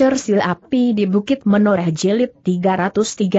Sil api di Bukit Menoreh Jelit 335.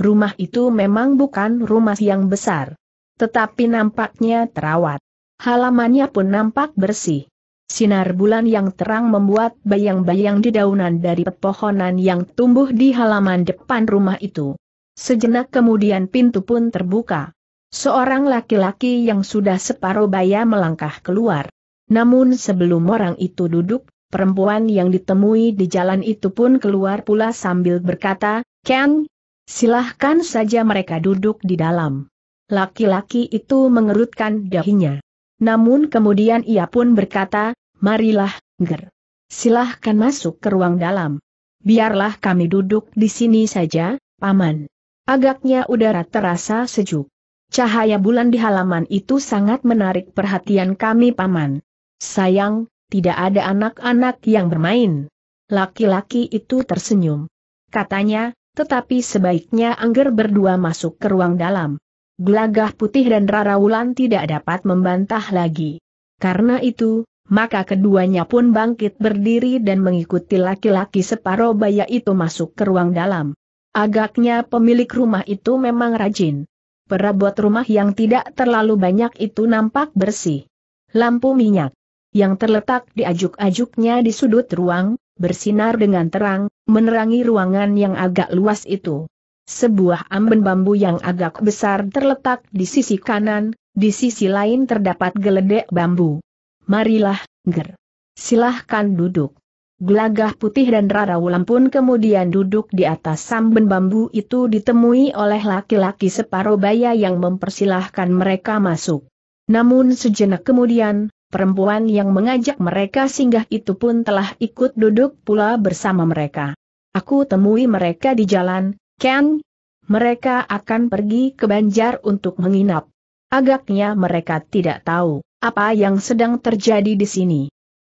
Rumah itu memang bukan rumah yang besar. Tetapi nampaknya terawat. Halamannya pun nampak bersih. Sinar bulan yang terang membuat bayang-bayang di daunan dari pepohonan yang tumbuh di halaman depan rumah itu. Sejenak kemudian pintu pun terbuka. Seorang laki-laki yang sudah separuh baya melangkah keluar. Namun sebelum orang itu duduk, Perempuan yang ditemui di jalan itu pun keluar pula sambil berkata, Ken, silahkan saja mereka duduk di dalam. Laki-laki itu mengerutkan dahinya. Namun kemudian ia pun berkata, marilah, Ger. Silahkan masuk ke ruang dalam. Biarlah kami duduk di sini saja, Paman. Agaknya udara terasa sejuk. Cahaya bulan di halaman itu sangat menarik perhatian kami Paman. Sayang, tidak ada anak-anak yang bermain. Laki-laki itu tersenyum. Katanya, tetapi sebaiknya Angger berdua masuk ke ruang dalam. Gelagah putih dan Rara Wulan tidak dapat membantah lagi. Karena itu, maka keduanya pun bangkit berdiri dan mengikuti laki-laki separuh baya itu masuk ke ruang dalam. Agaknya pemilik rumah itu memang rajin. Perabot rumah yang tidak terlalu banyak itu nampak bersih. Lampu minyak, yang terletak di ajuk-ajuknya di sudut ruang, bersinar dengan terang, menerangi ruangan yang agak luas itu. Sebuah amben bambu yang agak besar terletak di sisi kanan, di sisi lain terdapat geledek bambu. Marilah, Ger. Silahkan duduk. Gelagah putih dan Rara Wulam pun kemudian duduk di atas samben bambu itu ditemui oleh laki-laki separuh baya yang mempersilahkan mereka masuk. Namun sejenak kemudian, perempuan yang mengajak mereka singgah itu pun telah ikut duduk pula bersama mereka. Aku temui mereka di jalan, Ken. Mereka akan pergi ke Banjar untuk menginap. Agaknya mereka tidak tahu apa yang sedang terjadi di sini.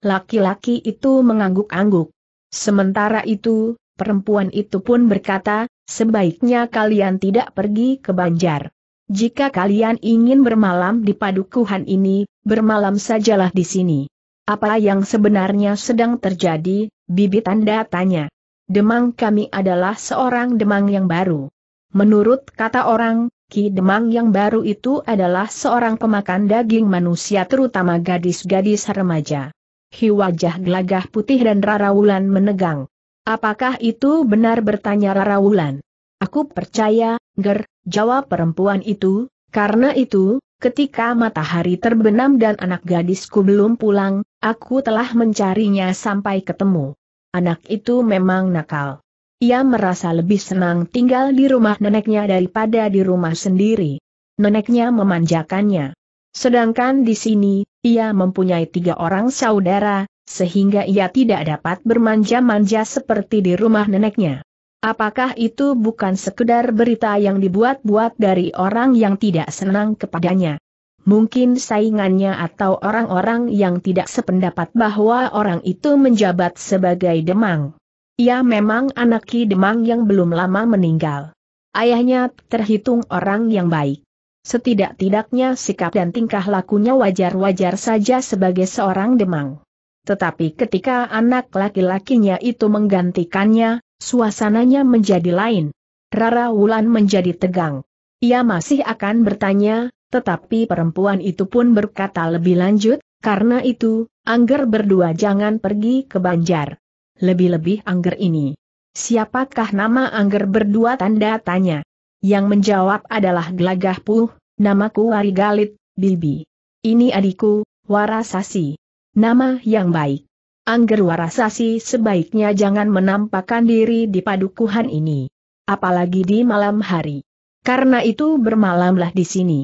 Laki-laki itu mengangguk-angguk. Sementara itu, perempuan itu pun berkata, sebaiknya kalian tidak pergi ke Banjar. Jika kalian ingin bermalam di padukuhan ini, bermalam sajalah di sini. Apa yang sebenarnya sedang terjadi, bibit tanda tanya. Demang kami adalah seorang demang yang baru. Menurut kata orang, Ki Demang yang baru itu adalah seorang pemakan daging manusia terutama gadis-gadis remaja. Hi wajah gelagah putih dan Wulan menegang. Apakah itu benar bertanya Wulan? Aku percaya, Ger, jawab perempuan itu, karena itu, ketika matahari terbenam dan anak gadisku belum pulang, aku telah mencarinya sampai ketemu. Anak itu memang nakal. Ia merasa lebih senang tinggal di rumah neneknya daripada di rumah sendiri. Neneknya memanjakannya. Sedangkan di sini, ia mempunyai tiga orang saudara, sehingga ia tidak dapat bermanja-manja seperti di rumah neneknya. Apakah itu bukan sekedar berita yang dibuat-buat dari orang yang tidak senang kepadanya? Mungkin saingannya atau orang-orang yang tidak sependapat bahwa orang itu menjabat sebagai Demang. Ia ya, memang anak Ki Demang yang belum lama meninggal. Ayahnya terhitung orang yang baik. Setidak-tidaknya sikap dan tingkah lakunya wajar-wajar saja sebagai seorang Demang. Tetapi ketika anak laki-lakinya itu menggantikannya, Suasananya menjadi lain. Rara Wulan menjadi tegang. Ia masih akan bertanya, tetapi perempuan itu pun berkata lebih lanjut, karena itu, Angger berdua jangan pergi ke Banjar. Lebih-lebih Angger ini. Siapakah nama Angger berdua tanda tanya? Yang menjawab adalah Gelagah Puh, namaku Wari Galit, Bibi. Ini adikku, Warasasi. Nama yang baik. Angger Warasasi sebaiknya jangan menampakkan diri di padukuhan ini. Apalagi di malam hari. Karena itu bermalamlah di sini.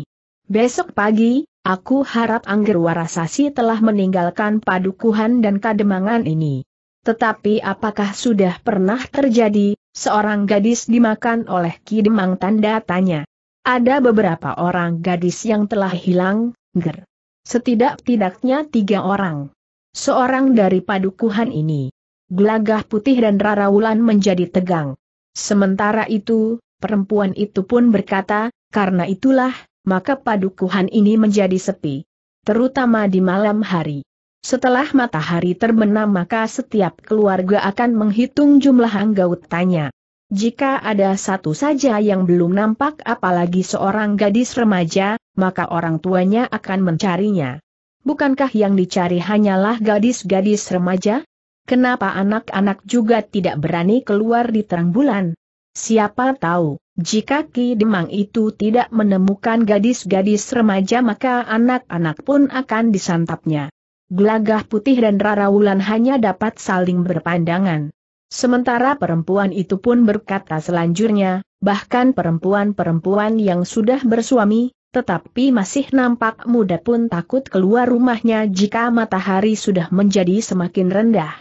Besok pagi, aku harap Angger Warasasi telah meninggalkan padukuhan dan kademangan ini. Tetapi apakah sudah pernah terjadi, seorang gadis dimakan oleh kidemang Demang tanda tanya. Ada beberapa orang gadis yang telah hilang, ger. Setidak-tidaknya tiga orang seorang dari padukuhan ini. Gelagah putih dan rarawulan menjadi tegang. Sementara itu, perempuan itu pun berkata, karena itulah, maka padukuhan ini menjadi sepi. Terutama di malam hari. Setelah matahari terbenam maka setiap keluarga akan menghitung jumlah anggautannya. Jika ada satu saja yang belum nampak apalagi seorang gadis remaja, maka orang tuanya akan mencarinya. Bukankah yang dicari hanyalah gadis-gadis remaja? Kenapa anak-anak juga tidak berani keluar di terang bulan? Siapa tahu, jika Ki Demang itu tidak menemukan gadis-gadis remaja maka anak-anak pun akan disantapnya. Gelagah putih dan rara wulan hanya dapat saling berpandangan. Sementara perempuan itu pun berkata selanjutnya, bahkan perempuan-perempuan yang sudah bersuami, tetapi masih nampak muda pun takut keluar rumahnya jika matahari sudah menjadi semakin rendah.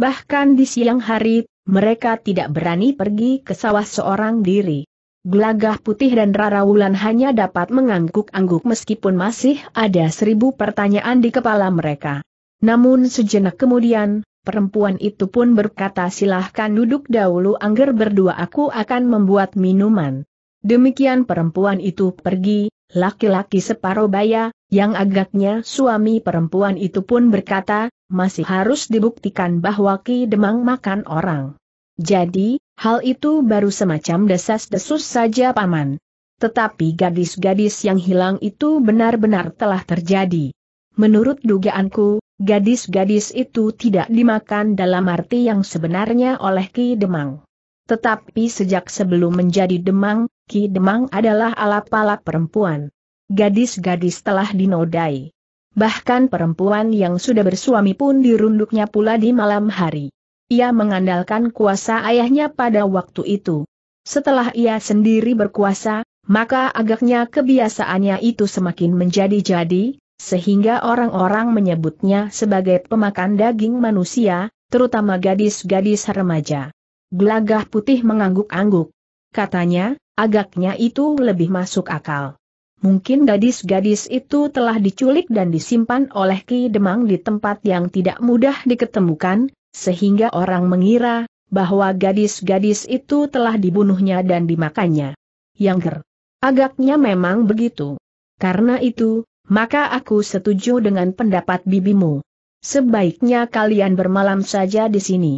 Bahkan di siang hari, mereka tidak berani pergi ke sawah seorang diri. Gelagah putih dan Rara hanya dapat mengangguk-angguk meskipun masih ada seribu pertanyaan di kepala mereka. Namun sejenak kemudian, perempuan itu pun berkata silahkan duduk dahulu angger berdua aku akan membuat minuman. Demikian perempuan itu pergi, Laki-laki separuh baya, yang agaknya suami perempuan itu pun berkata, masih harus dibuktikan bahwa Ki Demang makan orang. Jadi, hal itu baru semacam desas-desus saja paman. Tetapi gadis-gadis yang hilang itu benar-benar telah terjadi. Menurut dugaanku, gadis-gadis itu tidak dimakan dalam arti yang sebenarnya oleh Ki Demang. Tetapi sejak sebelum menjadi Demang, Ki Demang adalah alap-alap perempuan. Gadis-gadis telah dinodai. Bahkan perempuan yang sudah bersuami pun dirunduknya pula di malam hari. Ia mengandalkan kuasa ayahnya pada waktu itu. Setelah ia sendiri berkuasa, maka agaknya kebiasaannya itu semakin menjadi-jadi, sehingga orang-orang menyebutnya sebagai pemakan daging manusia, terutama gadis-gadis remaja. Gelagah putih mengangguk-angguk. Katanya, Agaknya itu lebih masuk akal. Mungkin gadis-gadis itu telah diculik dan disimpan oleh Ki Demang di tempat yang tidak mudah diketemukan, sehingga orang mengira bahwa gadis-gadis itu telah dibunuhnya dan dimakannya. Yang ger. Agaknya memang begitu. Karena itu, maka aku setuju dengan pendapat bibimu. Sebaiknya kalian bermalam saja di sini.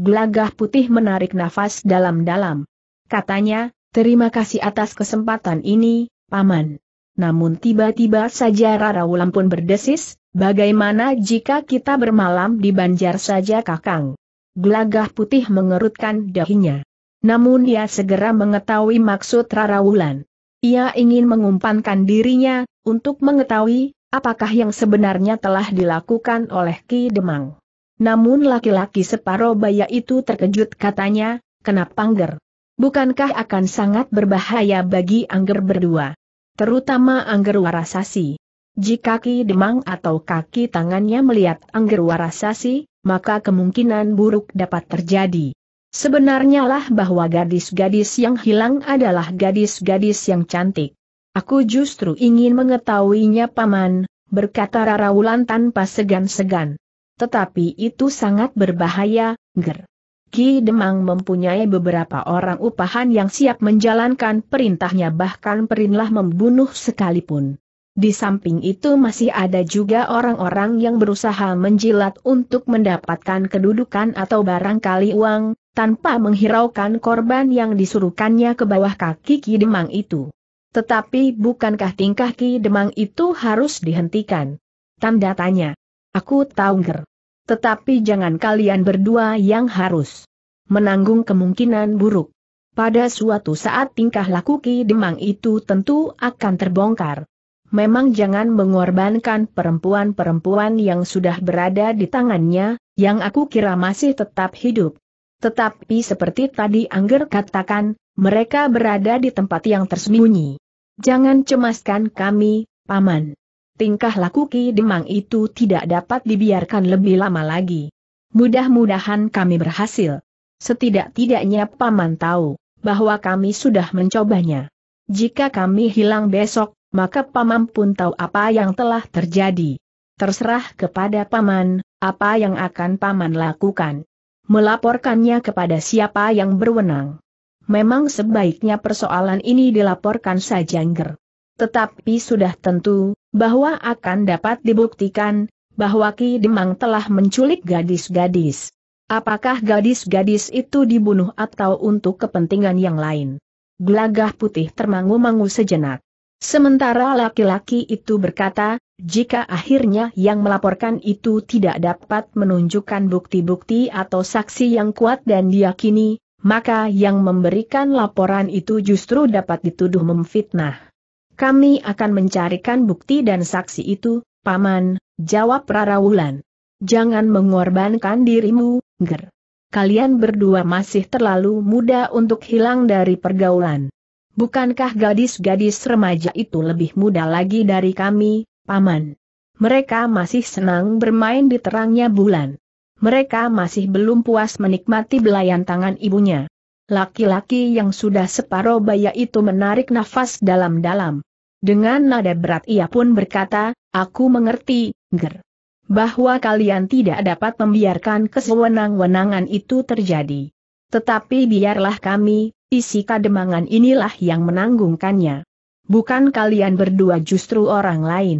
Gelagah putih menarik nafas dalam-dalam. Katanya, Terima kasih atas kesempatan ini, Paman. Namun tiba-tiba saja Rara Wulan pun berdesis, bagaimana jika kita bermalam di banjar saja kakang? Gelagah putih mengerutkan dahinya. Namun ia segera mengetahui maksud Rara Wulan. Ia ingin mengumpankan dirinya, untuk mengetahui, apakah yang sebenarnya telah dilakukan oleh Ki Demang. Namun laki-laki separuh baya itu terkejut katanya, kenapa pangger? Bukankah akan sangat berbahaya bagi Angger berdua? Terutama Angger Warasasi. Jika kaki Demang atau kaki tangannya melihat Angger Warasasi, maka kemungkinan buruk dapat terjadi. Sebenarnya lah bahwa gadis-gadis yang hilang adalah gadis-gadis yang cantik. Aku justru ingin mengetahuinya paman, berkata Rara Wulan tanpa segan-segan. Tetapi itu sangat berbahaya, Ger. Ki Demang mempunyai beberapa orang upahan yang siap menjalankan perintahnya bahkan perinlah membunuh sekalipun. Di samping itu masih ada juga orang-orang yang berusaha menjilat untuk mendapatkan kedudukan atau barangkali uang, tanpa menghiraukan korban yang disuruhkannya ke bawah kaki Ki Demang itu. Tetapi bukankah tingkah Ki Demang itu harus dihentikan? Tanda tanya. Aku tahu ger. Tetapi jangan kalian berdua yang harus menanggung kemungkinan buruk. Pada suatu saat tingkah laku Ki Demang itu tentu akan terbongkar. Memang jangan mengorbankan perempuan-perempuan yang sudah berada di tangannya, yang aku kira masih tetap hidup. Tetapi seperti tadi Angger katakan, mereka berada di tempat yang tersembunyi. Jangan cemaskan kami, Paman tingkah laku Ki Demang itu tidak dapat dibiarkan lebih lama lagi. Mudah-mudahan kami berhasil. Setidak-tidaknya Paman tahu bahwa kami sudah mencobanya. Jika kami hilang besok, maka Paman pun tahu apa yang telah terjadi. Terserah kepada Paman, apa yang akan Paman lakukan. Melaporkannya kepada siapa yang berwenang. Memang sebaiknya persoalan ini dilaporkan saja Ngger. Tetapi sudah tentu, bahwa akan dapat dibuktikan bahwa Ki Demang telah menculik gadis-gadis. Apakah gadis-gadis itu dibunuh atau untuk kepentingan yang lain? Gelagah putih termangu-mangu sejenak. Sementara laki-laki itu berkata, jika akhirnya yang melaporkan itu tidak dapat menunjukkan bukti-bukti atau saksi yang kuat dan diyakini, maka yang memberikan laporan itu justru dapat dituduh memfitnah. Kami akan mencarikan bukti dan saksi itu, Paman, jawab Wulan. Jangan mengorbankan dirimu, Ger. Kalian berdua masih terlalu muda untuk hilang dari pergaulan. Bukankah gadis-gadis remaja itu lebih muda lagi dari kami, Paman? Mereka masih senang bermain di terangnya bulan. Mereka masih belum puas menikmati belayan tangan ibunya. Laki-laki yang sudah separuh baya itu menarik nafas dalam-dalam. Dengan nada berat ia pun berkata, aku mengerti, ger. Bahwa kalian tidak dapat membiarkan kesewenang-wenangan itu terjadi. Tetapi biarlah kami, isi kademangan inilah yang menanggungkannya. Bukan kalian berdua justru orang lain.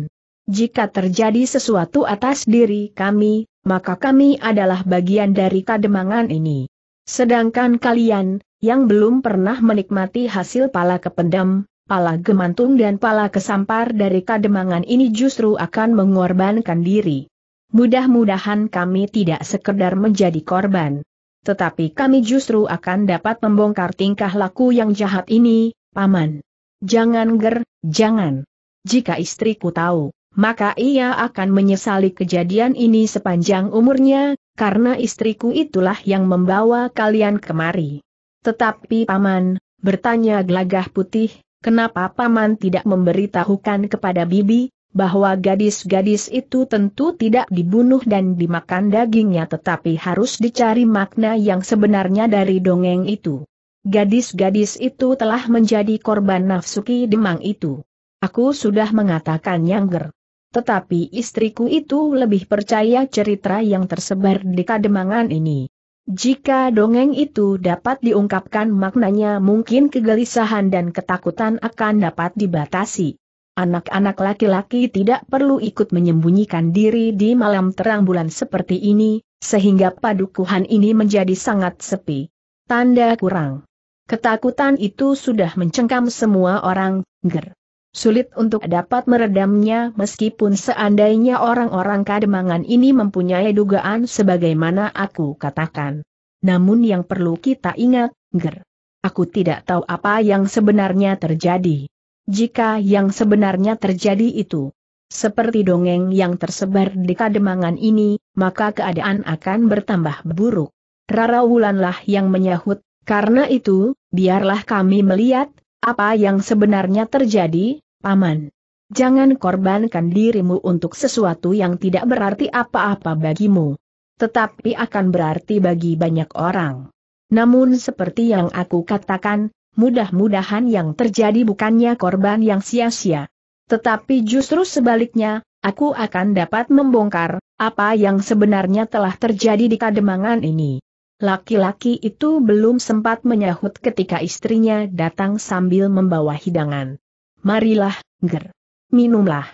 Jika terjadi sesuatu atas diri kami, maka kami adalah bagian dari kademangan ini. Sedangkan kalian, yang belum pernah menikmati hasil pala kependam, pala gemantung dan pala kesampar dari kademangan ini justru akan mengorbankan diri. Mudah-mudahan kami tidak sekedar menjadi korban. Tetapi kami justru akan dapat membongkar tingkah laku yang jahat ini, Paman. Jangan ger, jangan. Jika istriku tahu, maka ia akan menyesali kejadian ini sepanjang umurnya, karena istriku itulah yang membawa kalian kemari. Tetapi paman, bertanya gelagah putih, kenapa paman tidak memberitahukan kepada bibi, bahwa gadis-gadis itu tentu tidak dibunuh dan dimakan dagingnya tetapi harus dicari makna yang sebenarnya dari dongeng itu. Gadis-gadis itu telah menjadi korban nafsu Ki Demang itu. Aku sudah mengatakan yang ger. Tetapi istriku itu lebih percaya cerita yang tersebar di kademangan ini. Jika dongeng itu dapat diungkapkan maknanya mungkin kegelisahan dan ketakutan akan dapat dibatasi. Anak-anak laki-laki tidak perlu ikut menyembunyikan diri di malam terang bulan seperti ini, sehingga padukuhan ini menjadi sangat sepi. Tanda kurang. Ketakutan itu sudah mencengkam semua orang, ger. Sulit untuk dapat meredamnya meskipun seandainya orang-orang kademangan ini mempunyai dugaan sebagaimana aku katakan. Namun yang perlu kita ingat, Ger. Aku tidak tahu apa yang sebenarnya terjadi. Jika yang sebenarnya terjadi itu seperti dongeng yang tersebar di kademangan ini, maka keadaan akan bertambah buruk. Rara Wulanlah yang menyahut, karena itu, biarlah kami melihat, apa yang sebenarnya terjadi, Paman? Jangan korbankan dirimu untuk sesuatu yang tidak berarti apa-apa bagimu. Tetapi akan berarti bagi banyak orang. Namun seperti yang aku katakan, mudah-mudahan yang terjadi bukannya korban yang sia-sia. Tetapi justru sebaliknya, aku akan dapat membongkar apa yang sebenarnya telah terjadi di Kademangan ini. Laki-laki itu belum sempat menyahut ketika istrinya datang sambil membawa hidangan. Marilah, Ger. Minumlah.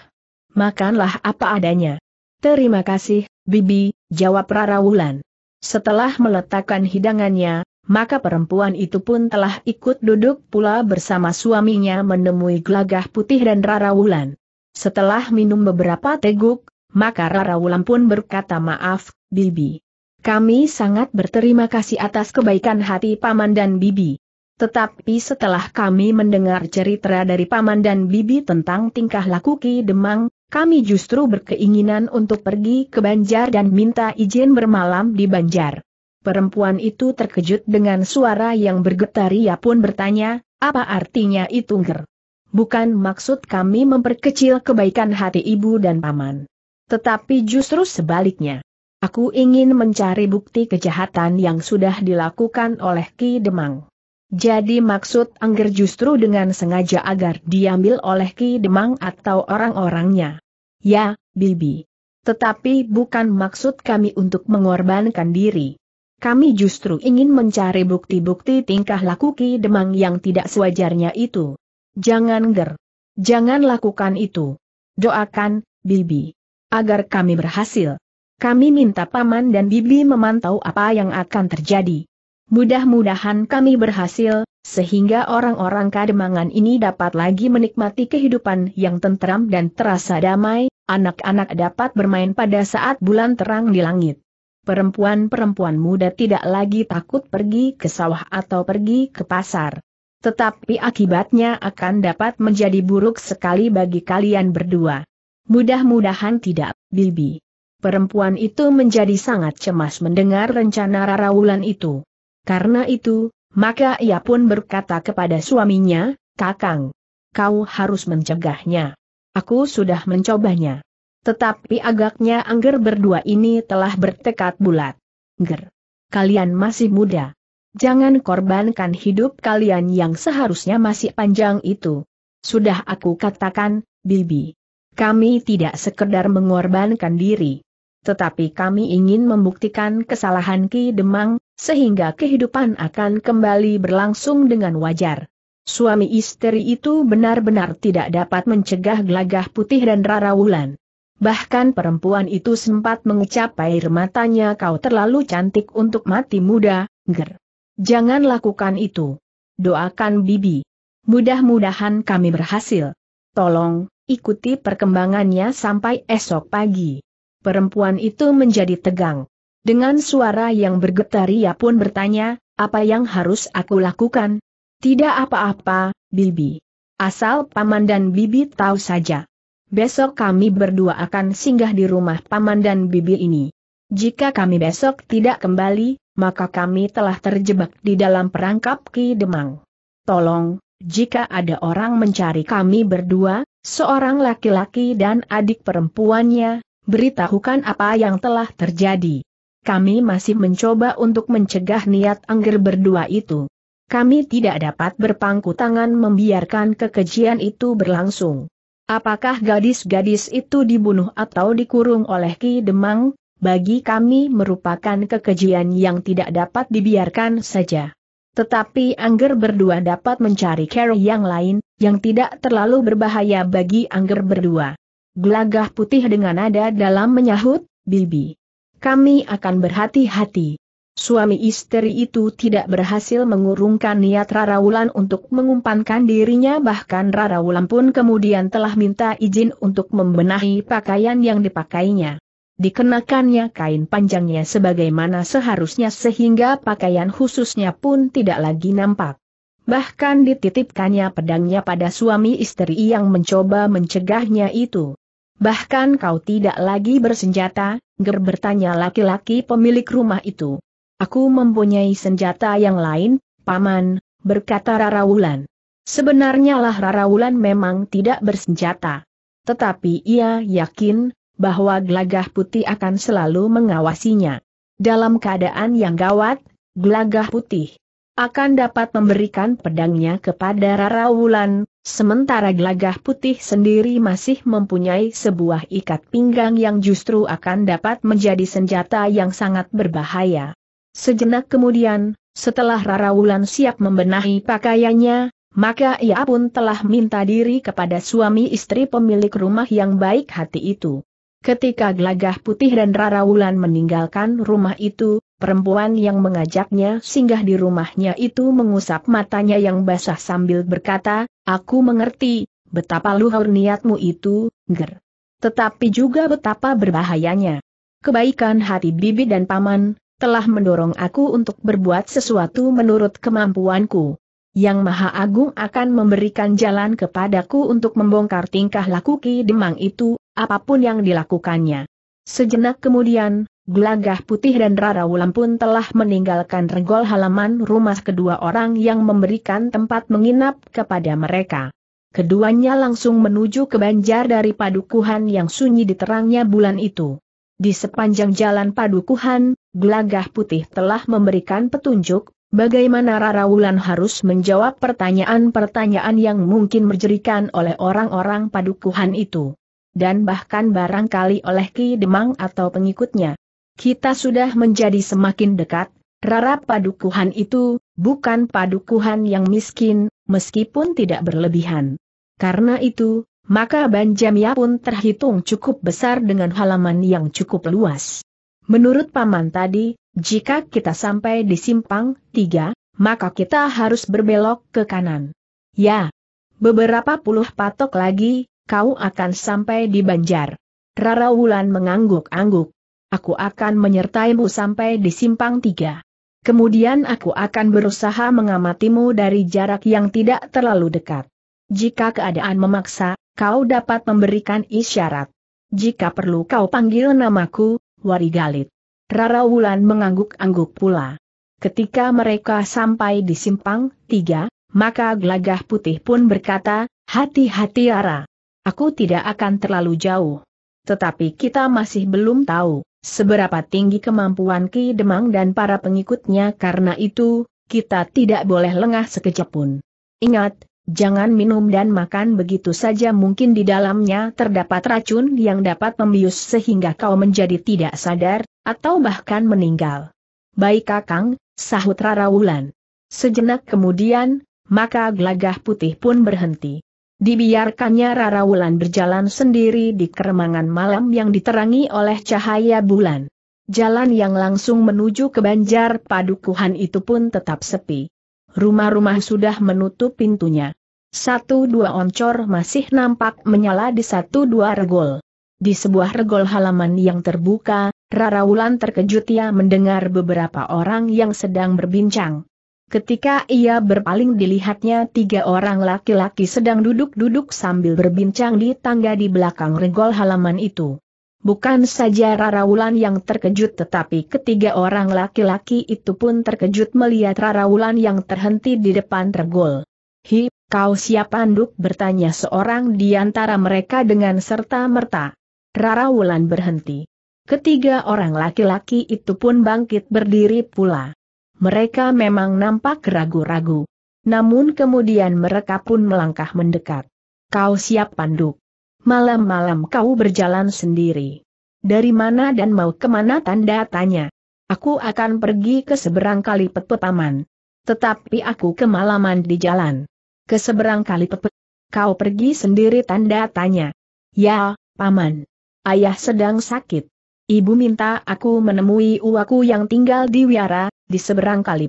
Makanlah apa adanya. Terima kasih, Bibi, jawab Rara Wulan. Setelah meletakkan hidangannya, maka perempuan itu pun telah ikut duduk pula bersama suaminya menemui gelagah putih dan Rara Wulan. Setelah minum beberapa teguk, maka Rara Wulan pun berkata maaf, Bibi. Kami sangat berterima kasih atas kebaikan hati Paman dan Bibi. Tetapi setelah kami mendengar cerita dari Paman dan Bibi tentang tingkah laku Ki Demang, kami justru berkeinginan untuk pergi ke Banjar dan minta izin bermalam di Banjar. Perempuan itu terkejut dengan suara yang bergetar ia pun bertanya, apa artinya itu nger? Bukan maksud kami memperkecil kebaikan hati ibu dan paman. Tetapi justru sebaliknya. Aku ingin mencari bukti kejahatan yang sudah dilakukan oleh Ki Demang. Jadi maksud Angger justru dengan sengaja agar diambil oleh Ki Demang atau orang-orangnya. Ya, Bibi. Tetapi bukan maksud kami untuk mengorbankan diri. Kami justru ingin mencari bukti-bukti tingkah laku Ki Demang yang tidak sewajarnya itu. Jangan ger. Jangan lakukan itu. Doakan, Bibi. Agar kami berhasil. Kami minta Paman dan Bibi memantau apa yang akan terjadi. Mudah-mudahan kami berhasil, sehingga orang-orang kademangan ini dapat lagi menikmati kehidupan yang tentram dan terasa damai, anak-anak dapat bermain pada saat bulan terang di langit. Perempuan-perempuan muda tidak lagi takut pergi ke sawah atau pergi ke pasar tetapi akibatnya akan dapat menjadi buruk sekali bagi kalian berdua. Mudah-mudahan tidak, Bibi. Perempuan itu menjadi sangat cemas mendengar rencana Rara Wulan itu. Karena itu, maka ia pun berkata kepada suaminya, Kakang, kau harus mencegahnya. Aku sudah mencobanya. Tetapi agaknya Angger berdua ini telah bertekad bulat. Ger, kalian masih muda. Jangan korbankan hidup kalian yang seharusnya masih panjang itu. Sudah aku katakan, Bibi. Kami tidak sekedar mengorbankan diri tetapi kami ingin membuktikan kesalahan Ki Demang, sehingga kehidupan akan kembali berlangsung dengan wajar. Suami istri itu benar-benar tidak dapat mencegah gelagah putih dan rara wulan. Bahkan perempuan itu sempat mengucap air matanya kau terlalu cantik untuk mati muda, ger. Jangan lakukan itu. Doakan Bibi. Mudah-mudahan kami berhasil. Tolong, ikuti perkembangannya sampai esok pagi perempuan itu menjadi tegang. Dengan suara yang bergetar ia pun bertanya, apa yang harus aku lakukan? Tidak apa-apa, Bibi. Asal Paman dan Bibi tahu saja. Besok kami berdua akan singgah di rumah Paman dan Bibi ini. Jika kami besok tidak kembali, maka kami telah terjebak di dalam perangkap Ki Demang. Tolong, jika ada orang mencari kami berdua, seorang laki-laki dan adik perempuannya, beritahukan apa yang telah terjadi. Kami masih mencoba untuk mencegah niat Angger berdua itu. Kami tidak dapat berpangku tangan membiarkan kekejian itu berlangsung. Apakah gadis-gadis itu dibunuh atau dikurung oleh Ki Demang, bagi kami merupakan kekejian yang tidak dapat dibiarkan saja. Tetapi Angger berdua dapat mencari cara yang lain, yang tidak terlalu berbahaya bagi Angger berdua. Gelagah putih dengan nada dalam menyahut, Bibi. Kami akan berhati-hati. Suami istri itu tidak berhasil mengurungkan niat Raraulan untuk mengumpankan dirinya bahkan Raraulan pun kemudian telah minta izin untuk membenahi pakaian yang dipakainya. Dikenakannya kain panjangnya sebagaimana seharusnya sehingga pakaian khususnya pun tidak lagi nampak. Bahkan dititipkannya pedangnya pada suami istri yang mencoba mencegahnya itu. Bahkan kau tidak lagi bersenjata, ger bertanya laki-laki pemilik rumah itu. Aku mempunyai senjata yang lain, paman, berkata Rara Wulan. Sebenarnya lah Rara Wulan memang tidak bersenjata. Tetapi ia yakin, bahwa gelagah putih akan selalu mengawasinya. Dalam keadaan yang gawat, gelagah putih akan dapat memberikan pedangnya kepada Rara Wulan, sementara gelagah putih sendiri masih mempunyai sebuah ikat pinggang yang justru akan dapat menjadi senjata yang sangat berbahaya. Sejenak kemudian, setelah Rara Wulan siap membenahi pakaiannya, maka ia pun telah minta diri kepada suami istri pemilik rumah yang baik hati itu. Ketika Gelagah Putih dan Rara Wulan meninggalkan rumah itu, perempuan yang mengajaknya singgah di rumahnya itu mengusap matanya yang basah sambil berkata, Aku mengerti, betapa luhur niatmu itu, ger. Tetapi juga betapa berbahayanya. Kebaikan hati bibi dan paman, telah mendorong aku untuk berbuat sesuatu menurut kemampuanku. Yang Maha Agung akan memberikan jalan kepadaku untuk membongkar tingkah laku Ki Demang itu, apapun yang dilakukannya. Sejenak kemudian, Gelagah putih dan Rara Wulan pun telah meninggalkan regol halaman rumah kedua orang yang memberikan tempat menginap kepada mereka. Keduanya langsung menuju ke banjar dari padukuhan yang sunyi di terangnya bulan itu. Di sepanjang jalan padukuhan, Gelagah putih telah memberikan petunjuk, bagaimana Rara Wulan harus menjawab pertanyaan-pertanyaan yang mungkin menjerikan oleh orang-orang padukuhan itu dan bahkan barangkali oleh Ki Demang atau pengikutnya kita sudah menjadi semakin dekat, rara padukuhan itu, bukan padukuhan yang miskin, meskipun tidak berlebihan. Karena itu, maka Banjamia pun terhitung cukup besar dengan halaman yang cukup luas. Menurut Paman tadi, jika kita sampai di simpang tiga, maka kita harus berbelok ke kanan. Ya, beberapa puluh patok lagi, kau akan sampai di Banjar. Rara Wulan mengangguk-angguk aku akan menyertaimu sampai di simpang tiga. Kemudian aku akan berusaha mengamatimu dari jarak yang tidak terlalu dekat. Jika keadaan memaksa, kau dapat memberikan isyarat. Jika perlu kau panggil namaku, Warigalit. Rara Wulan mengangguk-angguk pula. Ketika mereka sampai di simpang tiga, maka gelagah putih pun berkata, hati-hati Rara. Aku tidak akan terlalu jauh. Tetapi kita masih belum tahu, seberapa tinggi kemampuan Ki Demang dan para pengikutnya karena itu, kita tidak boleh lengah sekejap pun. Ingat, jangan minum dan makan begitu saja mungkin di dalamnya terdapat racun yang dapat membius sehingga kau menjadi tidak sadar, atau bahkan meninggal. Baik kakang, sahut Rara Wulan. Sejenak kemudian, maka gelagah putih pun berhenti. Dibiarkannya Rara Wulan berjalan sendiri di keremangan malam yang diterangi oleh cahaya bulan. Jalan yang langsung menuju ke Banjar Padukuhan itu pun tetap sepi. Rumah-rumah sudah menutup pintunya. Satu dua oncor masih nampak menyala di satu dua regol. Di sebuah regol halaman yang terbuka, Rara Wulan terkejut ia mendengar beberapa orang yang sedang berbincang. Ketika ia berpaling dilihatnya tiga orang laki-laki sedang duduk-duduk sambil berbincang di tangga di belakang regol halaman itu. Bukan saja Raraulan yang terkejut tetapi ketiga orang laki-laki itu pun terkejut melihat Raraulan yang terhenti di depan regol. Hi, kau siapa, anduk bertanya seorang di antara mereka dengan serta-merta. Raraulan berhenti. Ketiga orang laki-laki itu pun bangkit berdiri pula. Mereka memang nampak ragu-ragu. Namun kemudian mereka pun melangkah mendekat. Kau siap panduk. Malam-malam kau berjalan sendiri. Dari mana dan mau kemana tanda tanya. Aku akan pergi ke seberang kali petaman. Tetapi aku kemalaman di jalan. Ke seberang kali pepet. Kau pergi sendiri tanda tanya. Ya, paman. Ayah sedang sakit. Ibu minta aku menemui uaku yang tinggal di Wiara, di seberang kali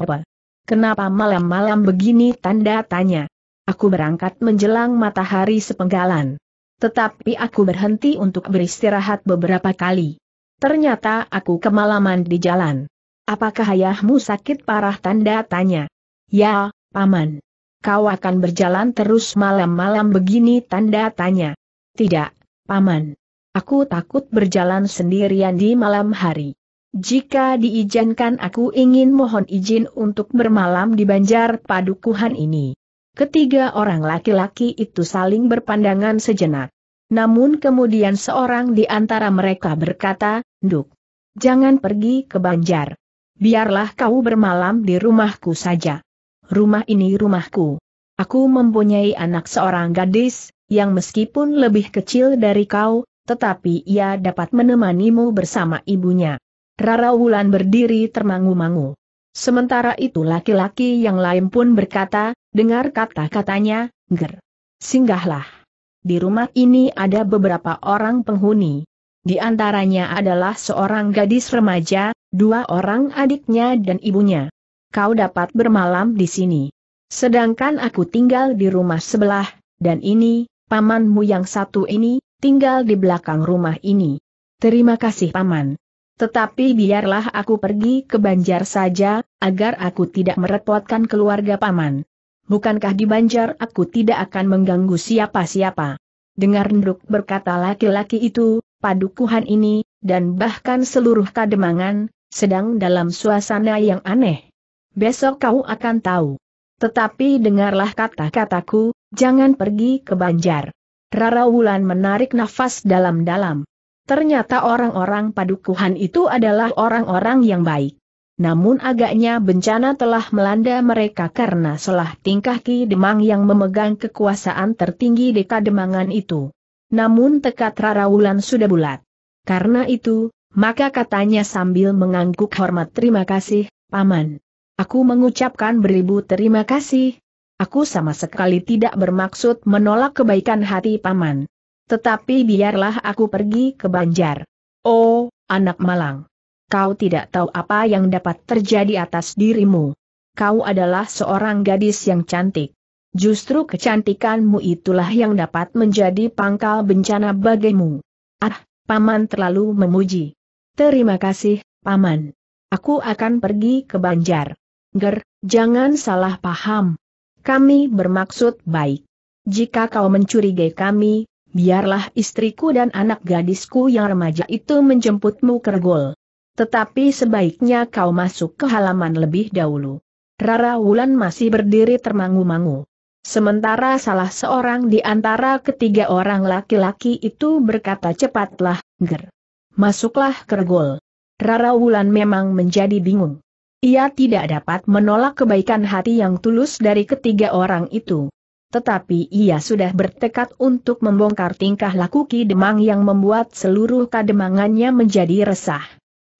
Kenapa malam-malam begini tanda tanya. Aku berangkat menjelang matahari sepenggalan. Tetapi aku berhenti untuk beristirahat beberapa kali. Ternyata aku kemalaman di jalan. Apakah ayahmu sakit parah tanda tanya? Ya, paman. Kau akan berjalan terus malam-malam begini tanda tanya. Tidak, paman. Aku takut berjalan sendirian di malam hari. Jika diizinkan aku ingin mohon izin untuk bermalam di banjar padukuhan ini. Ketiga orang laki-laki itu saling berpandangan sejenak. Namun kemudian seorang di antara mereka berkata, Duk, jangan pergi ke banjar. Biarlah kau bermalam di rumahku saja. Rumah ini rumahku. Aku mempunyai anak seorang gadis, yang meskipun lebih kecil dari kau, tetapi ia dapat menemanimu bersama ibunya. Rara Wulan berdiri termangu-mangu. Sementara itu laki-laki yang lain pun berkata, dengar kata-katanya, ger. Singgahlah. Di rumah ini ada beberapa orang penghuni. Di antaranya adalah seorang gadis remaja, dua orang adiknya dan ibunya. Kau dapat bermalam di sini. Sedangkan aku tinggal di rumah sebelah, dan ini, pamanmu yang satu ini, tinggal di belakang rumah ini. Terima kasih Paman. Tetapi biarlah aku pergi ke Banjar saja, agar aku tidak merepotkan keluarga Paman. Bukankah di Banjar aku tidak akan mengganggu siapa-siapa? Dengar Ndruk berkata laki-laki itu, padukuhan ini, dan bahkan seluruh kademangan, sedang dalam suasana yang aneh. Besok kau akan tahu. Tetapi dengarlah kata-kataku, jangan pergi ke Banjar. Rara Wulan menarik nafas dalam-dalam. Ternyata orang-orang padukuhan itu adalah orang-orang yang baik. Namun agaknya bencana telah melanda mereka karena salah tingkah Ki Demang yang memegang kekuasaan tertinggi di Kademangan itu. Namun tekad Rara Wulan sudah bulat. Karena itu, maka katanya sambil mengangguk hormat terima kasih, Paman. Aku mengucapkan beribu terima kasih, Aku sama sekali tidak bermaksud menolak kebaikan hati paman. Tetapi biarlah aku pergi ke Banjar. Oh, anak malang. Kau tidak tahu apa yang dapat terjadi atas dirimu. Kau adalah seorang gadis yang cantik. Justru kecantikanmu itulah yang dapat menjadi pangkal bencana bagimu. Ah, Paman terlalu memuji. Terima kasih, Paman. Aku akan pergi ke Banjar. Ger, jangan salah paham, kami bermaksud baik. Jika kau mencurigai kami, biarlah istriku dan anak gadisku yang remaja itu menjemputmu ke Regol. Tetapi sebaiknya kau masuk ke halaman lebih dahulu. Rara Wulan masih berdiri termangu-mangu. Sementara salah seorang di antara ketiga orang laki-laki itu berkata cepatlah, ger. Masuklah ke Regol. Rara Wulan memang menjadi bingung. Ia tidak dapat menolak kebaikan hati yang tulus dari ketiga orang itu. Tetapi ia sudah bertekad untuk membongkar tingkah laku Ki Demang yang membuat seluruh kademangannya menjadi resah.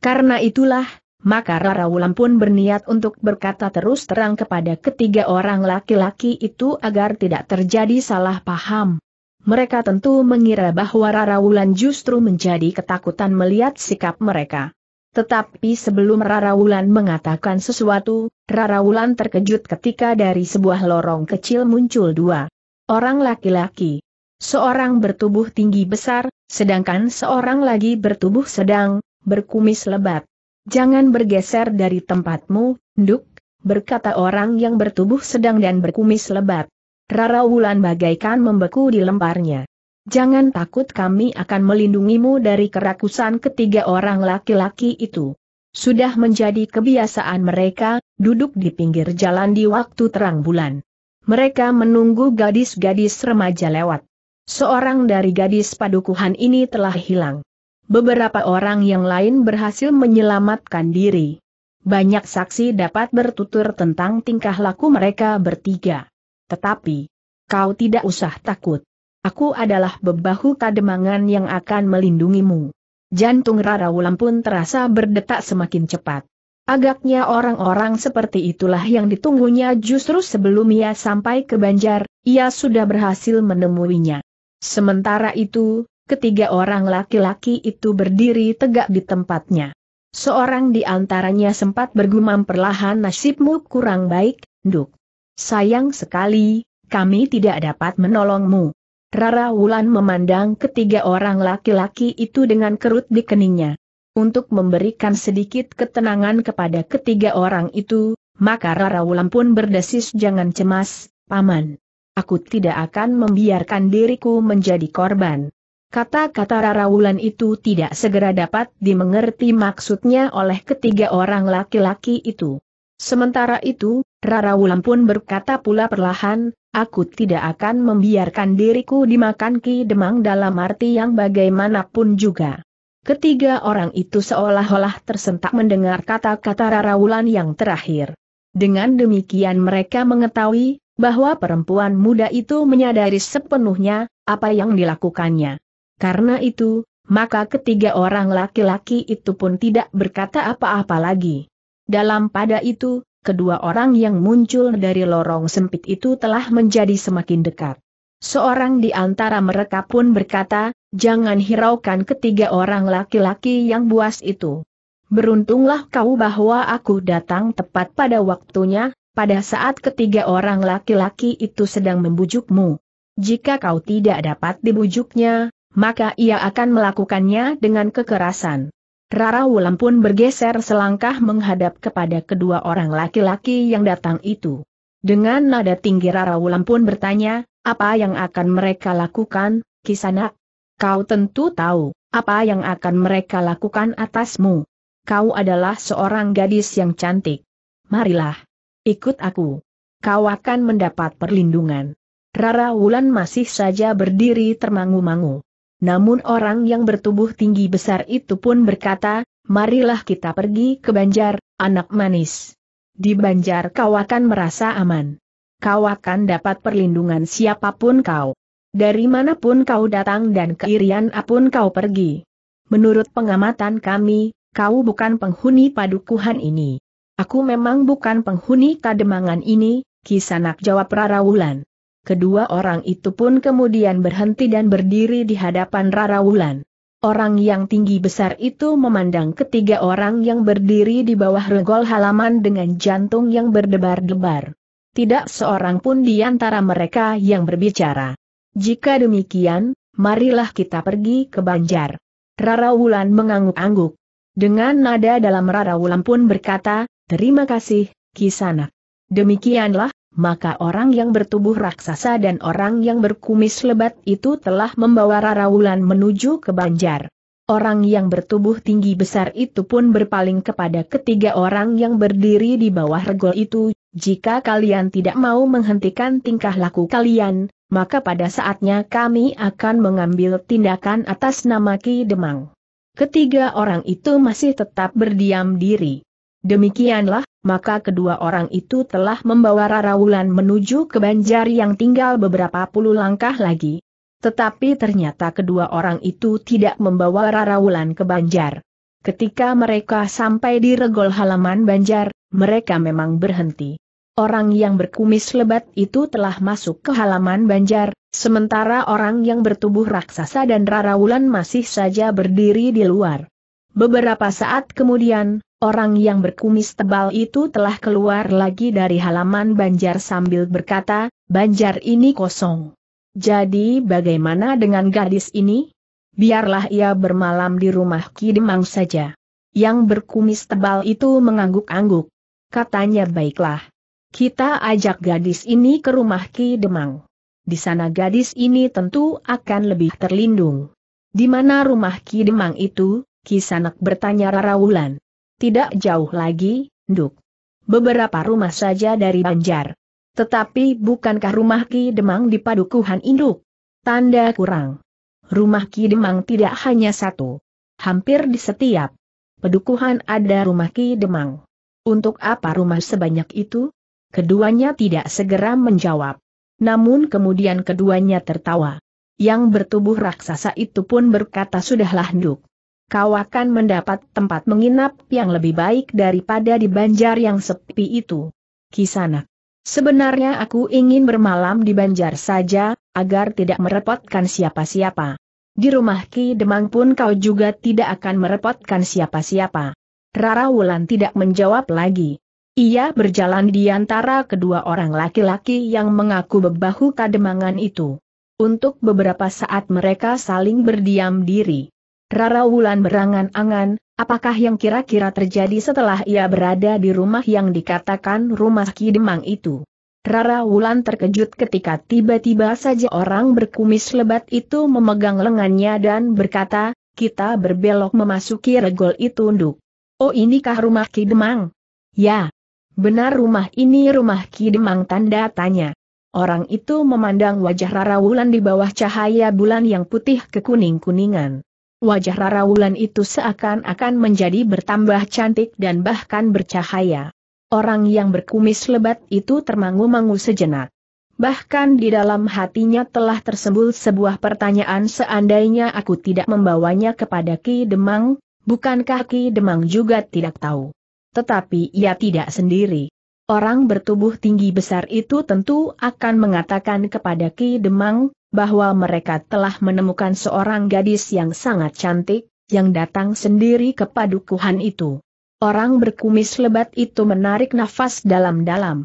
Karena itulah, maka Rara Wulan pun berniat untuk berkata terus terang kepada ketiga orang laki-laki itu agar tidak terjadi salah paham. Mereka tentu mengira bahwa Rara Wulan justru menjadi ketakutan melihat sikap mereka. Tetapi sebelum Rara Wulan mengatakan sesuatu, Rara Wulan terkejut ketika dari sebuah lorong kecil muncul dua orang laki-laki. Seorang bertubuh tinggi besar, sedangkan seorang lagi bertubuh sedang, berkumis lebat. Jangan bergeser dari tempatmu, Nduk, berkata orang yang bertubuh sedang dan berkumis lebat. Rara Wulan bagaikan membeku di lembarnya. Jangan takut kami akan melindungimu dari kerakusan ketiga orang laki-laki itu. Sudah menjadi kebiasaan mereka, duduk di pinggir jalan di waktu terang bulan. Mereka menunggu gadis-gadis remaja lewat. Seorang dari gadis padukuhan ini telah hilang. Beberapa orang yang lain berhasil menyelamatkan diri. Banyak saksi dapat bertutur tentang tingkah laku mereka bertiga. Tetapi, kau tidak usah takut. Aku adalah bebahu kademangan yang akan melindungimu. Jantung Rara Wulan pun terasa berdetak semakin cepat. Agaknya orang-orang seperti itulah yang ditunggunya justru sebelum ia sampai ke Banjar, ia sudah berhasil menemuinya. Sementara itu, ketiga orang laki-laki itu berdiri tegak di tempatnya. Seorang di antaranya sempat bergumam perlahan nasibmu kurang baik, Duk. Sayang sekali, kami tidak dapat menolongmu. Rara Wulan memandang ketiga orang laki-laki itu dengan kerut di keningnya. Untuk memberikan sedikit ketenangan kepada ketiga orang itu, maka Rara Wulan pun berdesis jangan cemas, Paman. Aku tidak akan membiarkan diriku menjadi korban. Kata-kata Rara Wulan itu tidak segera dapat dimengerti maksudnya oleh ketiga orang laki-laki itu. Sementara itu, Rara Wulan pun berkata pula perlahan, Aku tidak akan membiarkan diriku dimakan Ki Demang dalam arti yang bagaimanapun juga. Ketiga orang itu seolah-olah tersentak mendengar kata-kata Raraulan yang terakhir. Dengan demikian mereka mengetahui, bahwa perempuan muda itu menyadari sepenuhnya, apa yang dilakukannya. Karena itu, maka ketiga orang laki-laki itu pun tidak berkata apa-apa lagi. Dalam pada itu, kedua orang yang muncul dari lorong sempit itu telah menjadi semakin dekat. Seorang di antara mereka pun berkata, jangan hiraukan ketiga orang laki-laki yang buas itu. Beruntunglah kau bahwa aku datang tepat pada waktunya, pada saat ketiga orang laki-laki itu sedang membujukmu. Jika kau tidak dapat dibujuknya, maka ia akan melakukannya dengan kekerasan. Rara Wulan pun bergeser selangkah menghadap kepada kedua orang laki-laki yang datang itu. Dengan nada tinggi Rara Wulan pun bertanya, apa yang akan mereka lakukan, Kisanak? Kau tentu tahu, apa yang akan mereka lakukan atasmu. Kau adalah seorang gadis yang cantik. Marilah. Ikut aku. Kau akan mendapat perlindungan. Rara Wulan masih saja berdiri termangu-mangu. Namun orang yang bertubuh tinggi besar itu pun berkata, marilah kita pergi ke Banjar, anak manis. Di Banjar kau akan merasa aman. Kau akan dapat perlindungan siapapun kau. Dari manapun kau datang dan ke Irian apun kau pergi. Menurut pengamatan kami, kau bukan penghuni padukuhan ini. Aku memang bukan penghuni kademangan ini, Kisanak jawab Rara Wulan. Kedua orang itu pun kemudian berhenti dan berdiri di hadapan Rara Wulan. Orang yang tinggi besar itu memandang ketiga orang yang berdiri di bawah regol halaman dengan jantung yang berdebar-debar. Tidak seorang pun di antara mereka yang berbicara. Jika demikian, marilah kita pergi ke Banjar. Rara Wulan mengangguk-angguk. Dengan nada dalam Rara Wulan pun berkata, terima kasih, Kisana. Demikianlah, maka orang yang bertubuh raksasa dan orang yang berkumis lebat itu telah membawa Raraulan menuju ke Banjar. Orang yang bertubuh tinggi besar itu pun berpaling kepada ketiga orang yang berdiri di bawah regol itu, jika kalian tidak mau menghentikan tingkah laku kalian, maka pada saatnya kami akan mengambil tindakan atas nama Ki Demang. Ketiga orang itu masih tetap berdiam diri. Demikianlah maka kedua orang itu telah membawa Rara Wulan menuju ke banjar yang tinggal beberapa puluh langkah lagi. Tetapi ternyata kedua orang itu tidak membawa Rara Wulan ke banjar. Ketika mereka sampai di regol halaman banjar, mereka memang berhenti. Orang yang berkumis lebat itu telah masuk ke halaman banjar, sementara orang yang bertubuh raksasa dan Rara Wulan masih saja berdiri di luar. Beberapa saat kemudian, Orang yang berkumis tebal itu telah keluar lagi dari halaman banjar sambil berkata, banjar ini kosong. Jadi bagaimana dengan gadis ini? Biarlah ia bermalam di rumah Kidemang saja. Yang berkumis tebal itu mengangguk-angguk. Katanya baiklah. Kita ajak gadis ini ke rumah Ki Demang. Di sana gadis ini tentu akan lebih terlindung. Di mana rumah Ki Demang itu? Kisanak bertanya Rara Wulan. Tidak jauh lagi, Duk. Beberapa rumah saja dari Banjar. Tetapi bukankah rumah Ki Demang di Padukuhan Induk? Tanda kurang. Rumah Ki Demang tidak hanya satu. Hampir di setiap padukuhan ada rumah Ki Demang. Untuk apa rumah sebanyak itu? Keduanya tidak segera menjawab. Namun kemudian keduanya tertawa. Yang bertubuh raksasa itu pun berkata sudahlah Duk kau akan mendapat tempat menginap yang lebih baik daripada di banjar yang sepi itu. Kisanak. Sebenarnya aku ingin bermalam di banjar saja, agar tidak merepotkan siapa-siapa. Di rumah Ki Demang pun kau juga tidak akan merepotkan siapa-siapa. Rara Wulan tidak menjawab lagi. Ia berjalan di antara kedua orang laki-laki yang mengaku bebahu kademangan itu. Untuk beberapa saat mereka saling berdiam diri. Rara Wulan berangan-angan, apakah yang kira-kira terjadi setelah ia berada di rumah yang dikatakan rumah Ki Demang itu. Rara Wulan terkejut ketika tiba-tiba saja orang berkumis lebat itu memegang lengannya dan berkata, kita berbelok memasuki regol itu unduk. Oh inikah rumah Ki Demang? Ya. Benar rumah ini rumah Ki Demang tanda tanya. Orang itu memandang wajah Rara Wulan di bawah cahaya bulan yang putih kekuning kuningan Wajah Rara Wulan itu seakan-akan menjadi bertambah cantik dan bahkan bercahaya. Orang yang berkumis lebat itu termangu-mangu sejenak. Bahkan di dalam hatinya telah tersembul sebuah pertanyaan seandainya aku tidak membawanya kepada Ki Demang, bukankah Ki Demang juga tidak tahu. Tetapi ia tidak sendiri. Orang bertubuh tinggi besar itu tentu akan mengatakan kepada Ki Demang, bahwa mereka telah menemukan seorang gadis yang sangat cantik, yang datang sendiri ke padukuhan itu. Orang berkumis lebat itu menarik nafas dalam-dalam.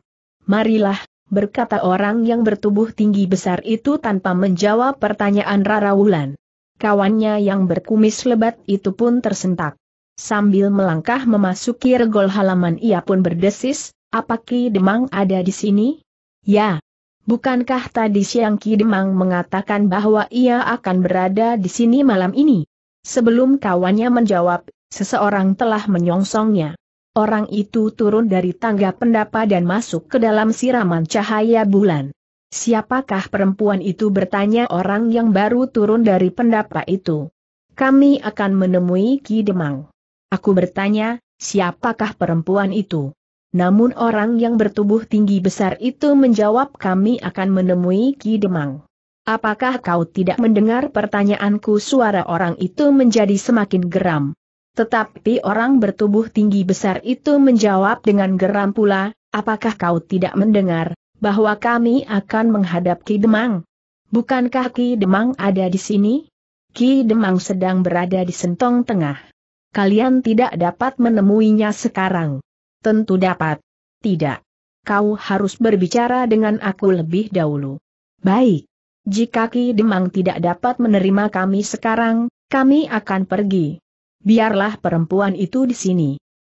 Marilah, berkata orang yang bertubuh tinggi besar itu tanpa menjawab pertanyaan Rara Wulan. Kawannya yang berkumis lebat itu pun tersentak. Sambil melangkah memasuki regol halaman ia pun berdesis, apa Demang ada di sini? Ya, Bukankah tadi siang Ki Demang mengatakan bahwa ia akan berada di sini malam ini? Sebelum kawannya menjawab, seseorang telah menyongsongnya. Orang itu turun dari tangga pendapa dan masuk ke dalam siraman cahaya bulan. Siapakah perempuan itu bertanya orang yang baru turun dari pendapa itu? Kami akan menemui Ki Demang. Aku bertanya, siapakah perempuan itu? Namun orang yang bertubuh tinggi besar itu menjawab kami akan menemui Ki Demang. Apakah kau tidak mendengar pertanyaanku suara orang itu menjadi semakin geram? Tetapi orang bertubuh tinggi besar itu menjawab dengan geram pula, apakah kau tidak mendengar, bahwa kami akan menghadap Ki Demang? Bukankah Ki Demang ada di sini? Ki Demang sedang berada di sentong tengah. Kalian tidak dapat menemuinya sekarang. Tentu dapat. Tidak. Kau harus berbicara dengan aku lebih dahulu. Baik. Jika Ki Demang tidak dapat menerima kami sekarang, kami akan pergi. Biarlah perempuan itu di sini.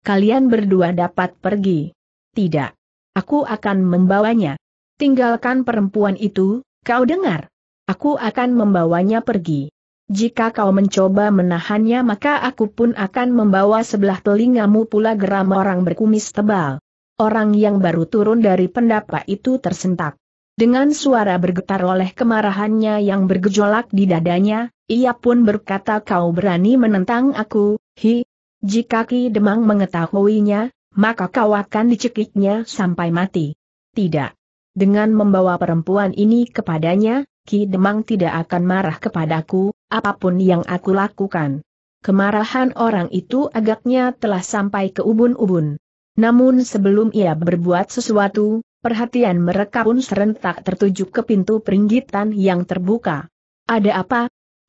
Kalian berdua dapat pergi. Tidak. Aku akan membawanya. Tinggalkan perempuan itu, kau dengar. Aku akan membawanya pergi. Jika kau mencoba menahannya maka aku pun akan membawa sebelah telingamu pula geram orang berkumis tebal. Orang yang baru turun dari pendapa itu tersentak. Dengan suara bergetar oleh kemarahannya yang bergejolak di dadanya, ia pun berkata kau berani menentang aku, hi. Jika Ki Demang mengetahuinya, maka kau akan dicekiknya sampai mati. Tidak. Dengan membawa perempuan ini kepadanya, Ki Demang tidak akan marah kepadaku, apapun yang aku lakukan. Kemarahan orang itu agaknya telah sampai ke ubun-ubun. Namun sebelum ia berbuat sesuatu, perhatian mereka pun serentak tertuju ke pintu peringgitan yang terbuka. Ada apa?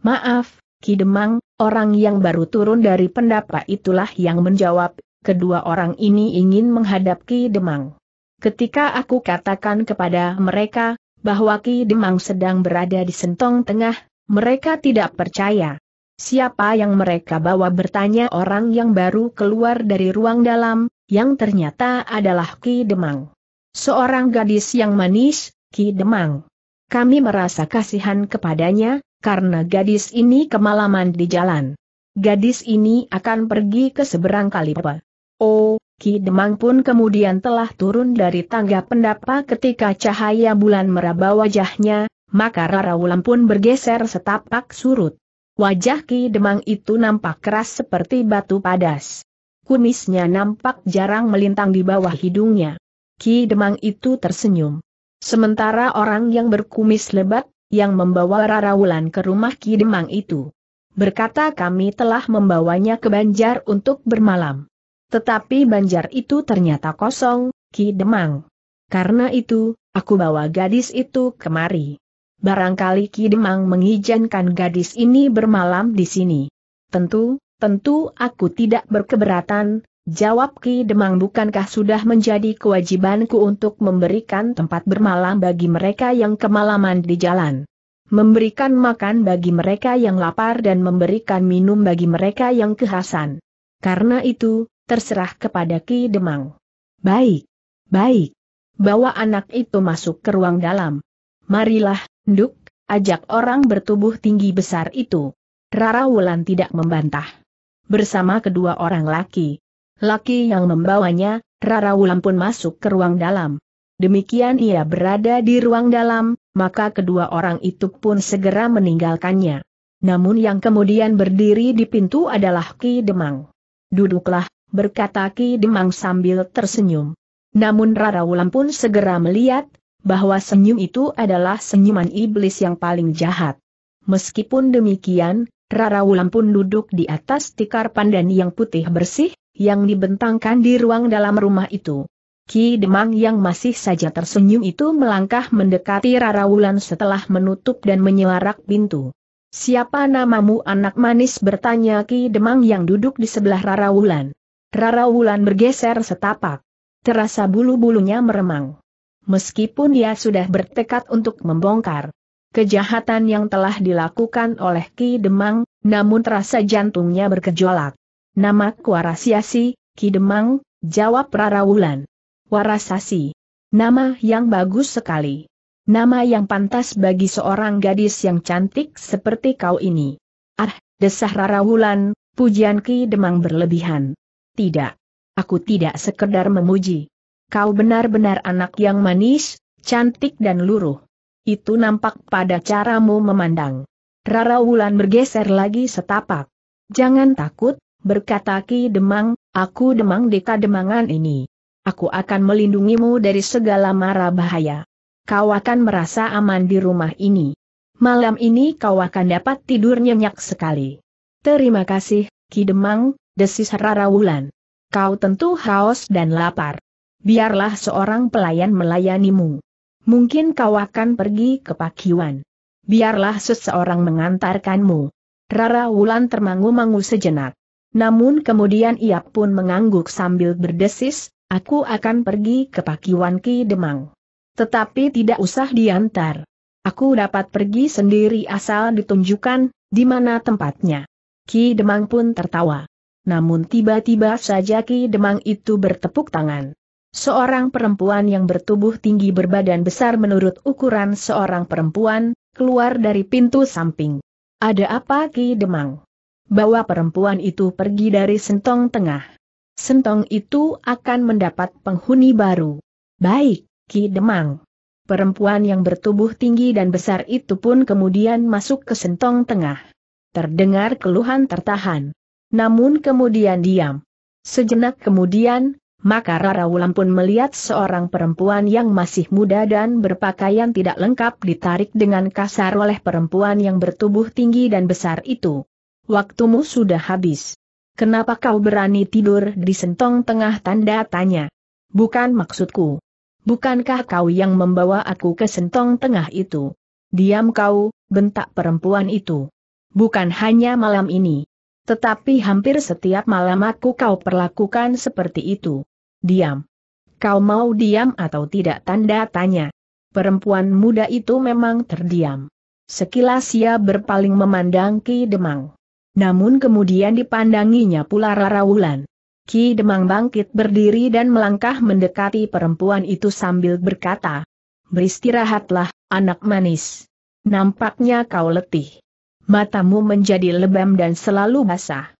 Maaf, Ki Demang, orang yang baru turun dari pendapa itulah yang menjawab, kedua orang ini ingin menghadap Demang. Ketika aku katakan kepada mereka, bahwa Ki Demang sedang berada di sentong tengah, mereka tidak percaya. Siapa yang mereka bawa bertanya orang yang baru keluar dari ruang dalam, yang ternyata adalah Ki Demang. Seorang gadis yang manis, Ki Demang. Kami merasa kasihan kepadanya, karena gadis ini kemalaman di jalan. Gadis ini akan pergi ke seberang kalipa. Oh, Ki Demang pun kemudian telah turun dari tangga pendapa ketika cahaya bulan meraba wajahnya, maka Rara Wulan pun bergeser setapak surut. Wajah Ki Demang itu nampak keras seperti batu padas. Kumisnya nampak jarang melintang di bawah hidungnya. Ki Demang itu tersenyum. Sementara orang yang berkumis lebat, yang membawa Rara Wulan ke rumah Ki Demang itu. Berkata kami telah membawanya ke Banjar untuk bermalam. Tetapi Banjar itu ternyata kosong, Ki Demang. Karena itu, aku bawa gadis itu kemari barangkali Ki Demang mengizinkan gadis ini bermalam di sini. Tentu, tentu aku tidak berkeberatan, jawab Ki Demang bukankah sudah menjadi kewajibanku untuk memberikan tempat bermalam bagi mereka yang kemalaman di jalan. Memberikan makan bagi mereka yang lapar dan memberikan minum bagi mereka yang kehasan. Karena itu, terserah kepada Ki Demang. Baik, baik. Bawa anak itu masuk ke ruang dalam. Marilah, Nduk, ajak orang bertubuh tinggi besar itu. Rara Wulan tidak membantah. Bersama kedua orang laki. Laki yang membawanya, Rara Wulan pun masuk ke ruang dalam. Demikian ia berada di ruang dalam, maka kedua orang itu pun segera meninggalkannya. Namun yang kemudian berdiri di pintu adalah Ki Demang. Duduklah, berkata Ki Demang sambil tersenyum. Namun Rara Wulan pun segera melihat, bahwa senyum itu adalah senyuman iblis yang paling jahat. Meskipun demikian, Rara Wulan pun duduk di atas tikar pandan yang putih bersih, yang dibentangkan di ruang dalam rumah itu. Ki Demang yang masih saja tersenyum itu melangkah mendekati Rara Wulan setelah menutup dan menyelarak pintu. Siapa namamu anak manis bertanya Ki Demang yang duduk di sebelah Rara Wulan. Rara Wulan bergeser setapak. Terasa bulu-bulunya meremang meskipun dia sudah bertekad untuk membongkar kejahatan yang telah dilakukan oleh Ki Demang, namun terasa jantungnya berkejolak. Nama Kuarasiasi, Ki Demang, jawab Rara Wulan. Warasasi. Nama yang bagus sekali. Nama yang pantas bagi seorang gadis yang cantik seperti kau ini. Ah, desah Rara Wulan, pujian Ki Demang berlebihan. Tidak. Aku tidak sekedar memuji. Kau benar-benar anak yang manis, cantik dan luruh. Itu nampak pada caramu memandang. Rara Wulan bergeser lagi setapak. Jangan takut, berkata Ki Demang, aku demang di demangan ini. Aku akan melindungimu dari segala mara bahaya. Kau akan merasa aman di rumah ini. Malam ini kau akan dapat tidur nyenyak sekali. Terima kasih, Ki Demang, desis Rara Wulan. Kau tentu haus dan lapar biarlah seorang pelayan melayanimu. Mungkin kau akan pergi ke Pakiwan. Biarlah seseorang mengantarkanmu. Rara Wulan termangu-mangu sejenak. Namun kemudian ia pun mengangguk sambil berdesis, aku akan pergi ke Pakiwan Ki Demang. Tetapi tidak usah diantar. Aku dapat pergi sendiri asal ditunjukkan, di mana tempatnya. Ki Demang pun tertawa. Namun tiba-tiba saja Ki Demang itu bertepuk tangan. Seorang perempuan yang bertubuh tinggi berbadan besar menurut ukuran seorang perempuan, keluar dari pintu samping. Ada apa Ki Demang? Bawa perempuan itu pergi dari sentong tengah. Sentong itu akan mendapat penghuni baru. Baik, Ki Demang. Perempuan yang bertubuh tinggi dan besar itu pun kemudian masuk ke sentong tengah. Terdengar keluhan tertahan. Namun kemudian diam. Sejenak kemudian, maka Rara Wulan pun melihat seorang perempuan yang masih muda dan berpakaian tidak lengkap ditarik dengan kasar oleh perempuan yang bertubuh tinggi dan besar itu. Waktumu sudah habis. Kenapa kau berani tidur di sentong tengah tanda tanya? Bukan maksudku. Bukankah kau yang membawa aku ke sentong tengah itu? Diam kau, bentak perempuan itu. Bukan hanya malam ini. Tetapi hampir setiap malam aku kau perlakukan seperti itu. Diam. Kau mau diam atau tidak tanda tanya. Perempuan muda itu memang terdiam. Sekilas ia berpaling memandang Ki Demang. Namun kemudian dipandanginya pula Rara Wulan. Ki Demang bangkit berdiri dan melangkah mendekati perempuan itu sambil berkata, Beristirahatlah, anak manis. Nampaknya kau letih. Matamu menjadi lebam dan selalu basah.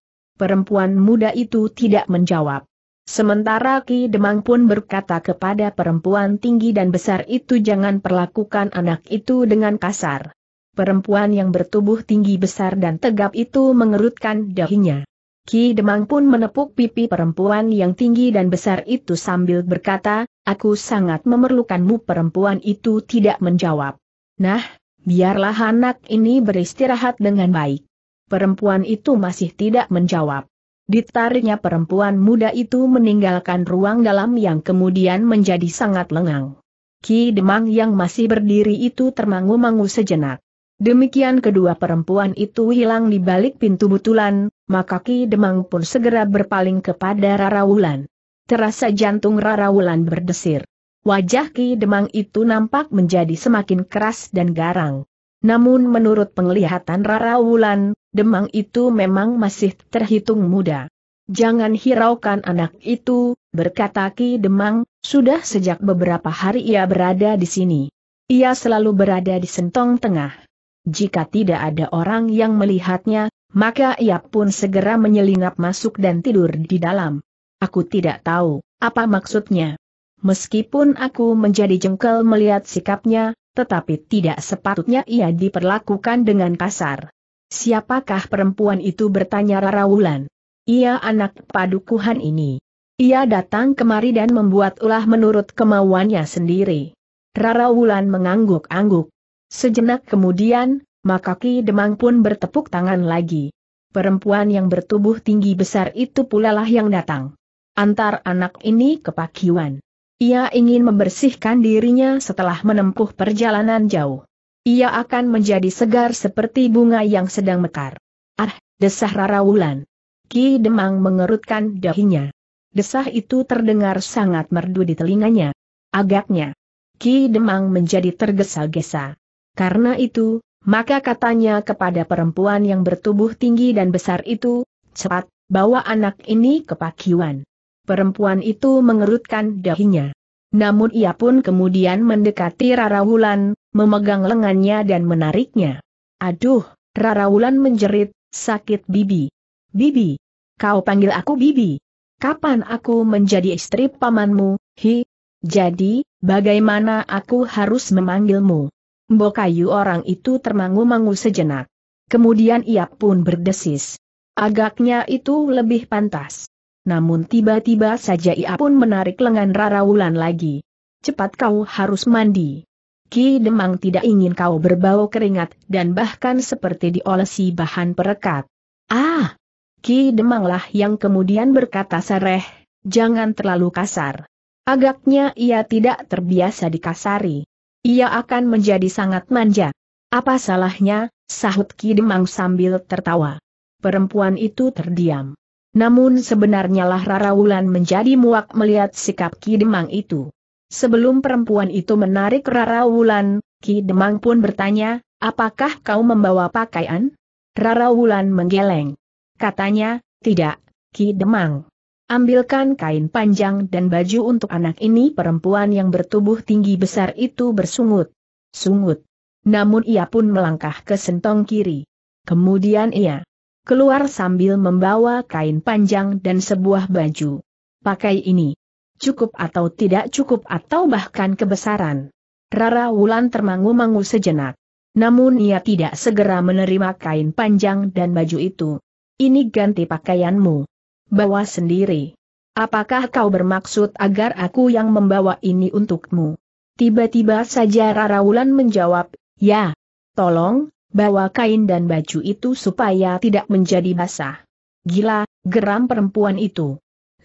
Perempuan muda itu tidak menjawab. Sementara Ki Demang pun berkata kepada perempuan tinggi dan besar itu jangan perlakukan anak itu dengan kasar. Perempuan yang bertubuh tinggi besar dan tegap itu mengerutkan dahinya. Ki Demang pun menepuk pipi perempuan yang tinggi dan besar itu sambil berkata, aku sangat memerlukanmu perempuan itu tidak menjawab. Nah, biarlah anak ini beristirahat dengan baik. Perempuan itu masih tidak menjawab. Ditariknya perempuan muda itu meninggalkan ruang dalam yang kemudian menjadi sangat lengang. Ki Demang yang masih berdiri itu termangu-mangu sejenak. Demikian kedua perempuan itu hilang di balik pintu butulan, maka Ki Demang pun segera berpaling kepada Rara Wulan. Terasa jantung Rara Wulan berdesir. Wajah Ki Demang itu nampak menjadi semakin keras dan garang. Namun menurut penglihatan Rara Wulan, Demang itu memang masih terhitung muda. Jangan hiraukan anak itu, berkata Ki Demang, sudah sejak beberapa hari ia berada di sini. Ia selalu berada di sentong tengah. Jika tidak ada orang yang melihatnya, maka ia pun segera menyelinap masuk dan tidur di dalam. Aku tidak tahu, apa maksudnya. Meskipun aku menjadi jengkel melihat sikapnya, tetapi tidak sepatutnya ia diperlakukan dengan kasar. Siapakah perempuan itu bertanya Rara Wulan? Ia anak padukuhan ini. Ia datang kemari dan membuat ulah menurut kemauannya sendiri. Rara Wulan mengangguk-angguk. Sejenak kemudian, maka Ki Demang pun bertepuk tangan lagi. Perempuan yang bertubuh tinggi besar itu pula lah yang datang. Antar anak ini ke Pakiwan. Ia ingin membersihkan dirinya setelah menempuh perjalanan jauh. Ia akan menjadi segar seperti bunga yang sedang mekar. Ah, desah Rara Wulan. Ki Demang mengerutkan dahinya. Desah itu terdengar sangat merdu di telinganya. Agaknya, Ki Demang menjadi tergesa-gesa. Karena itu, maka katanya kepada perempuan yang bertubuh tinggi dan besar itu, cepat, bawa anak ini ke pakiwan. Perempuan itu mengerutkan dahinya. Namun ia pun kemudian mendekati Rara Wulan, memegang lengannya dan menariknya. Aduh, Rara Wulan menjerit, sakit Bibi. Bibi, kau panggil aku Bibi. Kapan aku menjadi istri pamanmu, hi? Jadi, bagaimana aku harus memanggilmu? kayu orang itu termangu-mangu sejenak. Kemudian ia pun berdesis. Agaknya itu lebih pantas. Namun tiba-tiba saja ia pun menarik lengan Rara Wulan lagi. Cepat kau harus mandi. Ki Demang tidak ingin kau berbau keringat dan bahkan seperti diolesi bahan perekat. Ah! Ki Demanglah yang kemudian berkata sareh, jangan terlalu kasar. Agaknya ia tidak terbiasa dikasari. Ia akan menjadi sangat manja. Apa salahnya, sahut Ki Demang sambil tertawa. Perempuan itu terdiam. Namun sebenarnya lah Rara Wulan menjadi muak melihat sikap Ki Demang itu. Sebelum perempuan itu menarik Rara Wulan, Ki Demang pun bertanya, apakah kau membawa pakaian? Rara Wulan menggeleng. Katanya, tidak, Ki Demang. Ambilkan kain panjang dan baju untuk anak ini perempuan yang bertubuh tinggi besar itu bersungut. Sungut. Namun ia pun melangkah ke sentong kiri. Kemudian ia keluar sambil membawa kain panjang dan sebuah baju. Pakai ini cukup atau tidak cukup atau bahkan kebesaran. Rara Wulan termangu-mangu sejenak. Namun ia tidak segera menerima kain panjang dan baju itu. Ini ganti pakaianmu. Bawa sendiri. Apakah kau bermaksud agar aku yang membawa ini untukmu? Tiba-tiba saja Rara Wulan menjawab, ya. Tolong, bawa kain dan baju itu supaya tidak menjadi basah. Gila, geram perempuan itu.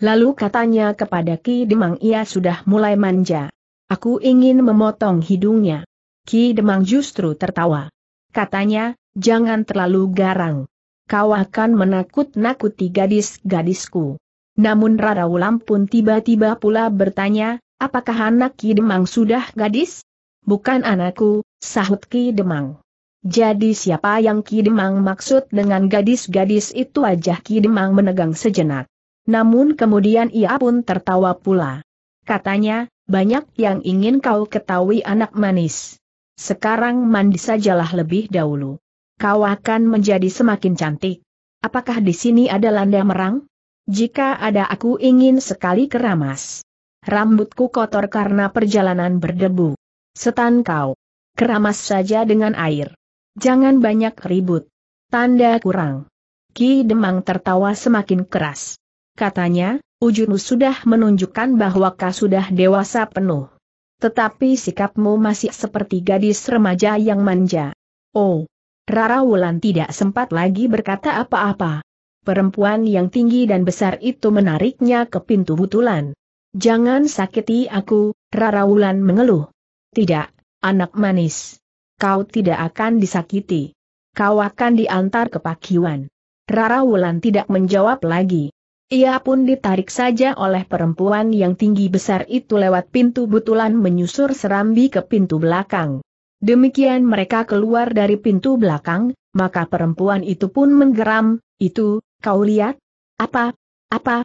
Lalu katanya kepada Ki Demang ia sudah mulai manja. Aku ingin memotong hidungnya. Ki Demang justru tertawa. Katanya, jangan terlalu garang. Kau akan menakut-nakuti gadis-gadisku. Namun Rara Ulam pun tiba-tiba pula bertanya, apakah anak Ki Demang sudah gadis? Bukan anakku, sahut Ki Demang. Jadi siapa yang Ki Demang maksud dengan gadis-gadis itu wajah Ki Demang menegang sejenak. Namun kemudian ia pun tertawa pula. Katanya, banyak yang ingin kau ketahui anak manis. Sekarang mandi sajalah lebih dahulu. Kau akan menjadi semakin cantik. Apakah di sini ada landa merang? Jika ada aku ingin sekali keramas. Rambutku kotor karena perjalanan berdebu. Setan kau. Keramas saja dengan air. Jangan banyak ribut. Tanda kurang. Ki Demang tertawa semakin keras katanya, ujungmu sudah menunjukkan bahwa kau sudah dewasa penuh. Tetapi sikapmu masih seperti gadis remaja yang manja. Oh, Rara Wulan tidak sempat lagi berkata apa-apa. Perempuan yang tinggi dan besar itu menariknya ke pintu butulan. Jangan sakiti aku, Rara Wulan mengeluh. Tidak, anak manis. Kau tidak akan disakiti. Kau akan diantar ke pakiwan. Rara Wulan tidak menjawab lagi. Ia pun ditarik saja oleh perempuan yang tinggi besar itu lewat pintu butulan menyusur serambi ke pintu belakang. Demikian mereka keluar dari pintu belakang, maka perempuan itu pun menggeram, itu, kau lihat? Apa? Apa?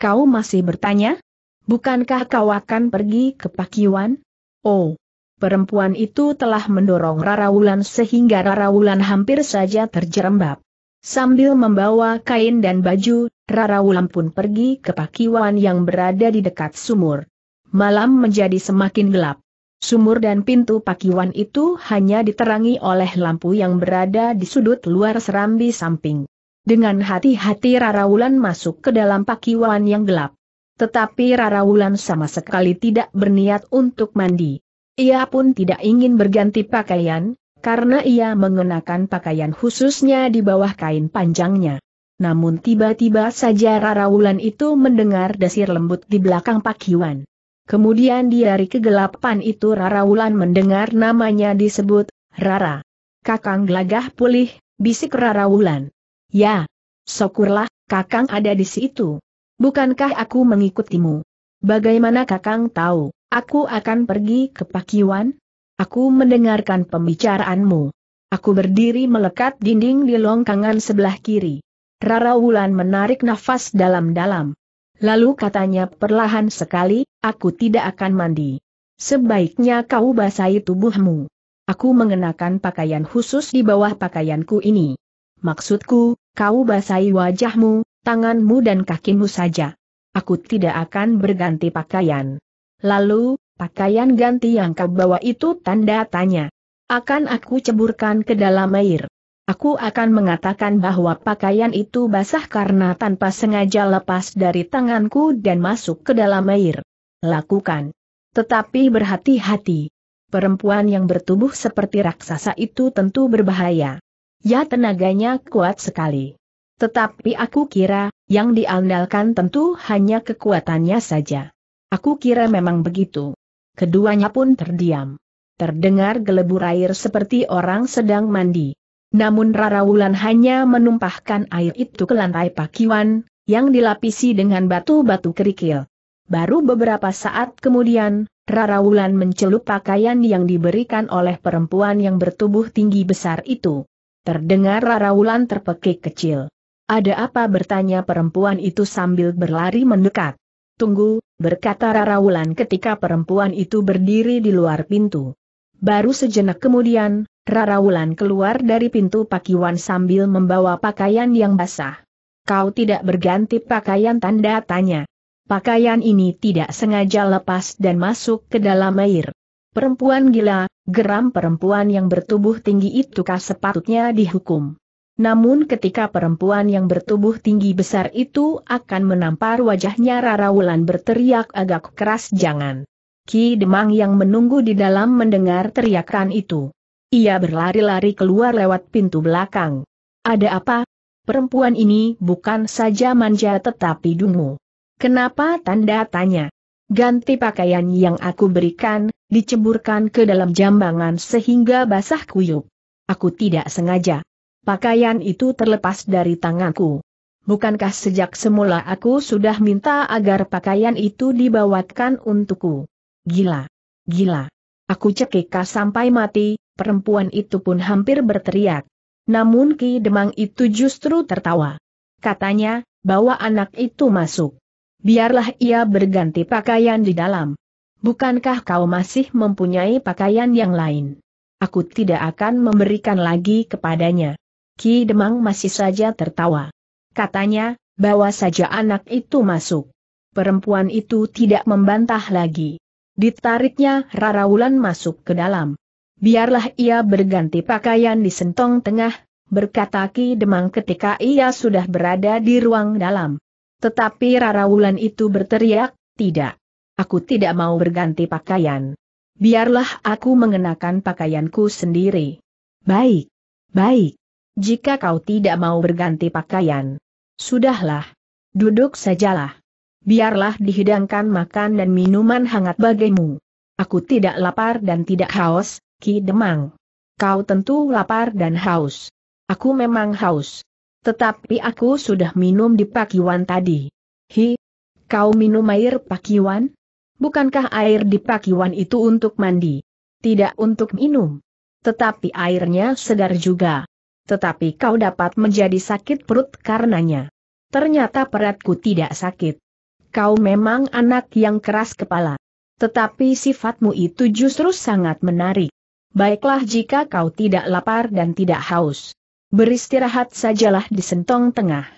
Kau masih bertanya? Bukankah kau akan pergi ke Pakiwan? Oh! Perempuan itu telah mendorong Rara Wulan sehingga Rara Wulan hampir saja terjerembab. Sambil membawa kain dan baju, Rara Wulan pun pergi ke pakiwan yang berada di dekat sumur. Malam menjadi semakin gelap. Sumur dan pintu pakiwan itu hanya diterangi oleh lampu yang berada di sudut luar serambi samping. Dengan hati-hati Rara Wulan masuk ke dalam pakiwan yang gelap. Tetapi Rara Wulan sama sekali tidak berniat untuk mandi. Ia pun tidak ingin berganti pakaian, karena ia mengenakan pakaian khususnya di bawah kain panjangnya. Namun tiba-tiba saja Rara Wulan itu mendengar desir lembut di belakang Pakiwan. Kemudian di hari kegelapan itu Rara Wulan mendengar namanya disebut, Rara. Kakang gelagah pulih, bisik Rara Wulan. Ya, syukurlah, Kakang ada di situ. Bukankah aku mengikutimu? Bagaimana Kakang tahu, aku akan pergi ke Pakiwan? Aku mendengarkan pembicaraanmu. Aku berdiri melekat dinding di longkangan sebelah kiri. Rara Wulan menarik nafas dalam-dalam. Lalu katanya perlahan sekali, aku tidak akan mandi. Sebaiknya kau basahi tubuhmu. Aku mengenakan pakaian khusus di bawah pakaianku ini. Maksudku, kau basahi wajahmu, tanganmu dan kakimu saja. Aku tidak akan berganti pakaian. Lalu, Pakaian ganti yang kau bawa itu tanda tanya. Akan aku ceburkan ke dalam air. Aku akan mengatakan bahwa pakaian itu basah karena tanpa sengaja lepas dari tanganku dan masuk ke dalam air. Lakukan. Tetapi berhati-hati. Perempuan yang bertubuh seperti raksasa itu tentu berbahaya. Ya tenaganya kuat sekali. Tetapi aku kira, yang diandalkan tentu hanya kekuatannya saja. Aku kira memang begitu. Keduanya pun terdiam. Terdengar gelebur air seperti orang sedang mandi. Namun Rara Wulan hanya menumpahkan air itu ke lantai pakiwan, yang dilapisi dengan batu-batu kerikil. Baru beberapa saat kemudian, Rara Wulan mencelup pakaian yang diberikan oleh perempuan yang bertubuh tinggi besar itu. Terdengar Rara Wulan terpekik kecil. Ada apa bertanya perempuan itu sambil berlari mendekat. Tunggu, berkata Rarawulan ketika perempuan itu berdiri di luar pintu. Baru sejenak kemudian, Rarawulan keluar dari pintu pakiwan sambil membawa pakaian yang basah. Kau tidak berganti pakaian tanda tanya. Pakaian ini tidak sengaja lepas dan masuk ke dalam air. Perempuan gila, geram perempuan yang bertubuh tinggi itu kah sepatutnya dihukum. Namun ketika perempuan yang bertubuh tinggi besar itu akan menampar wajahnya Rara Wulan berteriak agak keras jangan. Ki Demang yang menunggu di dalam mendengar teriakan itu. Ia berlari-lari keluar lewat pintu belakang. Ada apa? Perempuan ini bukan saja manja tetapi dungu. Kenapa tanda tanya? Ganti pakaian yang aku berikan, diceburkan ke dalam jambangan sehingga basah kuyup. Aku tidak sengaja pakaian itu terlepas dari tanganku. Bukankah sejak semula aku sudah minta agar pakaian itu dibawakan untukku? Gila! Gila! Aku cekikah sampai mati, perempuan itu pun hampir berteriak. Namun Ki Demang itu justru tertawa. Katanya, bawa anak itu masuk. Biarlah ia berganti pakaian di dalam. Bukankah kau masih mempunyai pakaian yang lain? Aku tidak akan memberikan lagi kepadanya. Ki Demang masih saja tertawa. Katanya, bawa saja anak itu masuk. Perempuan itu tidak membantah lagi. Ditariknya Rara Wulan masuk ke dalam. Biarlah ia berganti pakaian di sentong tengah, berkata Ki Demang ketika ia sudah berada di ruang dalam. Tetapi Rara Wulan itu berteriak, tidak. Aku tidak mau berganti pakaian. Biarlah aku mengenakan pakaianku sendiri. Baik. Baik jika kau tidak mau berganti pakaian. Sudahlah. Duduk sajalah. Biarlah dihidangkan makan dan minuman hangat bagimu. Aku tidak lapar dan tidak haus, Ki Demang. Kau tentu lapar dan haus. Aku memang haus. Tetapi aku sudah minum di pakiwan tadi. Hi, kau minum air pakiwan? Bukankah air di pakiwan itu untuk mandi? Tidak untuk minum. Tetapi airnya segar juga tetapi kau dapat menjadi sakit perut karenanya. Ternyata peratku tidak sakit. Kau memang anak yang keras kepala. Tetapi sifatmu itu justru sangat menarik. Baiklah jika kau tidak lapar dan tidak haus. Beristirahat sajalah di sentong tengah.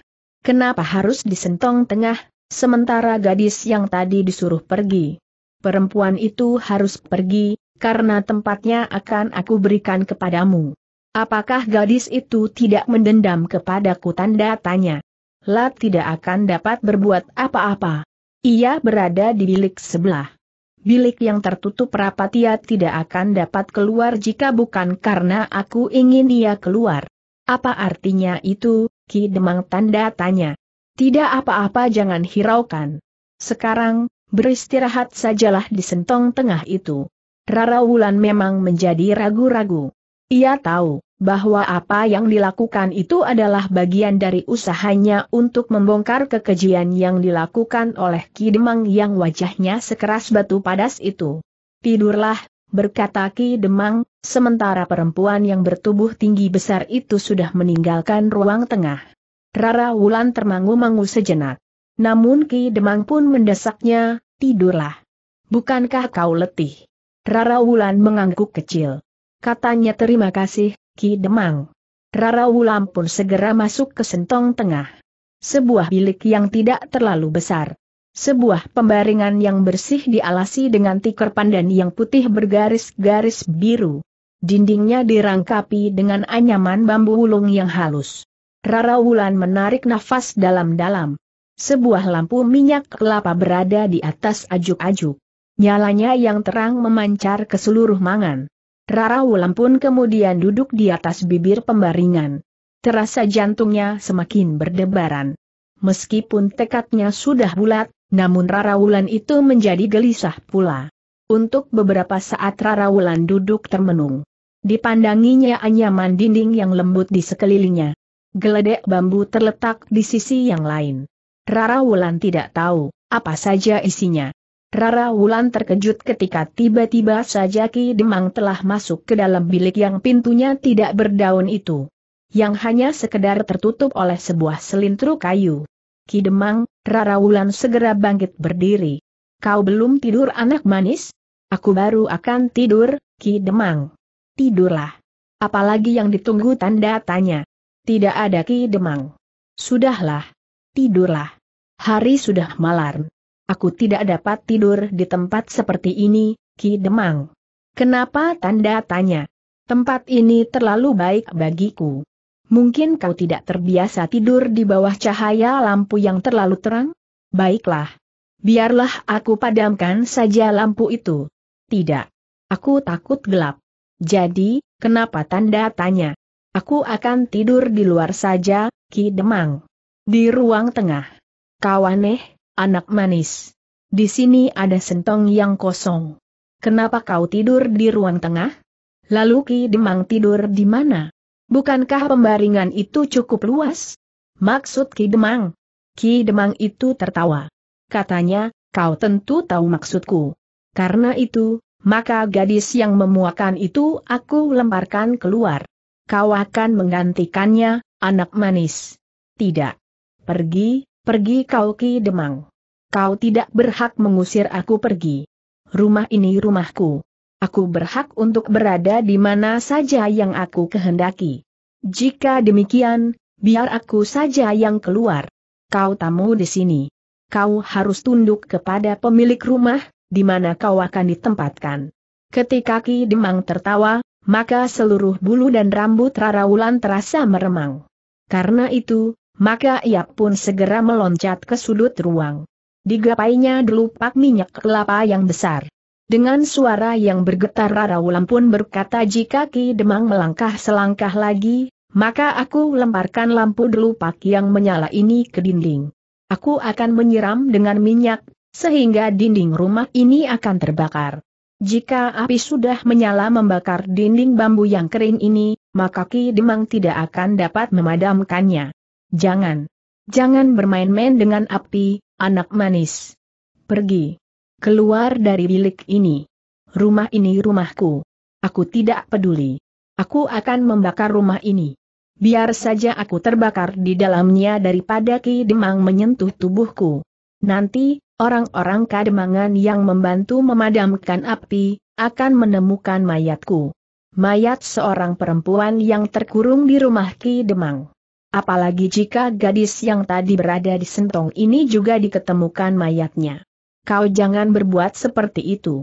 Kenapa harus di sentong tengah, sementara gadis yang tadi disuruh pergi? Perempuan itu harus pergi, karena tempatnya akan aku berikan kepadamu. Apakah gadis itu tidak mendendam kepadaku tanda tanya? Lat tidak akan dapat berbuat apa-apa. Ia berada di bilik sebelah. Bilik yang tertutup rapat ia tidak akan dapat keluar jika bukan karena aku ingin ia keluar. Apa artinya itu, Ki Demang tanda tanya? Tidak apa-apa jangan hiraukan. Sekarang, beristirahat sajalah di sentong tengah itu. Rara Wulan memang menjadi ragu-ragu. Ia tahu bahwa apa yang dilakukan itu adalah bagian dari usahanya untuk membongkar kekejian yang dilakukan oleh Ki Demang yang wajahnya sekeras batu padas itu. Tidurlah, berkata Ki Demang, sementara perempuan yang bertubuh tinggi besar itu sudah meninggalkan ruang tengah. Rara Wulan termangu-mangu sejenak. Namun Ki Demang pun mendesaknya, tidurlah. Bukankah kau letih? Rara Wulan mengangguk kecil katanya terima kasih, Ki Demang. Rara Wulan pun segera masuk ke sentong tengah. Sebuah bilik yang tidak terlalu besar. Sebuah pembaringan yang bersih dialasi dengan tikar pandan yang putih bergaris-garis biru. Dindingnya dirangkapi dengan anyaman bambu ulung yang halus. Rara Wulan menarik nafas dalam-dalam. Sebuah lampu minyak kelapa berada di atas ajuk-ajuk. Nyalanya yang terang memancar ke seluruh mangan. Rara Wulan pun kemudian duduk di atas bibir pembaringan. Terasa jantungnya semakin berdebaran. Meskipun tekadnya sudah bulat, namun Rara Wulan itu menjadi gelisah pula. Untuk beberapa saat Rara Wulan duduk termenung. Dipandanginya anyaman dinding yang lembut di sekelilingnya. Geledek bambu terletak di sisi yang lain. Rara Wulan tidak tahu apa saja isinya. Rara Wulan terkejut ketika tiba-tiba saja Ki Demang telah masuk ke dalam bilik yang pintunya tidak berdaun itu. Yang hanya sekedar tertutup oleh sebuah selintru kayu. Ki Demang, Rara Wulan segera bangkit berdiri. Kau belum tidur anak manis? Aku baru akan tidur, Ki Demang. Tidurlah. Apalagi yang ditunggu tanda tanya. Tidak ada Ki Demang. Sudahlah. Tidurlah. Hari sudah malam. Aku tidak dapat tidur di tempat seperti ini, Ki Demang. Kenapa tanda tanya? Tempat ini terlalu baik bagiku. Mungkin kau tidak terbiasa tidur di bawah cahaya lampu yang terlalu terang? Baiklah. Biarlah aku padamkan saja lampu itu. Tidak. Aku takut gelap. Jadi, kenapa tanda tanya? Aku akan tidur di luar saja, Ki Demang. Di ruang tengah. Kau aneh, anak manis. Di sini ada sentong yang kosong. Kenapa kau tidur di ruang tengah? Lalu Ki Demang tidur di mana? Bukankah pembaringan itu cukup luas? Maksud Ki Demang? Ki Demang itu tertawa. Katanya, kau tentu tahu maksudku. Karena itu, maka gadis yang memuakan itu aku lemparkan keluar. Kau akan menggantikannya, anak manis. Tidak. Pergi, pergi kau Ki Demang. Kau tidak berhak mengusir aku pergi. Rumah ini rumahku. Aku berhak untuk berada di mana saja yang aku kehendaki. Jika demikian, biar aku saja yang keluar. Kau tamu di sini. Kau harus tunduk kepada pemilik rumah, di mana kau akan ditempatkan. Ketika Ki Demang tertawa, maka seluruh bulu dan rambut Rara Wulan terasa meremang. Karena itu, maka ia pun segera meloncat ke sudut ruang digapainya delupak minyak kelapa yang besar. Dengan suara yang bergetar Rawulan pun berkata jika Ki Demang melangkah selangkah lagi, maka aku lemparkan lampu delupak yang menyala ini ke dinding. Aku akan menyiram dengan minyak, sehingga dinding rumah ini akan terbakar. Jika api sudah menyala membakar dinding bambu yang kering ini, maka Ki Demang tidak akan dapat memadamkannya. Jangan. Jangan bermain-main dengan api, anak manis. Pergi. Keluar dari bilik ini. Rumah ini rumahku. Aku tidak peduli. Aku akan membakar rumah ini. Biar saja aku terbakar di dalamnya daripada Ki Demang menyentuh tubuhku. Nanti, orang-orang kademangan yang membantu memadamkan api, akan menemukan mayatku. Mayat seorang perempuan yang terkurung di rumah Ki Demang. Apalagi jika gadis yang tadi berada di sentong ini juga diketemukan mayatnya. Kau jangan berbuat seperti itu.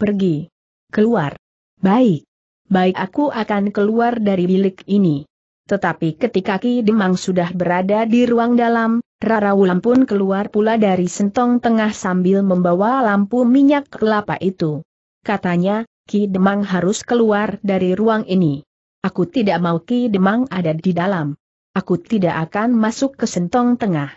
Pergi. Keluar. Baik. Baik aku akan keluar dari bilik ini. Tetapi ketika Ki Demang sudah berada di ruang dalam, Rara Wulan pun keluar pula dari sentong tengah sambil membawa lampu minyak kelapa itu. Katanya, Ki Demang harus keluar dari ruang ini. Aku tidak mau Ki Demang ada di dalam. Aku tidak akan masuk ke sentong tengah.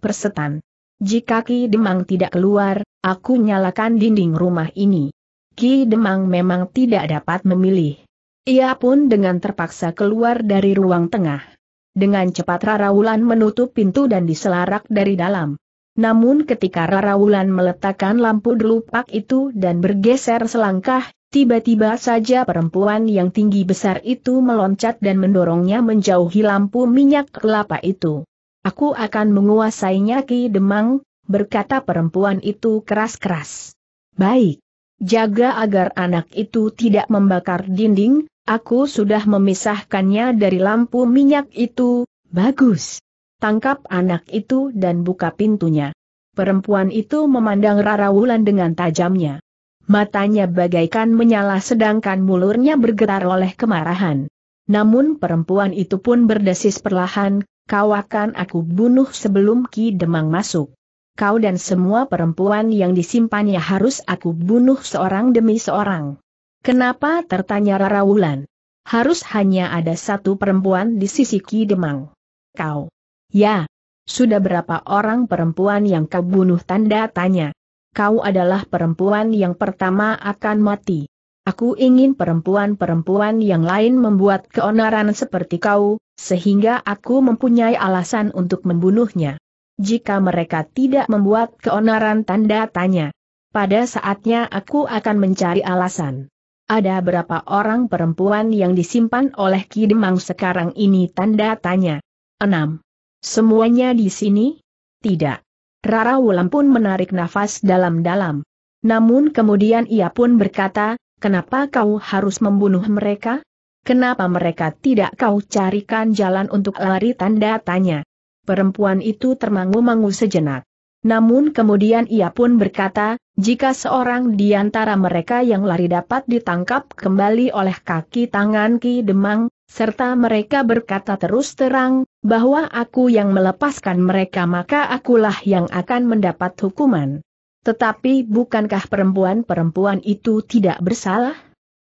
Persetan. Jika Ki Demang tidak keluar, aku nyalakan dinding rumah ini. Ki Demang memang tidak dapat memilih. Ia pun dengan terpaksa keluar dari ruang tengah. Dengan cepat Wulan menutup pintu dan diselarak dari dalam. Namun ketika Wulan meletakkan lampu delupak itu dan bergeser selangkah, Tiba-tiba saja perempuan yang tinggi besar itu meloncat dan mendorongnya menjauhi lampu minyak kelapa itu. Aku akan menguasainya Ki Demang, berkata perempuan itu keras-keras. Baik. Jaga agar anak itu tidak membakar dinding, aku sudah memisahkannya dari lampu minyak itu, bagus. Tangkap anak itu dan buka pintunya. Perempuan itu memandang Rara Wulan dengan tajamnya. Matanya bagaikan menyala sedangkan mulurnya bergetar oleh kemarahan. Namun perempuan itu pun berdesis perlahan, kau akan aku bunuh sebelum Ki Demang masuk. Kau dan semua perempuan yang disimpannya harus aku bunuh seorang demi seorang. Kenapa tertanya Rara Wulan? Harus hanya ada satu perempuan di sisi Ki Demang. Kau. Ya. Sudah berapa orang perempuan yang kau bunuh tanda tanya kau adalah perempuan yang pertama akan mati. Aku ingin perempuan-perempuan yang lain membuat keonaran seperti kau, sehingga aku mempunyai alasan untuk membunuhnya. Jika mereka tidak membuat keonaran tanda tanya, pada saatnya aku akan mencari alasan. Ada berapa orang perempuan yang disimpan oleh Ki Demang sekarang ini tanda tanya? 6. Semuanya di sini? Tidak. Rara Wulan pun menarik nafas dalam-dalam. Namun kemudian ia pun berkata, kenapa kau harus membunuh mereka? Kenapa mereka tidak kau carikan jalan untuk lari tanda tanya? Perempuan itu termangu-mangu sejenak. Namun kemudian ia pun berkata, jika seorang di antara mereka yang lari dapat ditangkap kembali oleh kaki tangan Ki Demang, serta mereka berkata terus terang, bahwa aku yang melepaskan mereka maka akulah yang akan mendapat hukuman. Tetapi bukankah perempuan-perempuan itu tidak bersalah?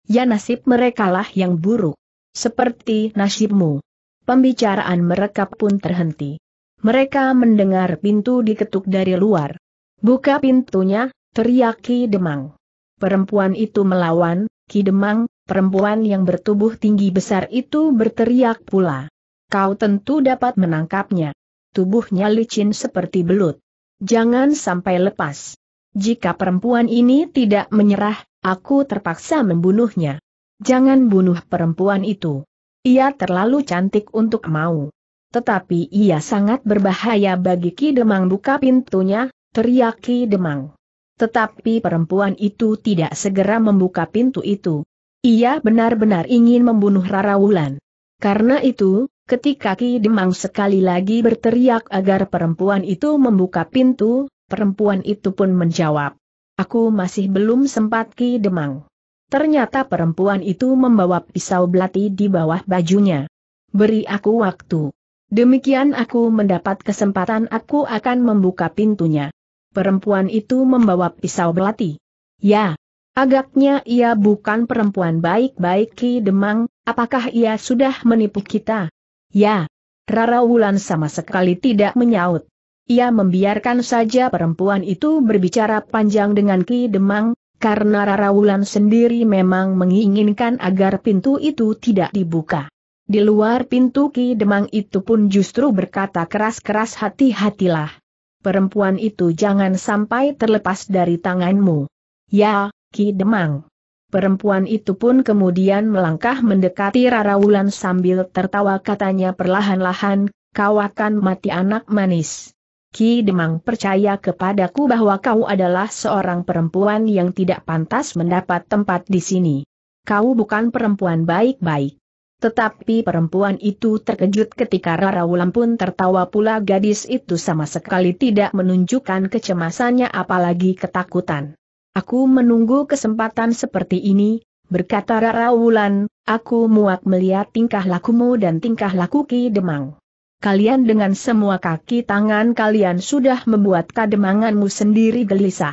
Ya nasib merekalah yang buruk. Seperti nasibmu. Pembicaraan mereka pun terhenti. Mereka mendengar pintu diketuk dari luar. Buka pintunya, teriak Ki Demang. Perempuan itu melawan, Ki Demang, perempuan yang bertubuh tinggi besar itu berteriak pula. Kau tentu dapat menangkapnya. Tubuhnya licin seperti belut. Jangan sampai lepas. Jika perempuan ini tidak menyerah, aku terpaksa membunuhnya. Jangan bunuh perempuan itu. Ia terlalu cantik untuk mau. Tetapi ia sangat berbahaya bagi Ki Demang buka pintunya, teriak Ki Demang. Tetapi perempuan itu tidak segera membuka pintu itu. Ia benar-benar ingin membunuh Rara Wulan. Karena itu, Ketika Ki Demang sekali lagi berteriak agar perempuan itu membuka pintu, perempuan itu pun menjawab. Aku masih belum sempat Ki Demang. Ternyata perempuan itu membawa pisau belati di bawah bajunya. Beri aku waktu. Demikian aku mendapat kesempatan aku akan membuka pintunya. Perempuan itu membawa pisau belati. Ya, Agaknya ia bukan perempuan baik-baik Ki Demang, apakah ia sudah menipu kita? Ya. Rara Wulan sama sekali tidak menyaut. Ia membiarkan saja perempuan itu berbicara panjang dengan Ki Demang, karena Rara Wulan sendiri memang menginginkan agar pintu itu tidak dibuka. Di luar pintu Ki Demang itu pun justru berkata keras-keras hati-hatilah. Perempuan itu jangan sampai terlepas dari tanganmu. Ya, Ki Demang. Perempuan itu pun kemudian melangkah mendekati Rara Wulan sambil tertawa katanya perlahan-lahan, kau akan mati anak manis. Ki Demang percaya kepadaku bahwa kau adalah seorang perempuan yang tidak pantas mendapat tempat di sini. Kau bukan perempuan baik-baik. Tetapi perempuan itu terkejut ketika Rara Wulan pun tertawa pula gadis itu sama sekali tidak menunjukkan kecemasannya apalagi ketakutan. Aku menunggu kesempatan seperti ini, berkata Rara Wulan, aku muak melihat tingkah lakumu dan tingkah laku Ki Demang. Kalian dengan semua kaki tangan kalian sudah membuat kademanganmu sendiri gelisah.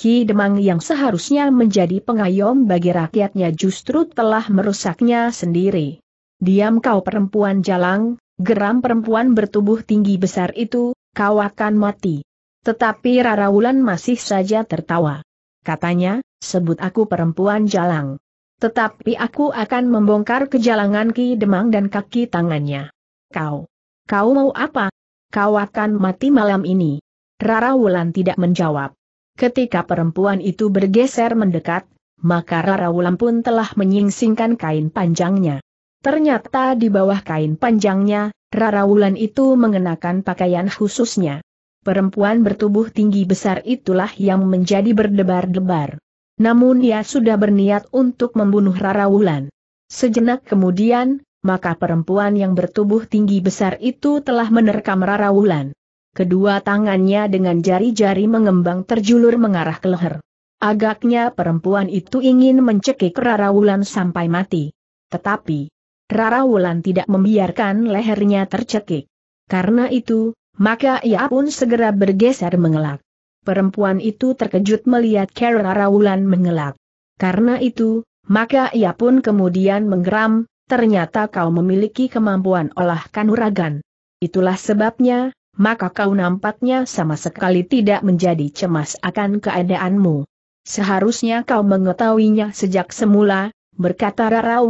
Ki Demang yang seharusnya menjadi pengayom bagi rakyatnya justru telah merusaknya sendiri. Diam kau perempuan jalang, geram perempuan bertubuh tinggi besar itu, kau akan mati. Tetapi Rara Wulan masih saja tertawa. Katanya, sebut aku perempuan jalang. Tetapi aku akan membongkar kejalangan Ki Demang dan kaki tangannya. Kau. Kau mau apa? Kau akan mati malam ini. Rara Wulan tidak menjawab. Ketika perempuan itu bergeser mendekat, maka Rara Wulan pun telah menyingsingkan kain panjangnya. Ternyata di bawah kain panjangnya, Rara Wulan itu mengenakan pakaian khususnya. Perempuan bertubuh tinggi besar itulah yang menjadi berdebar-debar. Namun ia sudah berniat untuk membunuh Rara Wulan. Sejenak kemudian, maka perempuan yang bertubuh tinggi besar itu telah menerkam Rara Wulan. Kedua tangannya dengan jari-jari mengembang terjulur mengarah ke leher. Agaknya perempuan itu ingin mencekik Rara Wulan sampai mati. Tetapi, Rara Wulan tidak membiarkan lehernya tercekik. Karena itu, maka ia pun segera bergeser mengelak. Perempuan itu terkejut melihat Kera Raulan mengelak. Karena itu, maka ia pun kemudian menggeram, ternyata kau memiliki kemampuan olah kanuragan. Itulah sebabnya, maka kau nampaknya sama sekali tidak menjadi cemas akan keadaanmu. Seharusnya kau mengetahuinya sejak semula, berkata Rara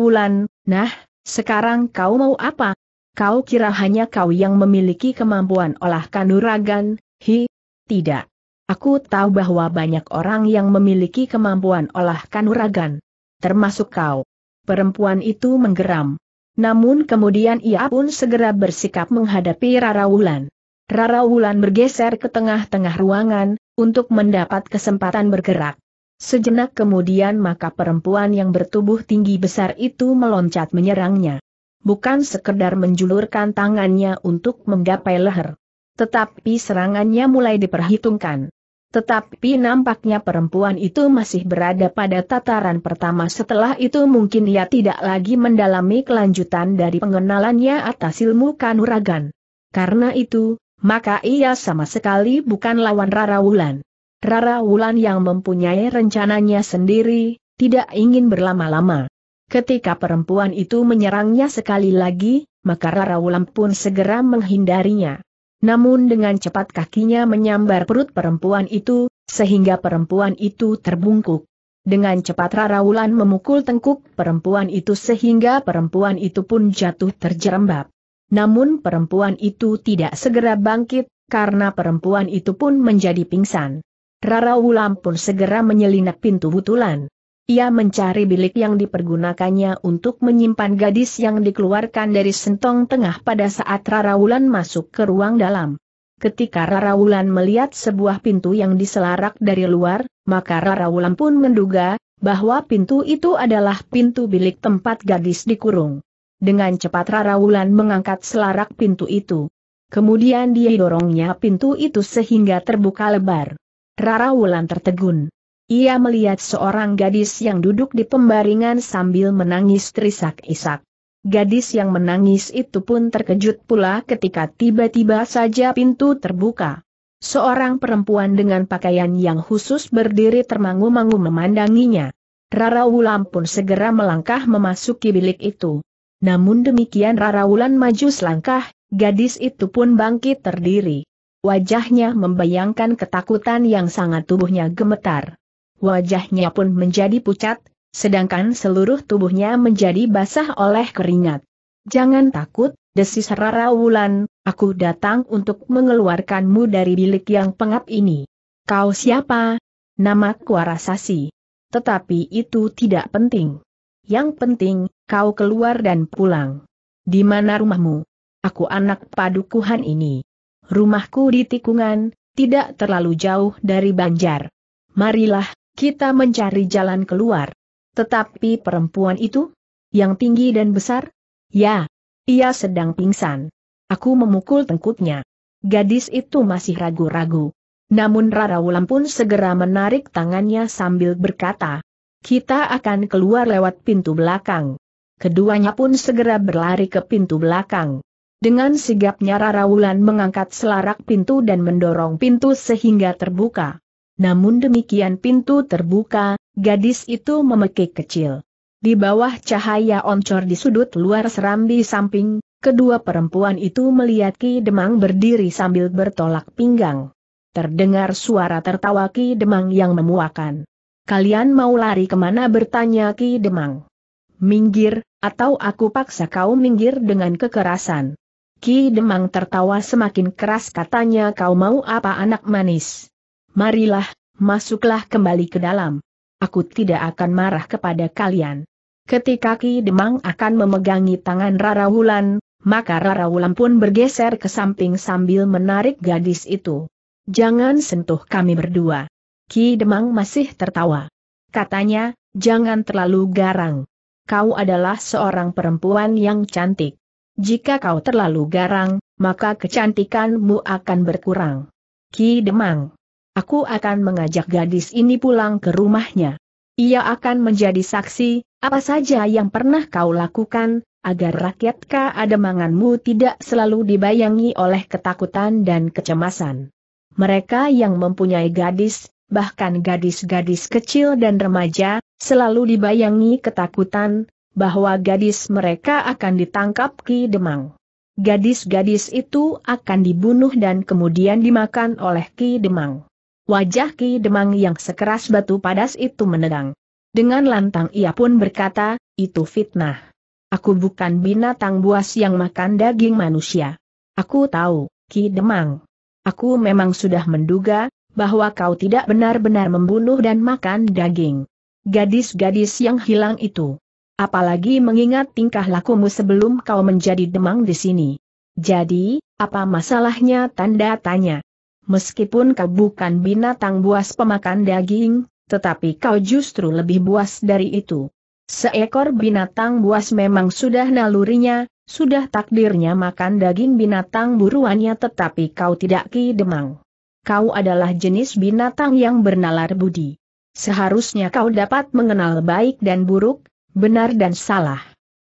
nah, sekarang kau mau apa? Kau kira hanya kau yang memiliki kemampuan olah kanuragan, hi? Tidak. Aku tahu bahwa banyak orang yang memiliki kemampuan olah kanuragan. Termasuk kau. Perempuan itu menggeram. Namun kemudian ia pun segera bersikap menghadapi Rara Wulan. Rara Wulan bergeser ke tengah-tengah ruangan, untuk mendapat kesempatan bergerak. Sejenak kemudian maka perempuan yang bertubuh tinggi besar itu meloncat menyerangnya bukan sekedar menjulurkan tangannya untuk menggapai leher. Tetapi serangannya mulai diperhitungkan. Tetapi nampaknya perempuan itu masih berada pada tataran pertama setelah itu mungkin ia tidak lagi mendalami kelanjutan dari pengenalannya atas ilmu kanuragan. Karena itu, maka ia sama sekali bukan lawan Rara Wulan. Rara Wulan yang mempunyai rencananya sendiri, tidak ingin berlama-lama. Ketika perempuan itu menyerangnya sekali lagi, maka Rara Wulan pun segera menghindarinya. Namun dengan cepat kakinya menyambar perut perempuan itu, sehingga perempuan itu terbungkuk. Dengan cepat Rara Wulan memukul tengkuk perempuan itu sehingga perempuan itu pun jatuh terjerembab. Namun perempuan itu tidak segera bangkit, karena perempuan itu pun menjadi pingsan. Rara Wulan pun segera menyelinap pintu butulan. Ia mencari bilik yang dipergunakannya untuk menyimpan gadis yang dikeluarkan dari sentong tengah pada saat Rara Wulan masuk ke ruang dalam. Ketika Rara Wulan melihat sebuah pintu yang diselarak dari luar, maka Rara Wulan pun menduga bahwa pintu itu adalah pintu bilik tempat gadis dikurung. Dengan cepat Rara Wulan mengangkat selarak pintu itu. Kemudian dia dorongnya pintu itu sehingga terbuka lebar. Rara Wulan tertegun ia melihat seorang gadis yang duduk di pembaringan sambil menangis terisak-isak. Gadis yang menangis itu pun terkejut pula ketika tiba-tiba saja pintu terbuka. Seorang perempuan dengan pakaian yang khusus berdiri termangu-mangu memandanginya. Rara Wulan pun segera melangkah memasuki bilik itu. Namun demikian Rara Wulan maju selangkah, gadis itu pun bangkit terdiri. Wajahnya membayangkan ketakutan yang sangat tubuhnya gemetar wajahnya pun menjadi pucat, sedangkan seluruh tubuhnya menjadi basah oleh keringat. Jangan takut, desis Rara Wulan, aku datang untuk mengeluarkanmu dari bilik yang pengap ini. Kau siapa? Namaku Arasasi. Tetapi itu tidak penting. Yang penting, kau keluar dan pulang. Di mana rumahmu? Aku anak padukuhan ini. Rumahku di tikungan, tidak terlalu jauh dari Banjar. Marilah, kita mencari jalan keluar. Tetapi perempuan itu? Yang tinggi dan besar? Ya. Ia sedang pingsan. Aku memukul tengkuknya. Gadis itu masih ragu-ragu. Namun Rara Rarawulan pun segera menarik tangannya sambil berkata, kita akan keluar lewat pintu belakang. Keduanya pun segera berlari ke pintu belakang. Dengan sigapnya Rara Wulan mengangkat selarak pintu dan mendorong pintu sehingga terbuka. Namun demikian pintu terbuka, gadis itu memekik kecil. Di bawah cahaya oncor di sudut luar serambi samping, kedua perempuan itu melihat Ki Demang berdiri sambil bertolak pinggang. Terdengar suara tertawa Ki Demang yang memuakan. Kalian mau lari kemana bertanya Ki Demang. Minggir, atau aku paksa kau minggir dengan kekerasan. Ki Demang tertawa semakin keras katanya kau mau apa anak manis marilah, masuklah kembali ke dalam. Aku tidak akan marah kepada kalian. Ketika Ki Demang akan memegangi tangan Rara Wulan, maka Rara Wulan pun bergeser ke samping sambil menarik gadis itu. Jangan sentuh kami berdua. Ki Demang masih tertawa. Katanya, jangan terlalu garang. Kau adalah seorang perempuan yang cantik. Jika kau terlalu garang, maka kecantikanmu akan berkurang. Ki Demang. Aku akan mengajak gadis ini pulang ke rumahnya. Ia akan menjadi saksi, apa saja yang pernah kau lakukan, agar rakyat keademanganmu tidak selalu dibayangi oleh ketakutan dan kecemasan. Mereka yang mempunyai gadis, bahkan gadis-gadis kecil dan remaja, selalu dibayangi ketakutan, bahwa gadis mereka akan ditangkap Ki Demang. Gadis-gadis itu akan dibunuh dan kemudian dimakan oleh Ki Demang. Wajah Ki Demang yang sekeras batu padas itu menerang. Dengan lantang ia pun berkata, itu fitnah. Aku bukan binatang buas yang makan daging manusia. Aku tahu, Ki Demang. Aku memang sudah menduga, bahwa kau tidak benar-benar membunuh dan makan daging. Gadis-gadis yang hilang itu. Apalagi mengingat tingkah lakumu sebelum kau menjadi demang di sini. Jadi, apa masalahnya tanda tanya? meskipun kau bukan binatang buas pemakan daging, tetapi kau justru lebih buas dari itu. Seekor binatang buas memang sudah nalurinya, sudah takdirnya makan daging binatang buruannya tetapi kau tidak ki demang. Kau adalah jenis binatang yang bernalar budi. Seharusnya kau dapat mengenal baik dan buruk, benar dan salah.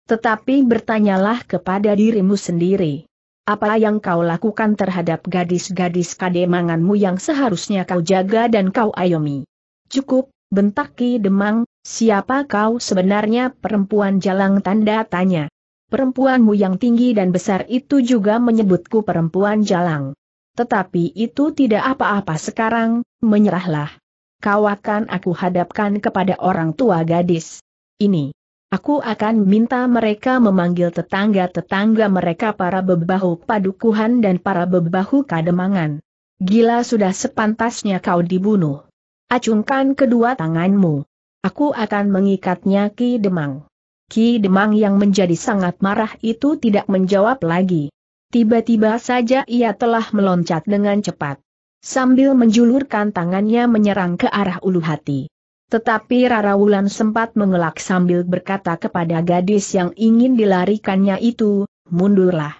Tetapi bertanyalah kepada dirimu sendiri apa yang kau lakukan terhadap gadis-gadis kademanganmu yang seharusnya kau jaga dan kau ayomi. Cukup, bentak Ki Demang, siapa kau sebenarnya perempuan jalang tanda tanya. Perempuanmu yang tinggi dan besar itu juga menyebutku perempuan jalang. Tetapi itu tidak apa-apa sekarang, menyerahlah. Kau akan aku hadapkan kepada orang tua gadis. Ini. Aku akan minta mereka memanggil tetangga-tetangga mereka para bebahu padukuhan dan para bebahu kademangan. Gila sudah sepantasnya kau dibunuh. Acungkan kedua tanganmu. Aku akan mengikatnya Ki Demang. Ki Demang yang menjadi sangat marah itu tidak menjawab lagi. Tiba-tiba saja ia telah meloncat dengan cepat. Sambil menjulurkan tangannya menyerang ke arah ulu hati. Tetapi Rara Wulan sempat mengelak sambil berkata kepada gadis yang ingin dilarikannya itu, mundurlah.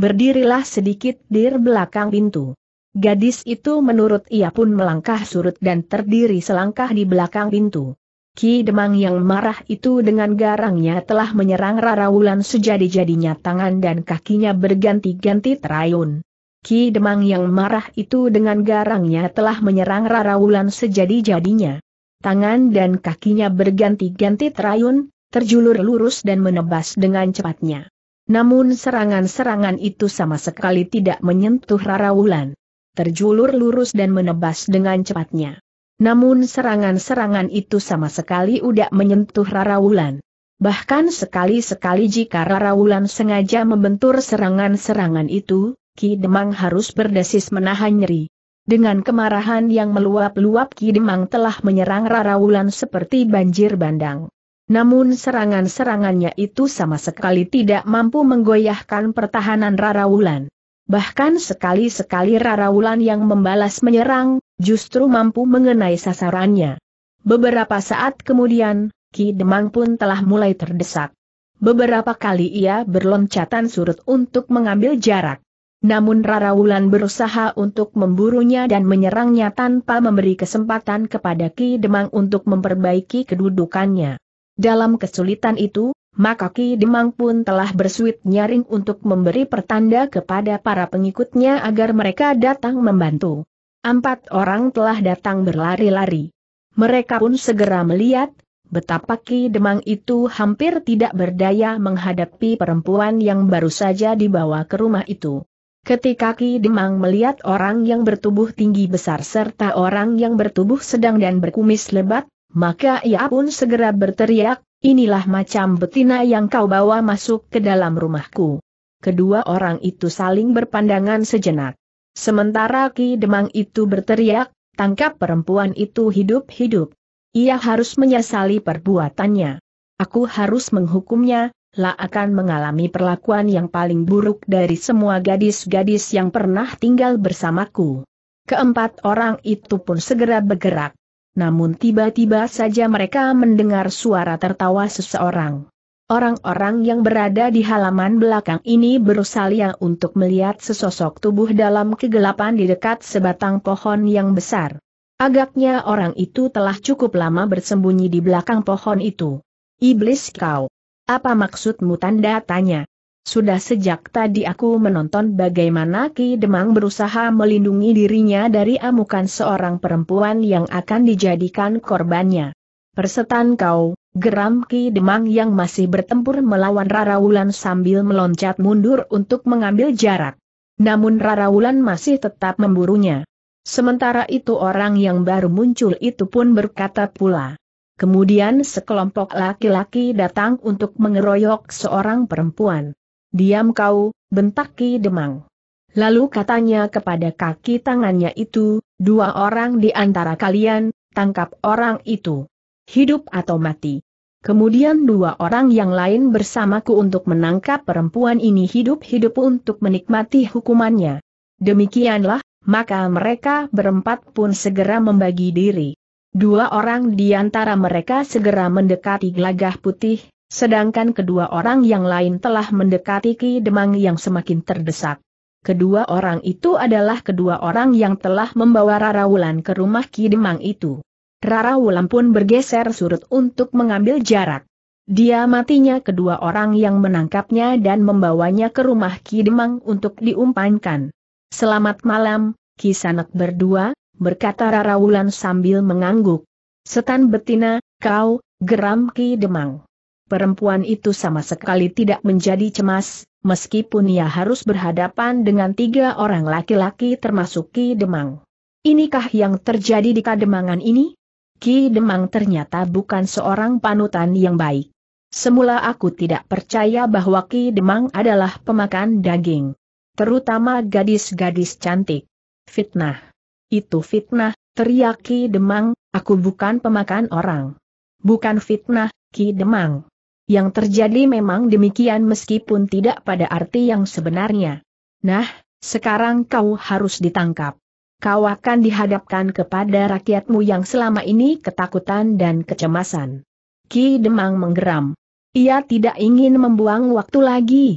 Berdirilah sedikit di belakang pintu. Gadis itu menurut ia pun melangkah surut dan terdiri selangkah di belakang pintu. Ki Demang yang marah itu dengan garangnya telah menyerang Rara Wulan sejadi-jadinya tangan dan kakinya berganti-ganti terayun. Ki Demang yang marah itu dengan garangnya telah menyerang Rara Wulan sejadi-jadinya Tangan dan kakinya berganti-ganti terayun, terjulur lurus dan menebas dengan cepatnya. Namun serangan-serangan itu sama sekali tidak menyentuh Rara Wulan. Terjulur lurus dan menebas dengan cepatnya. Namun serangan-serangan itu sama sekali tidak menyentuh Rara Wulan. Bahkan sekali-sekali jika Rara Wulan sengaja membentur serangan-serangan itu, Ki Demang harus berdesis menahan nyeri. Dengan kemarahan yang meluap-luap Ki Demang telah menyerang Rarawulan seperti banjir bandang. Namun serangan-serangannya itu sama sekali tidak mampu menggoyahkan pertahanan Rarawulan. Bahkan sekali-sekali Rarawulan yang membalas menyerang, justru mampu mengenai sasarannya. Beberapa saat kemudian, Ki Demang pun telah mulai terdesak. Beberapa kali ia berloncatan surut untuk mengambil jarak. Namun Rara Wulan berusaha untuk memburunya dan menyerangnya tanpa memberi kesempatan kepada Ki Demang untuk memperbaiki kedudukannya. Dalam kesulitan itu, maka Ki Demang pun telah bersuit nyaring untuk memberi pertanda kepada para pengikutnya agar mereka datang membantu. Empat orang telah datang berlari-lari. Mereka pun segera melihat, betapa Ki Demang itu hampir tidak berdaya menghadapi perempuan yang baru saja dibawa ke rumah itu. Ketika Ki Demang melihat orang yang bertubuh tinggi besar serta orang yang bertubuh sedang dan berkumis lebat, maka ia pun segera berteriak, inilah macam betina yang kau bawa masuk ke dalam rumahku. Kedua orang itu saling berpandangan sejenak. Sementara Ki Demang itu berteriak, tangkap perempuan itu hidup-hidup. Ia harus menyesali perbuatannya. Aku harus menghukumnya, La akan mengalami perlakuan yang paling buruk dari semua gadis-gadis yang pernah tinggal bersamaku. Keempat orang itu pun segera bergerak. Namun tiba-tiba saja mereka mendengar suara tertawa seseorang. Orang-orang yang berada di halaman belakang ini berusaha untuk melihat sesosok tubuh dalam kegelapan di dekat sebatang pohon yang besar. Agaknya orang itu telah cukup lama bersembunyi di belakang pohon itu. Iblis kau. Apa maksudmu tanda tanya? Sudah sejak tadi aku menonton bagaimana Ki Demang berusaha melindungi dirinya dari amukan seorang perempuan yang akan dijadikan korbannya. Persetan kau, geram Ki Demang yang masih bertempur melawan Raraulan sambil meloncat mundur untuk mengambil jarak. Namun Raraulan masih tetap memburunya. Sementara itu orang yang baru muncul itu pun berkata pula. Kemudian sekelompok laki-laki datang untuk mengeroyok seorang perempuan. Diam kau, bentak Ki Demang. Lalu katanya kepada kaki tangannya itu, dua orang di antara kalian, tangkap orang itu. Hidup atau mati. Kemudian dua orang yang lain bersamaku untuk menangkap perempuan ini hidup-hidup untuk menikmati hukumannya. Demikianlah, maka mereka berempat pun segera membagi diri. Dua orang di antara mereka segera mendekati gelagah putih, sedangkan kedua orang yang lain telah mendekati Ki Demang yang semakin terdesak. Kedua orang itu adalah kedua orang yang telah membawa Rara Wulan ke rumah Ki Demang itu. Wulan pun bergeser surut untuk mengambil jarak. Dia matinya kedua orang yang menangkapnya dan membawanya ke rumah Ki Demang untuk diumpankan. Selamat malam, Ki Sanak berdua, berkata Rara Wulan sambil mengangguk. Setan betina, kau, geram Ki Demang. Perempuan itu sama sekali tidak menjadi cemas, meskipun ia harus berhadapan dengan tiga orang laki-laki termasuk Ki Demang. Inikah yang terjadi di Kademangan ini? Ki Demang ternyata bukan seorang panutan yang baik. Semula aku tidak percaya bahwa Ki Demang adalah pemakan daging. Terutama gadis-gadis cantik. Fitnah. Itu fitnah, teriak Ki Demang, aku bukan pemakan orang. Bukan fitnah, Ki Demang. Yang terjadi memang demikian meskipun tidak pada arti yang sebenarnya. Nah, sekarang kau harus ditangkap. Kau akan dihadapkan kepada rakyatmu yang selama ini ketakutan dan kecemasan. Ki Demang menggeram. Ia tidak ingin membuang waktu lagi.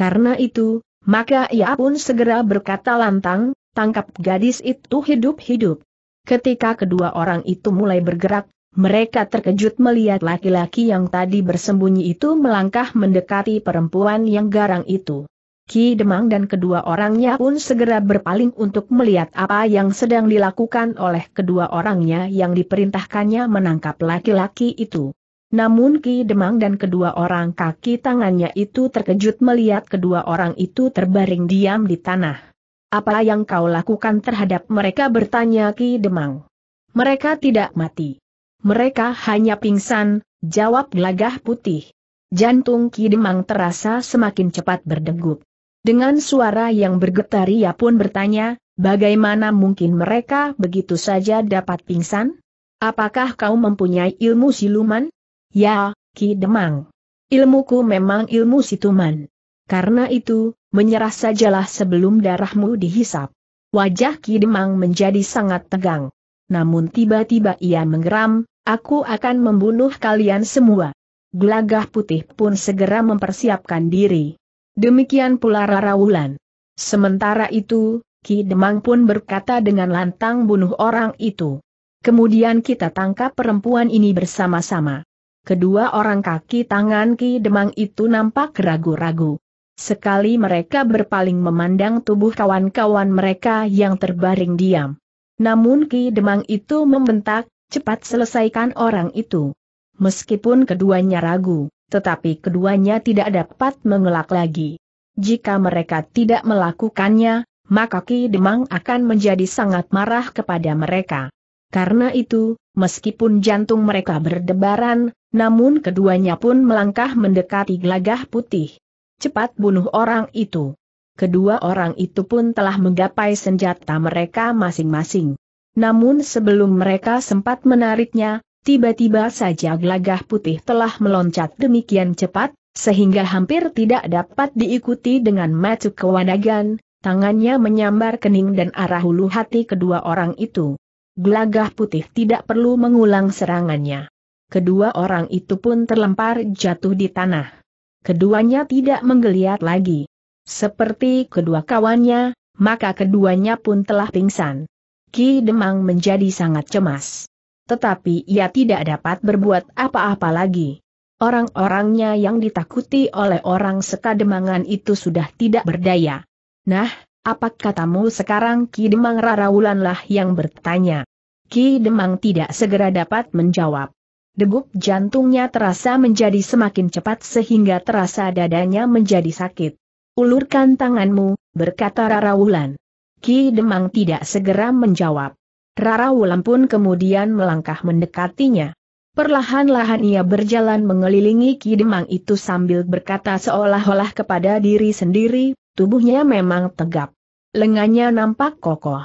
Karena itu, maka ia pun segera berkata lantang, tangkap gadis itu hidup-hidup. Ketika kedua orang itu mulai bergerak, mereka terkejut melihat laki-laki yang tadi bersembunyi itu melangkah mendekati perempuan yang garang itu. Ki Demang dan kedua orangnya pun segera berpaling untuk melihat apa yang sedang dilakukan oleh kedua orangnya yang diperintahkannya menangkap laki-laki itu. Namun Ki Demang dan kedua orang kaki tangannya itu terkejut melihat kedua orang itu terbaring diam di tanah. Apa yang kau lakukan terhadap mereka bertanya Ki Demang. Mereka tidak mati. Mereka hanya pingsan, jawab gelagah putih. Jantung Ki Demang terasa semakin cepat berdegup. Dengan suara yang bergetar ia pun bertanya, bagaimana mungkin mereka begitu saja dapat pingsan? Apakah kau mempunyai ilmu siluman? Ya, Ki Demang. Ilmuku memang ilmu situman. Karena itu, menyerah sajalah sebelum darahmu dihisap. Wajah Ki Demang menjadi sangat tegang. Namun tiba-tiba ia menggeram, aku akan membunuh kalian semua. Gelagah putih pun segera mempersiapkan diri. Demikian pula Rara Wulan. Sementara itu, Ki Demang pun berkata dengan lantang bunuh orang itu. Kemudian kita tangkap perempuan ini bersama-sama. Kedua orang kaki tangan Ki Demang itu nampak ragu-ragu. Sekali mereka berpaling memandang tubuh kawan-kawan mereka yang terbaring diam. Namun Ki Demang itu membentak, cepat selesaikan orang itu. Meskipun keduanya ragu, tetapi keduanya tidak dapat mengelak lagi. Jika mereka tidak melakukannya, maka Ki Demang akan menjadi sangat marah kepada mereka. Karena itu, meskipun jantung mereka berdebaran, namun keduanya pun melangkah mendekati gelagah putih cepat bunuh orang itu. Kedua orang itu pun telah menggapai senjata mereka masing-masing. Namun sebelum mereka sempat menariknya, tiba-tiba saja gelagah putih telah meloncat demikian cepat, sehingga hampir tidak dapat diikuti dengan ke kewadagan. tangannya menyambar kening dan arah hulu hati kedua orang itu. Gelagah putih tidak perlu mengulang serangannya. Kedua orang itu pun terlempar jatuh di tanah keduanya tidak menggeliat lagi. Seperti kedua kawannya, maka keduanya pun telah pingsan. Ki Demang menjadi sangat cemas. Tetapi ia tidak dapat berbuat apa-apa lagi. Orang-orangnya yang ditakuti oleh orang sekademangan itu sudah tidak berdaya. Nah, apa katamu sekarang Ki Demang Raraulanlah yang bertanya. Ki Demang tidak segera dapat menjawab. Degup jantungnya terasa menjadi semakin cepat sehingga terasa dadanya menjadi sakit. Ulurkan tanganmu, berkata Rara Wulan. Ki Demang tidak segera menjawab. Rara Wulan pun kemudian melangkah mendekatinya. Perlahan-lahan ia berjalan mengelilingi Ki Demang itu sambil berkata seolah-olah kepada diri sendiri, tubuhnya memang tegap. Lengannya nampak kokoh.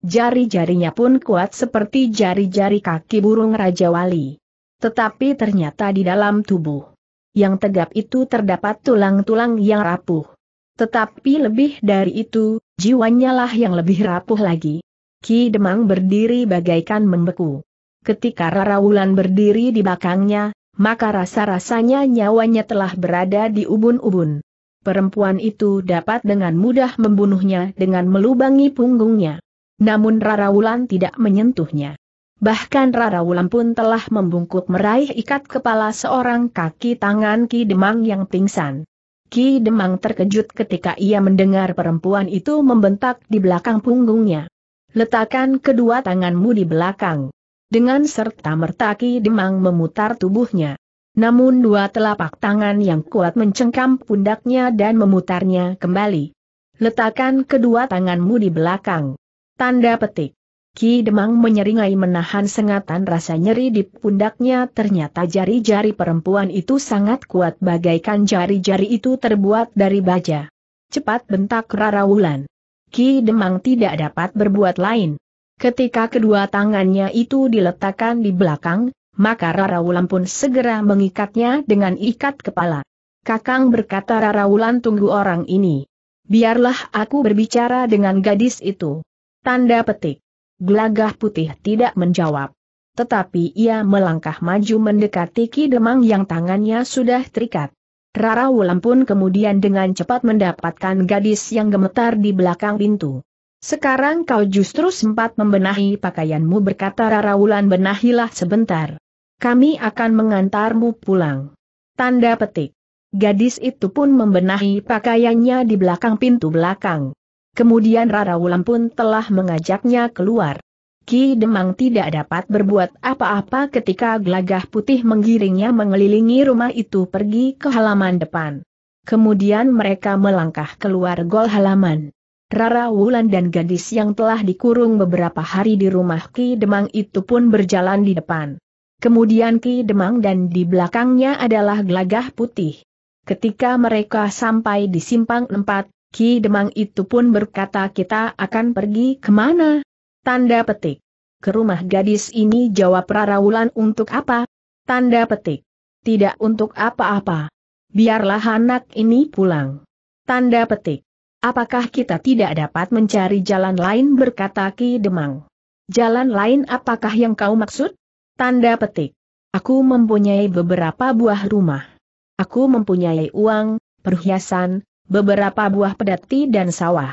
Jari-jarinya pun kuat seperti jari-jari kaki burung Raja Wali. Tetapi ternyata di dalam tubuh yang tegap itu terdapat tulang-tulang yang rapuh. Tetapi lebih dari itu, jiwanya lah yang lebih rapuh lagi. Ki Demang berdiri bagaikan membeku. Ketika Rara Wulan berdiri di belakangnya, maka rasa-rasanya nyawanya telah berada di ubun-ubun. Perempuan itu dapat dengan mudah membunuhnya dengan melubangi punggungnya. Namun Rara Wulan tidak menyentuhnya. Bahkan Rara Wulan pun telah membungkuk meraih ikat kepala seorang kaki tangan Ki Demang yang pingsan. Ki Demang terkejut ketika ia mendengar perempuan itu membentak di belakang punggungnya. Letakkan kedua tanganmu di belakang. Dengan serta merta Ki Demang memutar tubuhnya. Namun dua telapak tangan yang kuat mencengkam pundaknya dan memutarnya kembali. Letakkan kedua tanganmu di belakang. Tanda petik. Ki Demang menyeringai menahan sengatan rasa nyeri di pundaknya ternyata jari-jari perempuan itu sangat kuat bagaikan jari-jari itu terbuat dari baja. Cepat bentak Rara Wulan. Ki Demang tidak dapat berbuat lain. Ketika kedua tangannya itu diletakkan di belakang, maka Rara Wulan pun segera mengikatnya dengan ikat kepala. Kakang berkata Rara Wulan tunggu orang ini. Biarlah aku berbicara dengan gadis itu. Tanda petik. Gelagah putih tidak menjawab. Tetapi ia melangkah maju mendekati Ki Demang yang tangannya sudah terikat. Rara Wulan pun kemudian dengan cepat mendapatkan gadis yang gemetar di belakang pintu. Sekarang kau justru sempat membenahi pakaianmu berkata Rara Wulan benahilah sebentar. Kami akan mengantarmu pulang. Tanda petik. Gadis itu pun membenahi pakaiannya di belakang pintu belakang. Kemudian Rara Wulan pun telah mengajaknya keluar. Ki Demang tidak dapat berbuat apa-apa ketika gelagah putih menggiringnya mengelilingi rumah itu pergi ke halaman depan. Kemudian mereka melangkah keluar gol halaman. Rara Wulan dan gadis yang telah dikurung beberapa hari di rumah Ki Demang itu pun berjalan di depan. Kemudian Ki Demang dan di belakangnya adalah gelagah putih. Ketika mereka sampai di simpang 4, Ki Demang itu pun berkata kita akan pergi kemana? Tanda petik. Ke rumah gadis ini jawab Rarawulan untuk apa? Tanda petik. Tidak untuk apa-apa. Biarlah anak ini pulang. Tanda petik. Apakah kita tidak dapat mencari jalan lain berkata Ki Demang? Jalan lain apakah yang kau maksud? Tanda petik. Aku mempunyai beberapa buah rumah. Aku mempunyai uang, perhiasan, beberapa buah pedati dan sawah.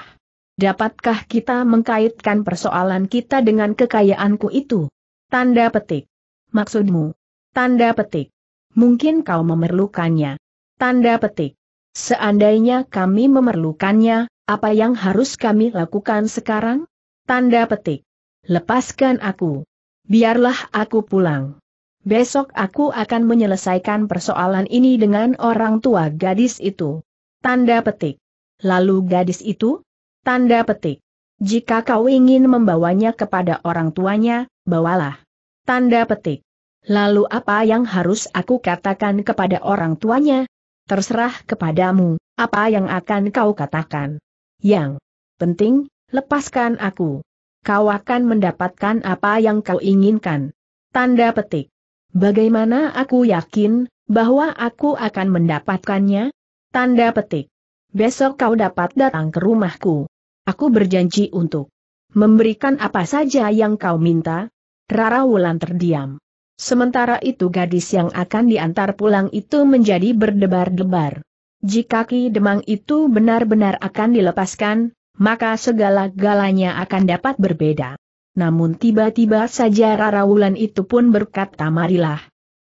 Dapatkah kita mengkaitkan persoalan kita dengan kekayaanku itu? Tanda petik. Maksudmu? Tanda petik. Mungkin kau memerlukannya. Tanda petik. Seandainya kami memerlukannya, apa yang harus kami lakukan sekarang? Tanda petik. Lepaskan aku. Biarlah aku pulang. Besok aku akan menyelesaikan persoalan ini dengan orang tua gadis itu. Tanda petik. Lalu gadis itu? Tanda petik. Jika kau ingin membawanya kepada orang tuanya, bawalah. Tanda petik. Lalu apa yang harus aku katakan kepada orang tuanya? Terserah kepadamu, apa yang akan kau katakan. Yang penting, lepaskan aku. Kau akan mendapatkan apa yang kau inginkan. Tanda petik. Bagaimana aku yakin bahwa aku akan mendapatkannya? Tanda petik. Besok kau dapat datang ke rumahku. Aku berjanji untuk memberikan apa saja yang kau minta. Rara Wulan terdiam. Sementara itu gadis yang akan diantar pulang itu menjadi berdebar-debar. Jika Ki Demang itu benar-benar akan dilepaskan, maka segala-galanya akan dapat berbeda. Namun tiba-tiba saja Rara Wulan itu pun berkata marilah.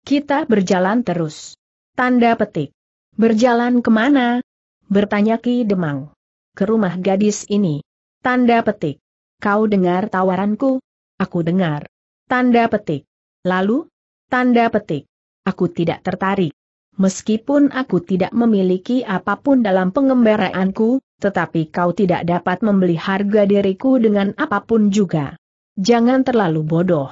Kita berjalan terus. Tanda petik. Berjalan kemana? Bertanya Ki Demang. Ke rumah gadis ini. Tanda petik. Kau dengar tawaranku? Aku dengar. Tanda petik. Lalu? Tanda petik. Aku tidak tertarik. Meskipun aku tidak memiliki apapun dalam pengembaraanku, tetapi kau tidak dapat membeli harga diriku dengan apapun juga. Jangan terlalu bodoh.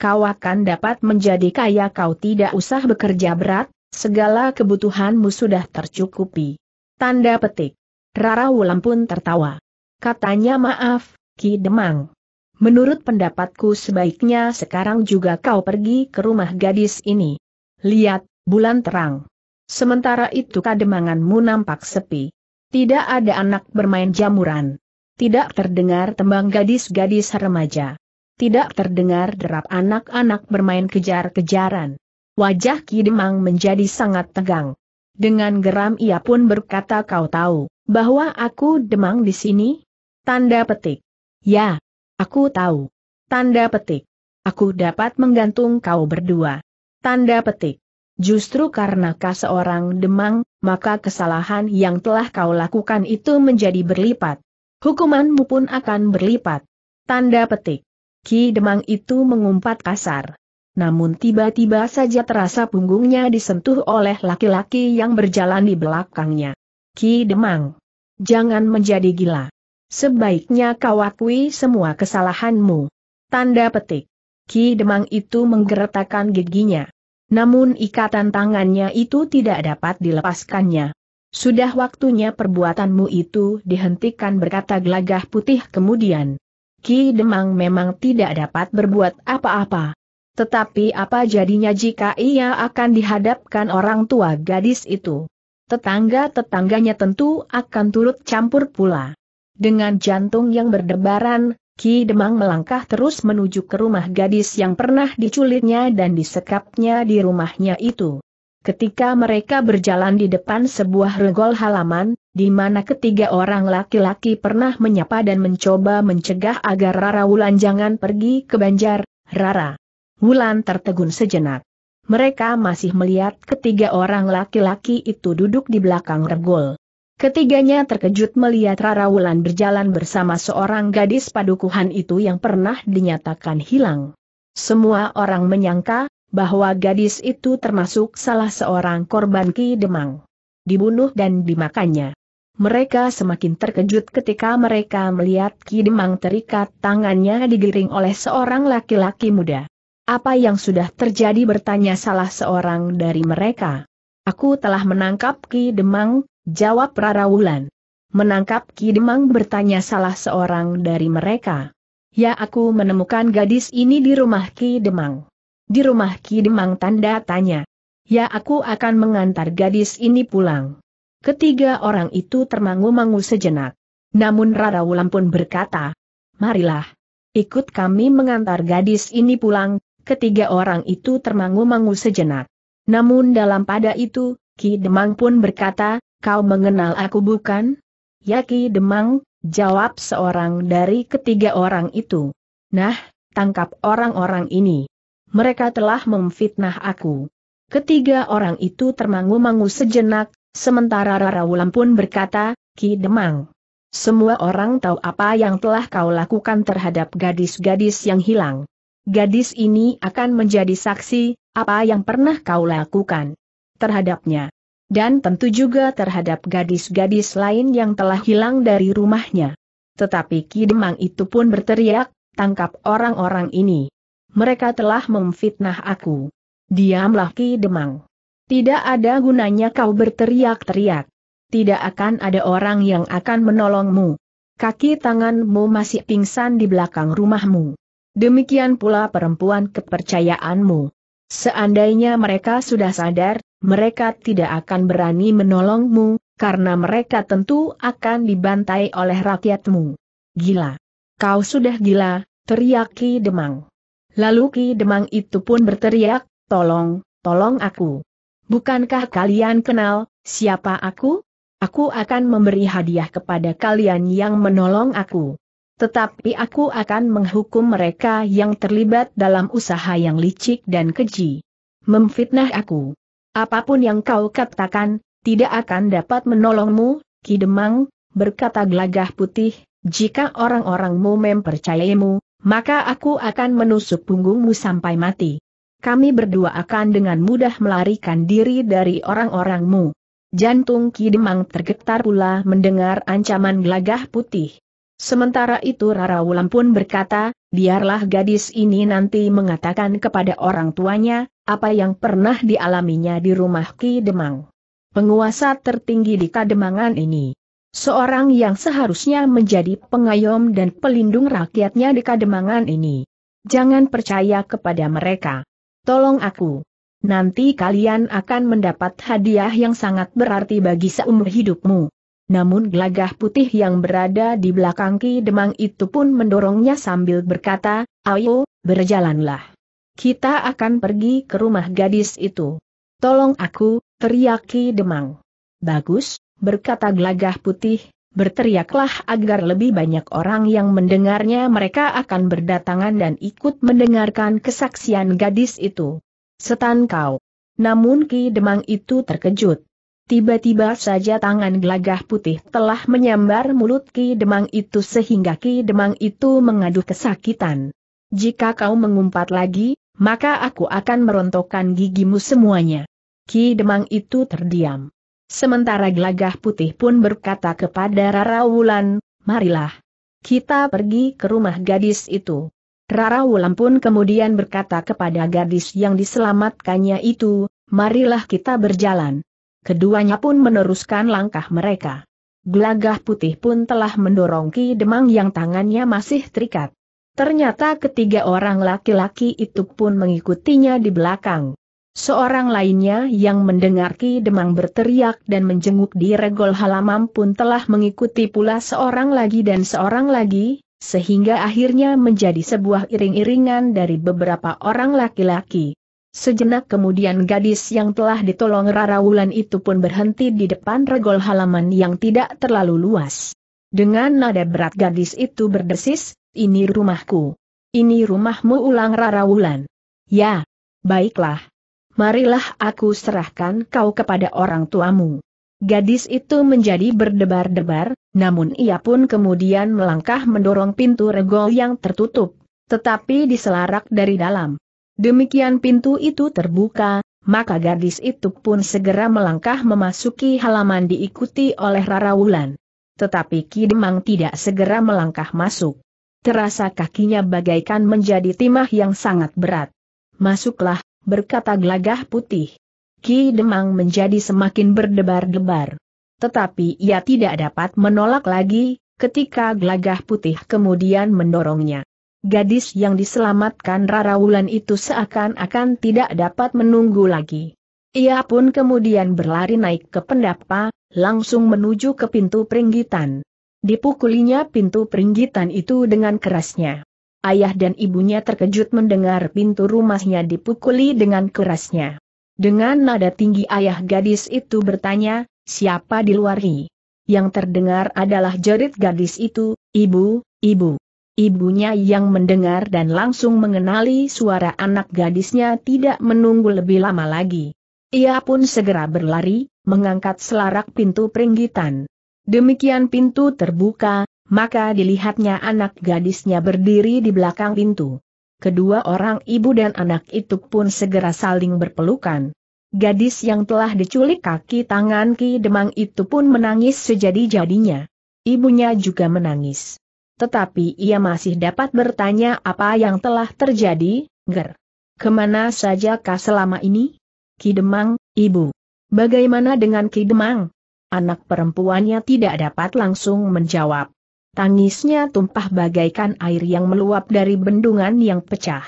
Kau akan dapat menjadi kaya kau tidak usah bekerja berat, Segala kebutuhanmu sudah tercukupi. Tanda petik. Rara Wulan pun tertawa. Katanya maaf, Ki Demang. Menurut pendapatku sebaiknya sekarang juga kau pergi ke rumah gadis ini. Lihat, bulan terang. Sementara itu kademanganmu nampak sepi. Tidak ada anak bermain jamuran. Tidak terdengar tembang gadis-gadis remaja. Tidak terdengar derap anak-anak bermain kejar-kejaran. Wajah Ki Demang menjadi sangat tegang. Dengan geram ia pun berkata kau tahu, bahwa aku demang di sini? Tanda petik. Ya, aku tahu. Tanda petik. Aku dapat menggantung kau berdua. Tanda petik. Justru karena kau seorang demang, maka kesalahan yang telah kau lakukan itu menjadi berlipat. Hukumanmu pun akan berlipat. Tanda petik. Ki Demang itu mengumpat kasar. Namun tiba-tiba saja terasa punggungnya disentuh oleh laki-laki yang berjalan di belakangnya. Ki Demang. Jangan menjadi gila. Sebaiknya kau akui semua kesalahanmu. Tanda petik. Ki Demang itu menggeretakkan giginya. Namun ikatan tangannya itu tidak dapat dilepaskannya. Sudah waktunya perbuatanmu itu dihentikan berkata gelagah putih kemudian. Ki Demang memang tidak dapat berbuat apa-apa. Tetapi apa jadinya jika ia akan dihadapkan orang tua gadis itu? Tetangga-tetangganya tentu akan turut campur pula. Dengan jantung yang berdebaran, Ki Demang melangkah terus menuju ke rumah gadis yang pernah diculiknya dan disekapnya di rumahnya itu. Ketika mereka berjalan di depan sebuah regol halaman, di mana ketiga orang laki-laki pernah menyapa dan mencoba mencegah agar Rara Wulan jangan pergi ke Banjar, Rara. Wulan tertegun sejenak. Mereka masih melihat ketiga orang laki-laki itu duduk di belakang regol. Ketiganya terkejut melihat Rara Wulan berjalan bersama seorang gadis padukuhan itu yang pernah dinyatakan hilang. Semua orang menyangka, bahwa gadis itu termasuk salah seorang korban Ki Demang. Dibunuh dan dimakannya. Mereka semakin terkejut ketika mereka melihat Ki Demang terikat tangannya digiring oleh seorang laki-laki muda. Apa yang sudah terjadi bertanya salah seorang dari mereka. Aku telah menangkap Ki Demang, jawab Rara Wulan. Menangkap Ki Demang bertanya salah seorang dari mereka. Ya aku menemukan gadis ini di rumah Ki Demang. Di rumah Ki Demang tanda tanya. Ya aku akan mengantar gadis ini pulang. Ketiga orang itu termangu-mangu sejenak. Namun Rara Wulan pun berkata, Marilah, ikut kami mengantar gadis ini pulang, Ketiga orang itu termangu-mangu sejenak. Namun dalam pada itu, Ki Demang pun berkata, kau mengenal aku bukan? Ya Ki Demang, jawab seorang dari ketiga orang itu. Nah, tangkap orang-orang ini. Mereka telah memfitnah aku. Ketiga orang itu termangu-mangu sejenak, sementara Rara Wulan pun berkata, Ki Demang. Semua orang tahu apa yang telah kau lakukan terhadap gadis-gadis yang hilang. Gadis ini akan menjadi saksi, apa yang pernah kau lakukan terhadapnya. Dan tentu juga terhadap gadis-gadis lain yang telah hilang dari rumahnya. Tetapi Ki Demang itu pun berteriak, tangkap orang-orang ini. Mereka telah memfitnah aku. Diamlah Ki Demang. Tidak ada gunanya kau berteriak-teriak. Tidak akan ada orang yang akan menolongmu. Kaki tanganmu masih pingsan di belakang rumahmu. Demikian pula perempuan kepercayaanmu. Seandainya mereka sudah sadar, mereka tidak akan berani menolongmu, karena mereka tentu akan dibantai oleh rakyatmu. Gila. Kau sudah gila, teriak Ki Demang. Lalu Ki Demang itu pun berteriak, tolong, tolong aku. Bukankah kalian kenal, siapa aku? Aku akan memberi hadiah kepada kalian yang menolong aku. Tetapi aku akan menghukum mereka yang terlibat dalam usaha yang licik dan keji. Memfitnah aku. Apapun yang kau katakan, tidak akan dapat menolongmu, Kidemang, berkata gelagah putih, jika orang-orangmu mempercayaimu, maka aku akan menusuk punggungmu sampai mati. Kami berdua akan dengan mudah melarikan diri dari orang-orangmu. Jantung Kidemang tergetar pula mendengar ancaman gelagah putih. Sementara itu Rara Wulan pun berkata, biarlah gadis ini nanti mengatakan kepada orang tuanya, apa yang pernah dialaminya di rumah Ki Demang. Penguasa tertinggi di Kademangan ini. Seorang yang seharusnya menjadi pengayom dan pelindung rakyatnya di Kademangan ini. Jangan percaya kepada mereka. Tolong aku. Nanti kalian akan mendapat hadiah yang sangat berarti bagi seumur hidupmu namun gelagah putih yang berada di belakang Ki Demang itu pun mendorongnya sambil berkata, ayo, berjalanlah. Kita akan pergi ke rumah gadis itu. Tolong aku, teriak Ki Demang. Bagus, berkata gelagah putih, berteriaklah agar lebih banyak orang yang mendengarnya mereka akan berdatangan dan ikut mendengarkan kesaksian gadis itu. Setan kau. Namun Ki Demang itu terkejut. Tiba-tiba saja tangan gelagah putih telah menyambar mulut Ki Demang itu sehingga Ki Demang itu mengadu kesakitan. Jika kau mengumpat lagi, maka aku akan merontokkan gigimu semuanya. Ki Demang itu terdiam. Sementara gelagah putih pun berkata kepada Rara Wulan, marilah. Kita pergi ke rumah gadis itu. Rara Wulan pun kemudian berkata kepada gadis yang diselamatkannya itu, marilah kita berjalan. Keduanya pun meneruskan langkah mereka. Gelagah putih pun telah mendorong Ki Demang yang tangannya masih terikat. Ternyata ketiga orang laki-laki itu pun mengikutinya di belakang. Seorang lainnya yang mendengar Ki Demang berteriak dan menjenguk di regol halaman pun telah mengikuti pula seorang lagi dan seorang lagi, sehingga akhirnya menjadi sebuah iring-iringan dari beberapa orang laki-laki. Sejenak kemudian gadis yang telah ditolong Rara Wulan itu pun berhenti di depan regol halaman yang tidak terlalu luas. Dengan nada berat gadis itu berdesis, ini rumahku. Ini rumahmu ulang Rara Wulan. Ya, baiklah. Marilah aku serahkan kau kepada orang tuamu. Gadis itu menjadi berdebar-debar, namun ia pun kemudian melangkah mendorong pintu regol yang tertutup. Tetapi diselarak dari dalam. Demikian pintu itu terbuka, maka gadis itu pun segera melangkah memasuki halaman diikuti oleh Rara Wulan. Tetapi Demang tidak segera melangkah masuk. Terasa kakinya bagaikan menjadi timah yang sangat berat. Masuklah, berkata Glagah putih. Ki Demang menjadi semakin berdebar-debar. Tetapi ia tidak dapat menolak lagi, ketika Glagah putih kemudian mendorongnya gadis yang diselamatkan Rara Wulan itu seakan-akan tidak dapat menunggu lagi. Ia pun kemudian berlari naik ke pendapa, langsung menuju ke pintu peringgitan. Dipukulinya pintu peringgitan itu dengan kerasnya. Ayah dan ibunya terkejut mendengar pintu rumahnya dipukuli dengan kerasnya. Dengan nada tinggi ayah gadis itu bertanya, siapa di luari? Yang terdengar adalah jerit gadis itu, ibu, ibu. Ibunya yang mendengar dan langsung mengenali suara anak gadisnya tidak menunggu lebih lama lagi. Ia pun segera berlari, mengangkat selarak pintu peringgitan. Demikian pintu terbuka, maka dilihatnya anak gadisnya berdiri di belakang pintu. Kedua orang ibu dan anak itu pun segera saling berpelukan. Gadis yang telah diculik kaki tangan Ki Demang itu pun menangis sejadi-jadinya. Ibunya juga menangis. Tetapi ia masih dapat bertanya apa yang telah terjadi, Ger. Kemana sajakah selama ini? Kidemang, ibu. Bagaimana dengan Kidemang? Anak perempuannya tidak dapat langsung menjawab. Tangisnya tumpah bagaikan air yang meluap dari bendungan yang pecah.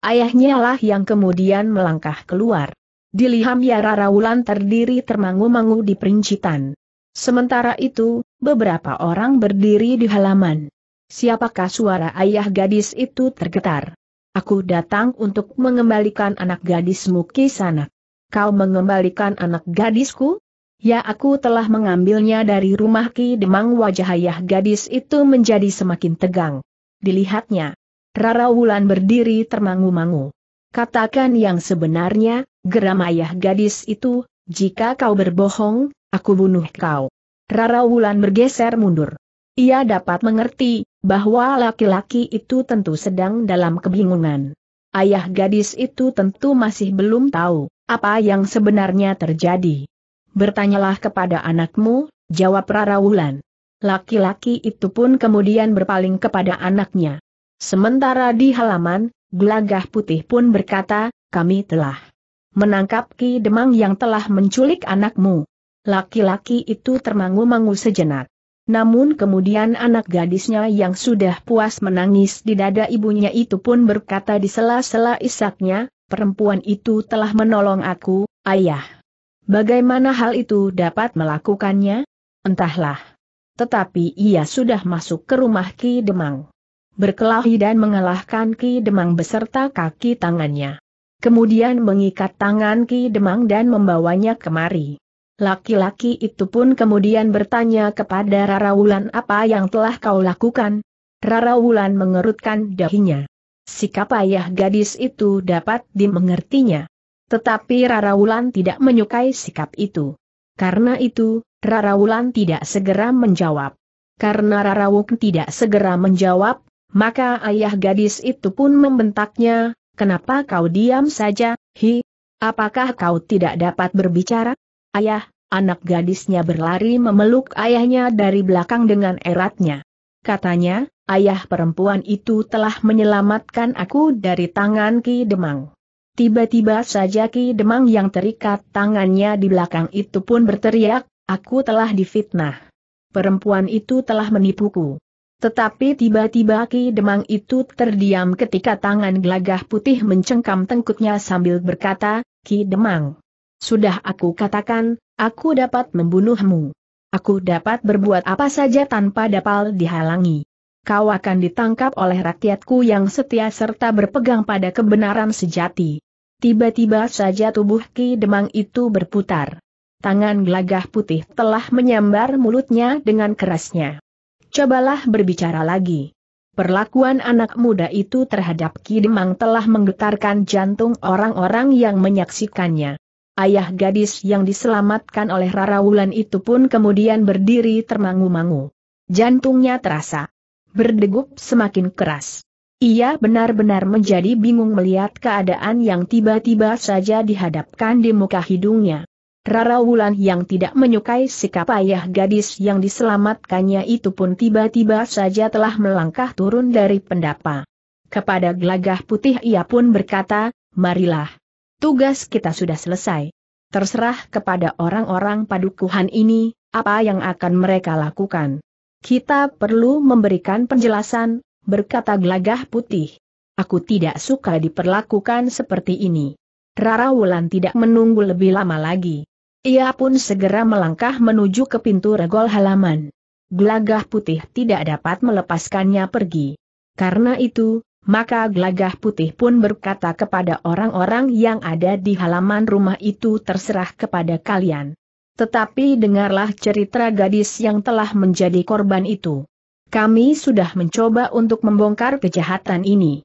Ayahnya lah yang kemudian melangkah keluar. Diliham Yara Raulan terdiri termangu-mangu di perincitan. Sementara itu, beberapa orang berdiri di halaman. Siapakah suara ayah gadis itu tergetar? Aku datang untuk mengembalikan anak gadismu ke sana. Kau mengembalikan anak gadisku? Ya aku telah mengambilnya dari rumah Ki Demang wajah ayah gadis itu menjadi semakin tegang. Dilihatnya. Rara Wulan berdiri termangu-mangu. Katakan yang sebenarnya, geram ayah gadis itu, jika kau berbohong, aku bunuh kau. Rara Wulan bergeser mundur. Ia dapat mengerti, bahwa laki-laki itu tentu sedang dalam kebingungan. Ayah gadis itu tentu masih belum tahu apa yang sebenarnya terjadi. Bertanyalah kepada anakmu, jawab Rara Wulan. Laki-laki itu pun kemudian berpaling kepada anaknya. Sementara di halaman, gelagah putih pun berkata, kami telah menangkap Ki Demang yang telah menculik anakmu. Laki-laki itu termangu-mangu sejenak. Namun kemudian anak gadisnya yang sudah puas menangis di dada ibunya itu pun berkata di sela-sela isaknya, perempuan itu telah menolong aku, ayah. Bagaimana hal itu dapat melakukannya? Entahlah. Tetapi ia sudah masuk ke rumah Ki Demang. Berkelahi dan mengalahkan Ki Demang beserta kaki tangannya. Kemudian mengikat tangan Ki Demang dan membawanya kemari. Laki-laki itu pun kemudian bertanya kepada Rara Wulan apa yang telah kau lakukan. Rara Wulan mengerutkan dahinya. Sikap ayah gadis itu dapat dimengertinya. Tetapi Rara Wulan tidak menyukai sikap itu. Karena itu, Rara Wulan tidak segera menjawab. Karena Rara Wulan tidak segera menjawab, maka ayah gadis itu pun membentaknya, kenapa kau diam saja, hi? Apakah kau tidak dapat berbicara? Ayah, anak gadisnya berlari memeluk ayahnya dari belakang dengan eratnya. Katanya, ayah perempuan itu telah menyelamatkan aku dari tangan Ki Demang. Tiba-tiba saja Ki Demang yang terikat tangannya di belakang itu pun berteriak, aku telah difitnah. Perempuan itu telah menipuku. Tetapi tiba-tiba Ki Demang itu terdiam ketika tangan gelagah putih mencengkam tengkuknya sambil berkata, Ki Demang, sudah aku katakan, aku dapat membunuhmu. Aku dapat berbuat apa saja tanpa dapat dihalangi. Kau akan ditangkap oleh rakyatku yang setia serta berpegang pada kebenaran sejati. Tiba-tiba saja tubuh Ki Demang itu berputar. Tangan gelagah putih telah menyambar mulutnya dengan kerasnya. Cobalah berbicara lagi. Perlakuan anak muda itu terhadap Ki Demang telah menggetarkan jantung orang-orang yang menyaksikannya. Ayah gadis yang diselamatkan oleh Rara Wulan itu pun kemudian berdiri termangu-mangu. Jantungnya terasa berdegup semakin keras. Ia benar-benar menjadi bingung melihat keadaan yang tiba-tiba saja dihadapkan di muka hidungnya. Rara Wulan yang tidak menyukai sikap ayah gadis yang diselamatkannya itu pun tiba-tiba saja telah melangkah turun dari pendapa. Kepada gelagah putih ia pun berkata, marilah tugas kita sudah selesai. Terserah kepada orang-orang padukuhan ini, apa yang akan mereka lakukan. Kita perlu memberikan penjelasan, berkata gelagah putih. Aku tidak suka diperlakukan seperti ini. Rara Wulan tidak menunggu lebih lama lagi. Ia pun segera melangkah menuju ke pintu regol halaman. Gelagah putih tidak dapat melepaskannya pergi. Karena itu, maka Glagah putih pun berkata kepada orang-orang yang ada di halaman rumah itu terserah kepada kalian. Tetapi dengarlah cerita gadis yang telah menjadi korban itu. Kami sudah mencoba untuk membongkar kejahatan ini.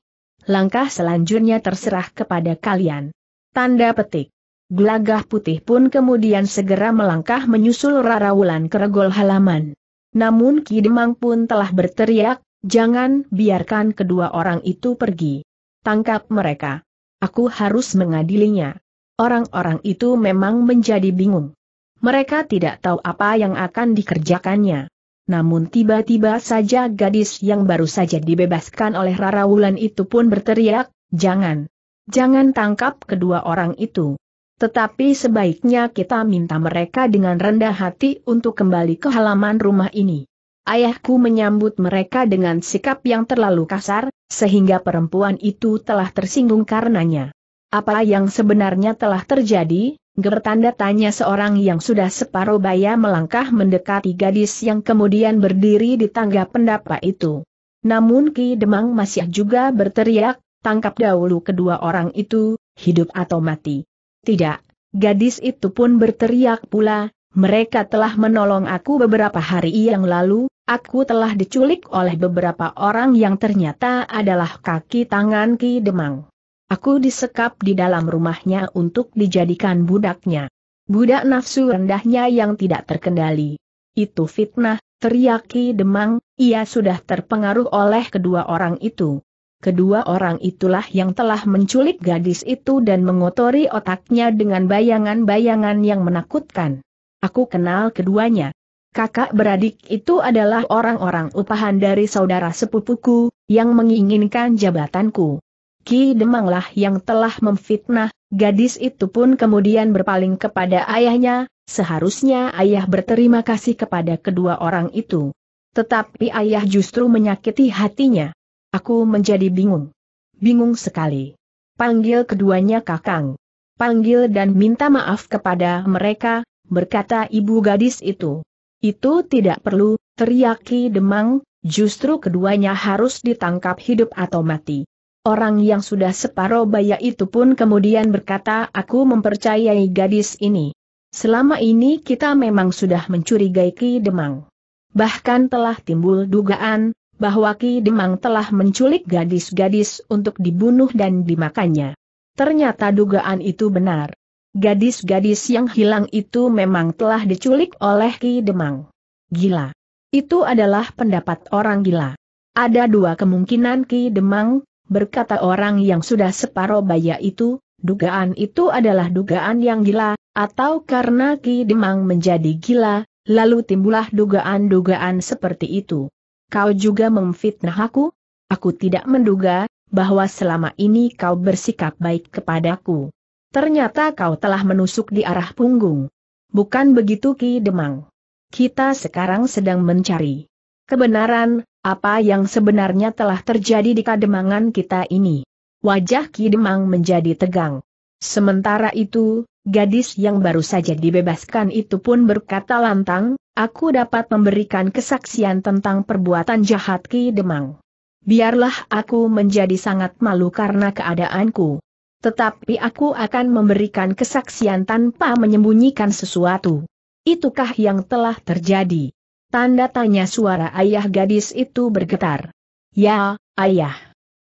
Langkah selanjutnya terserah kepada kalian. Tanda petik. Gelagah putih pun kemudian segera melangkah menyusul Rara Wulan ke regol halaman. Namun Kidemang pun telah berteriak, Jangan biarkan kedua orang itu pergi. Tangkap mereka. Aku harus mengadilinya. Orang-orang itu memang menjadi bingung. Mereka tidak tahu apa yang akan dikerjakannya. Namun tiba-tiba saja gadis yang baru saja dibebaskan oleh Rara Wulan itu pun berteriak, jangan. Jangan tangkap kedua orang itu. Tetapi sebaiknya kita minta mereka dengan rendah hati untuk kembali ke halaman rumah ini. Ayahku menyambut mereka dengan sikap yang terlalu kasar, sehingga perempuan itu telah tersinggung karenanya. Apa yang sebenarnya telah terjadi? Gertanda tanya seorang yang sudah separuh baya melangkah mendekati gadis yang kemudian berdiri di tangga pendapa itu. Namun Ki Demang masih juga berteriak, tangkap dahulu kedua orang itu, hidup atau mati. Tidak, gadis itu pun berteriak pula, mereka telah menolong aku beberapa hari yang lalu, aku telah diculik oleh beberapa orang yang ternyata adalah kaki tangan Ki Demang. Aku disekap di dalam rumahnya untuk dijadikan budaknya. Budak nafsu rendahnya yang tidak terkendali. Itu fitnah, teriak Ki Demang, ia sudah terpengaruh oleh kedua orang itu. Kedua orang itulah yang telah menculik gadis itu dan mengotori otaknya dengan bayangan-bayangan yang menakutkan. Aku kenal keduanya. Kakak beradik itu adalah orang-orang upahan dari saudara sepupuku, yang menginginkan jabatanku. Ki Demanglah yang telah memfitnah, gadis itu pun kemudian berpaling kepada ayahnya, seharusnya ayah berterima kasih kepada kedua orang itu. Tetapi ayah justru menyakiti hatinya. Aku menjadi bingung. Bingung sekali. Panggil keduanya kakang. Panggil dan minta maaf kepada mereka, berkata ibu gadis itu. Itu tidak perlu, teriaki Demang, justru keduanya harus ditangkap hidup atau mati. Orang yang sudah separuh baya itu pun kemudian berkata aku mempercayai gadis ini. Selama ini kita memang sudah mencurigai Ki Demang. Bahkan telah timbul dugaan, bahwa Ki Demang telah menculik gadis-gadis untuk dibunuh dan dimakannya. Ternyata dugaan itu benar. Gadis-gadis yang hilang itu memang telah diculik oleh Ki Demang. Gila. Itu adalah pendapat orang gila. Ada dua kemungkinan Ki Demang, berkata orang yang sudah separuh baya itu, dugaan itu adalah dugaan yang gila, atau karena Ki Demang menjadi gila, lalu timbullah dugaan-dugaan seperti itu. Kau juga memfitnah aku? Aku tidak menduga, bahwa selama ini kau bersikap baik kepadaku. Ternyata kau telah menusuk di arah punggung. Bukan begitu Ki Demang. Kita sekarang sedang mencari kebenaran, apa yang sebenarnya telah terjadi di kademangan kita ini. Wajah Ki Demang menjadi tegang. Sementara itu, gadis yang baru saja dibebaskan itu pun berkata lantang, aku dapat memberikan kesaksian tentang perbuatan jahat Ki Demang. Biarlah aku menjadi sangat malu karena keadaanku tetapi aku akan memberikan kesaksian tanpa menyembunyikan sesuatu. Itukah yang telah terjadi? Tanda tanya suara ayah gadis itu bergetar. Ya, ayah.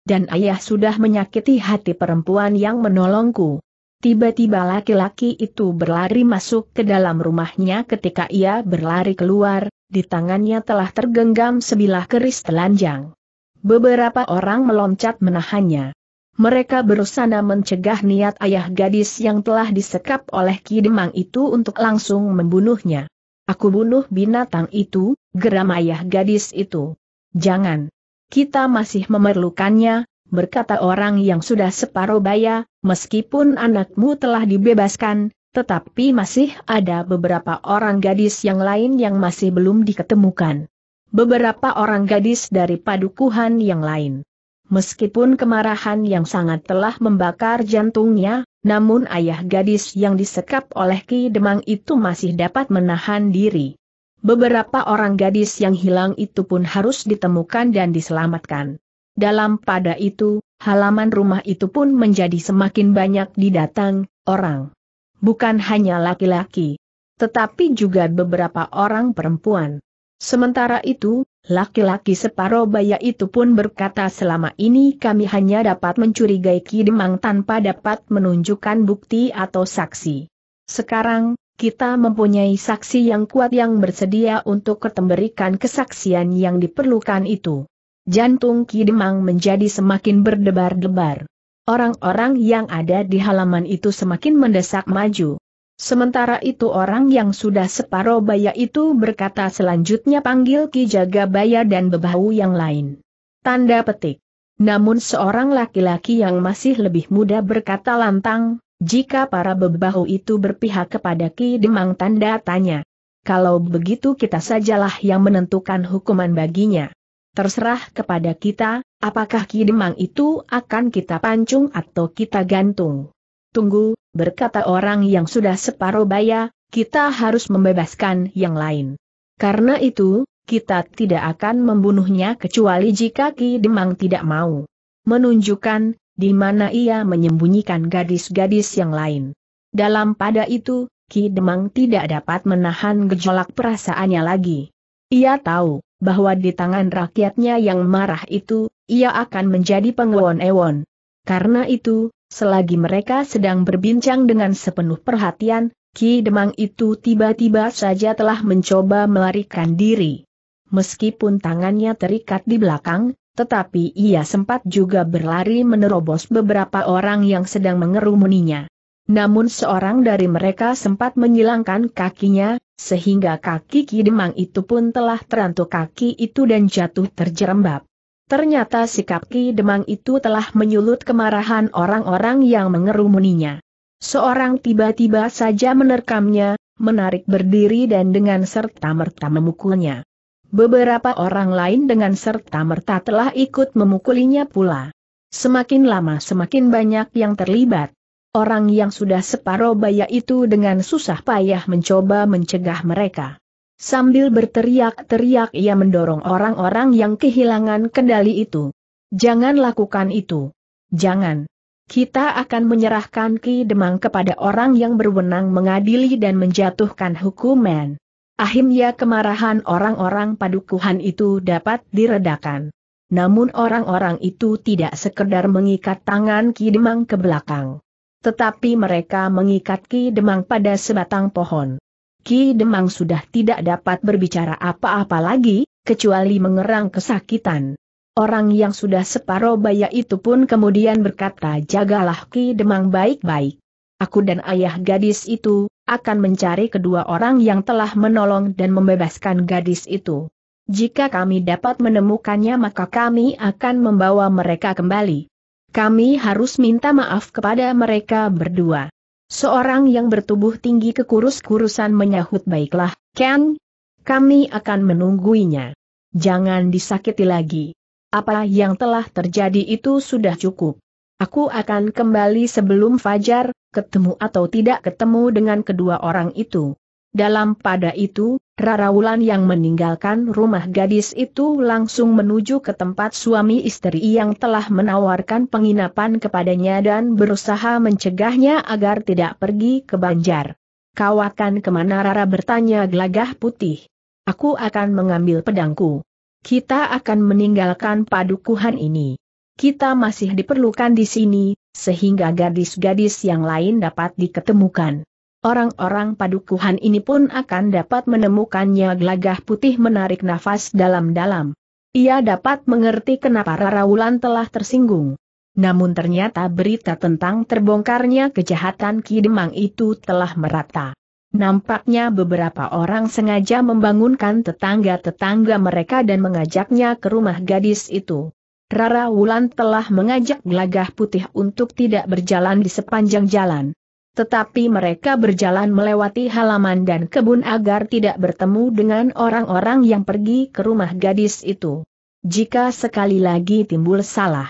Dan ayah sudah menyakiti hati perempuan yang menolongku. Tiba-tiba laki-laki itu berlari masuk ke dalam rumahnya ketika ia berlari keluar, di tangannya telah tergenggam sebilah keris telanjang. Beberapa orang meloncat menahannya mereka berusaha mencegah niat ayah gadis yang telah disekap oleh Ki Demang itu untuk langsung membunuhnya. Aku bunuh binatang itu, geram ayah gadis itu. Jangan. Kita masih memerlukannya, berkata orang yang sudah separuh baya, meskipun anakmu telah dibebaskan, tetapi masih ada beberapa orang gadis yang lain yang masih belum diketemukan. Beberapa orang gadis dari padukuhan yang lain. Meskipun kemarahan yang sangat telah membakar jantungnya, namun ayah gadis yang disekap oleh Ki Demang itu masih dapat menahan diri. Beberapa orang gadis yang hilang itu pun harus ditemukan dan diselamatkan. Dalam pada itu, halaman rumah itu pun menjadi semakin banyak didatang orang. Bukan hanya laki-laki, tetapi juga beberapa orang perempuan. Sementara itu, Laki-laki separuh baya itu pun berkata selama ini kami hanya dapat mencurigai Ki Demang tanpa dapat menunjukkan bukti atau saksi. Sekarang, kita mempunyai saksi yang kuat yang bersedia untuk ketemberikan kesaksian yang diperlukan itu. Jantung Ki Demang menjadi semakin berdebar-debar. Orang-orang yang ada di halaman itu semakin mendesak maju. Sementara itu orang yang sudah separoh baya itu berkata selanjutnya panggil Ki Jaga Baya dan Bebahu yang lain. Tanda petik. Namun seorang laki-laki yang masih lebih muda berkata lantang, jika para bebahu itu berpihak kepada Ki Demang tanda tanya. Kalau begitu kita sajalah yang menentukan hukuman baginya. Terserah kepada kita, apakah Ki Demang itu akan kita pancung atau kita gantung. Tunggu, berkata orang yang sudah separuh baya, kita harus membebaskan yang lain. Karena itu, kita tidak akan membunuhnya kecuali jika Ki Demang tidak mau menunjukkan di mana ia menyembunyikan gadis-gadis yang lain. Dalam pada itu, Ki Demang tidak dapat menahan gejolak perasaannya lagi. Ia tahu bahwa di tangan rakyatnya yang marah itu, ia akan menjadi pengewon-ewon. Karena itu, Selagi mereka sedang berbincang dengan sepenuh perhatian, Ki Demang itu tiba-tiba saja telah mencoba melarikan diri. Meskipun tangannya terikat di belakang, tetapi ia sempat juga berlari menerobos beberapa orang yang sedang mengerumuninya. Namun seorang dari mereka sempat menyilangkan kakinya, sehingga kaki Ki Demang itu pun telah terantuk kaki itu dan jatuh terjerembab. Ternyata sikap Ki Demang itu telah menyulut kemarahan orang-orang yang mengerumuninya. Seorang tiba-tiba saja menerkamnya, menarik berdiri dan dengan serta-merta memukulnya. Beberapa orang lain dengan serta-merta telah ikut memukulinya pula. Semakin lama semakin banyak yang terlibat. Orang yang sudah separoh baya itu dengan susah payah mencoba mencegah mereka. Sambil berteriak-teriak ia mendorong orang-orang yang kehilangan kendali itu. Jangan lakukan itu. Jangan. Kita akan menyerahkan Ki Demang kepada orang yang berwenang mengadili dan menjatuhkan hukuman. Akhirnya kemarahan orang-orang padukuhan itu dapat diredakan. Namun orang-orang itu tidak sekedar mengikat tangan Ki Demang ke belakang. Tetapi mereka mengikat Ki Demang pada sebatang pohon. Ki Demang sudah tidak dapat berbicara apa-apa lagi, kecuali mengerang kesakitan. Orang yang sudah separoh baya itu pun kemudian berkata jagalah Ki Demang baik-baik. Aku dan ayah gadis itu, akan mencari kedua orang yang telah menolong dan membebaskan gadis itu. Jika kami dapat menemukannya maka kami akan membawa mereka kembali. Kami harus minta maaf kepada mereka berdua. Seorang yang bertubuh tinggi kekurus-kurusan menyahut baiklah, Ken. Kami akan menungguinya. Jangan disakiti lagi. Apa yang telah terjadi itu sudah cukup. Aku akan kembali sebelum Fajar, ketemu atau tidak ketemu dengan kedua orang itu. Dalam pada itu, Rara Wulan yang meninggalkan rumah gadis itu langsung menuju ke tempat suami istri yang telah menawarkan penginapan kepadanya dan berusaha mencegahnya agar tidak pergi ke Banjar. Kau akan kemana Rara bertanya gelagah putih. Aku akan mengambil pedangku. Kita akan meninggalkan padukuhan ini. Kita masih diperlukan di sini, sehingga gadis-gadis yang lain dapat diketemukan. Orang-orang padukuhan ini pun akan dapat menemukannya gelagah putih menarik nafas dalam-dalam. Ia dapat mengerti kenapa Wulan telah tersinggung. Namun ternyata berita tentang terbongkarnya kejahatan Ki Demang itu telah merata. Nampaknya beberapa orang sengaja membangunkan tetangga-tetangga mereka dan mengajaknya ke rumah gadis itu. Rara Wulan telah mengajak gelagah putih untuk tidak berjalan di sepanjang jalan tetapi mereka berjalan melewati halaman dan kebun agar tidak bertemu dengan orang-orang yang pergi ke rumah gadis itu. Jika sekali lagi timbul salah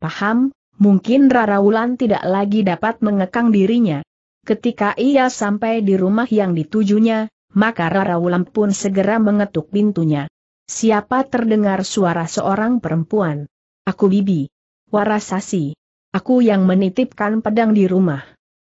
paham, mungkin Rara Wulan tidak lagi dapat mengekang dirinya. Ketika ia sampai di rumah yang ditujunya, maka Rara Wulan pun segera mengetuk pintunya. Siapa terdengar suara seorang perempuan? Aku Bibi. Warasasi. Aku yang menitipkan pedang di rumah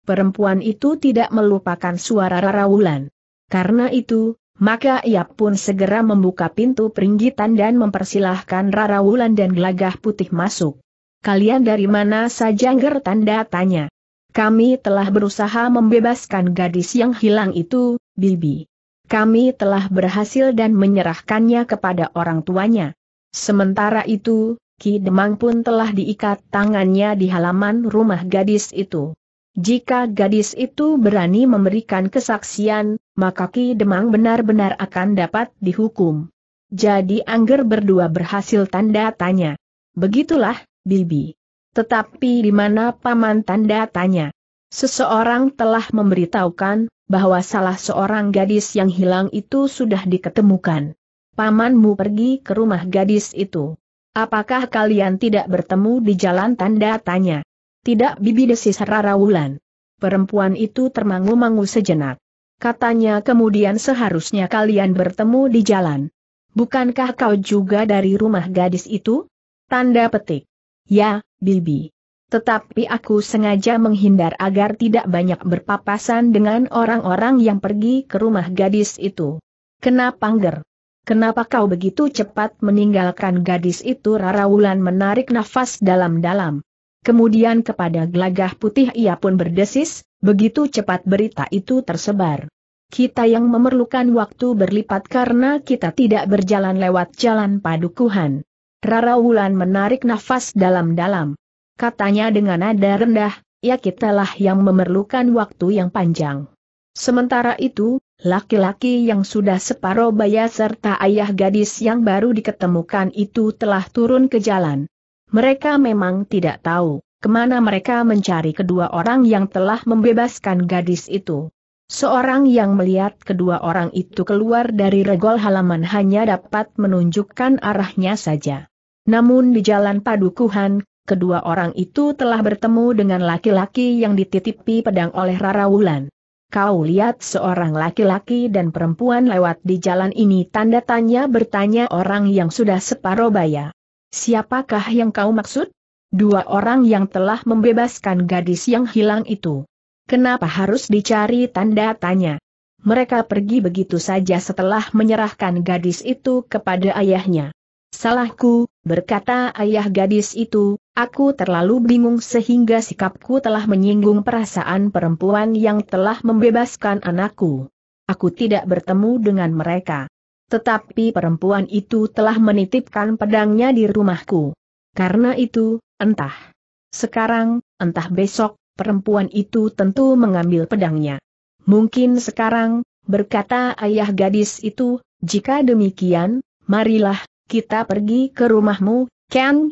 perempuan itu tidak melupakan suara wulan. Karena itu, maka ia pun segera membuka pintu peringgitan dan mempersilahkan Rara Wulan dan Gelagah Putih masuk. Kalian dari mana saja ger tanda tanya. Kami telah berusaha membebaskan gadis yang hilang itu, Bibi. Kami telah berhasil dan menyerahkannya kepada orang tuanya. Sementara itu, Ki Demang pun telah diikat tangannya di halaman rumah gadis itu. Jika gadis itu berani memberikan kesaksian, maka Ki Demang benar-benar akan dapat dihukum. Jadi Angger berdua berhasil tanda tanya. Begitulah, Bibi. Tetapi di mana paman tanda tanya? Seseorang telah memberitahukan bahwa salah seorang gadis yang hilang itu sudah diketemukan. Pamanmu pergi ke rumah gadis itu. Apakah kalian tidak bertemu di jalan tanda tanya? Tidak bibi desis Rara Wulan. Perempuan itu termangu-mangu sejenak. Katanya kemudian seharusnya kalian bertemu di jalan. Bukankah kau juga dari rumah gadis itu? Tanda petik. Ya, bibi. Tetapi aku sengaja menghindar agar tidak banyak berpapasan dengan orang-orang yang pergi ke rumah gadis itu. Kenapa Angger? Kenapa kau begitu cepat meninggalkan gadis itu? Rara Wulan menarik nafas dalam-dalam. Kemudian kepada gelagah putih ia pun berdesis, begitu cepat berita itu tersebar. Kita yang memerlukan waktu berlipat karena kita tidak berjalan lewat jalan padukuhan. Rara Wulan menarik nafas dalam-dalam. Katanya dengan nada rendah, ya kitalah yang memerlukan waktu yang panjang. Sementara itu, laki-laki yang sudah separoh baya serta ayah gadis yang baru diketemukan itu telah turun ke jalan. Mereka memang tidak tahu kemana mereka mencari kedua orang yang telah membebaskan gadis itu. Seorang yang melihat kedua orang itu keluar dari regol halaman hanya dapat menunjukkan arahnya saja. Namun di jalan padukuhan, kedua orang itu telah bertemu dengan laki-laki yang dititipi pedang oleh Rara Wulan. Kau lihat seorang laki-laki dan perempuan lewat di jalan ini tanda tanya bertanya orang yang sudah separuh bayar. Siapakah yang kau maksud? Dua orang yang telah membebaskan gadis yang hilang itu. Kenapa harus dicari tanda tanya? Mereka pergi begitu saja setelah menyerahkan gadis itu kepada ayahnya. Salahku, berkata ayah gadis itu, aku terlalu bingung sehingga sikapku telah menyinggung perasaan perempuan yang telah membebaskan anakku. Aku tidak bertemu dengan mereka. Tetapi perempuan itu telah menitipkan pedangnya di rumahku. Karena itu, entah sekarang, entah besok, perempuan itu tentu mengambil pedangnya. Mungkin sekarang, berkata ayah gadis itu, jika demikian, marilah, kita pergi ke rumahmu, Ken,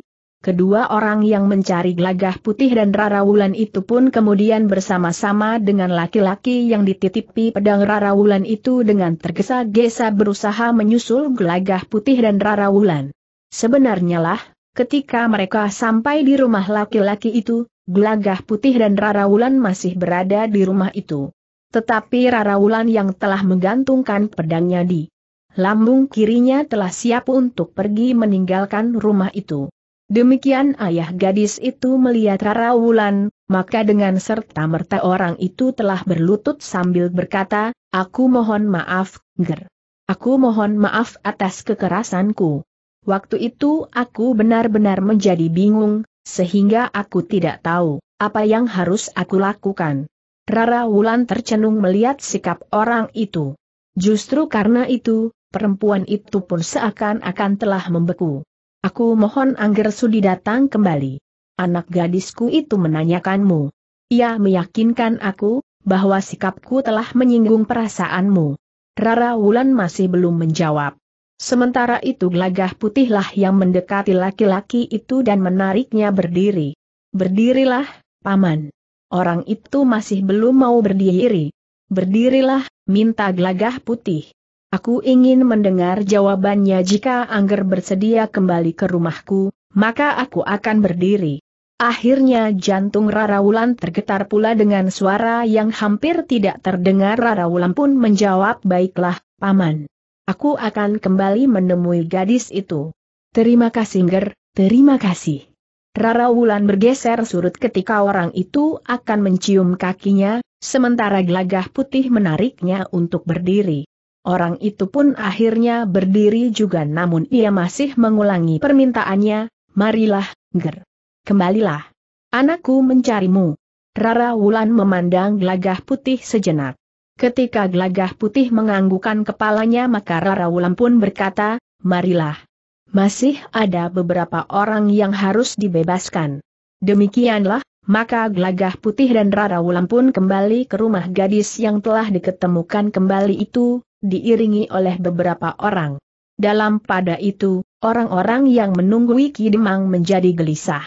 Kedua orang yang mencari gelagah putih dan rarawulan itu pun kemudian bersama-sama dengan laki-laki yang dititipi pedang rarawulan itu dengan tergesa-gesa berusaha menyusul gelagah putih dan rarawulan. Sebenarnya lah, ketika mereka sampai di rumah laki-laki itu, gelagah putih dan rarawulan masih berada di rumah itu. Tetapi rarawulan yang telah menggantungkan pedangnya di lambung kirinya telah siap untuk pergi meninggalkan rumah itu. Demikian ayah gadis itu melihat Rara Wulan, maka dengan serta-merta orang itu telah berlutut sambil berkata, Aku mohon maaf, Ger. Aku mohon maaf atas kekerasanku. Waktu itu aku benar-benar menjadi bingung, sehingga aku tidak tahu apa yang harus aku lakukan. Rara Wulan tercenung melihat sikap orang itu. Justru karena itu, perempuan itu pun seakan-akan telah membeku. Aku mohon Angger Sudi datang kembali. Anak gadisku itu menanyakanmu. Ia meyakinkan aku, bahwa sikapku telah menyinggung perasaanmu. Rara Wulan masih belum menjawab. Sementara itu gelagah putihlah yang mendekati laki-laki itu dan menariknya berdiri. Berdirilah, paman. Orang itu masih belum mau berdiri. Berdirilah, minta gelagah putih. Aku ingin mendengar jawabannya jika Angger bersedia kembali ke rumahku, maka aku akan berdiri. Akhirnya jantung Rarawulan tergetar pula dengan suara yang hampir tidak terdengar Rarawulan pun menjawab baiklah, Paman. Aku akan kembali menemui gadis itu. Terima kasih Angger. terima kasih. Rara Wulan bergeser surut ketika orang itu akan mencium kakinya, sementara gelagah putih menariknya untuk berdiri. Orang itu pun akhirnya berdiri juga namun ia masih mengulangi permintaannya, marilah, ger. Kembalilah. Anakku mencarimu. Rara Wulan memandang gelagah putih sejenak. Ketika gelagah putih menganggukkan kepalanya maka Rara Wulan pun berkata, marilah. Masih ada beberapa orang yang harus dibebaskan. Demikianlah, maka Gelagah Putih dan Rara Wulan pun kembali ke rumah gadis yang telah diketemukan kembali itu, diiringi oleh beberapa orang. Dalam pada itu, orang-orang yang menunggui Demang menjadi gelisah.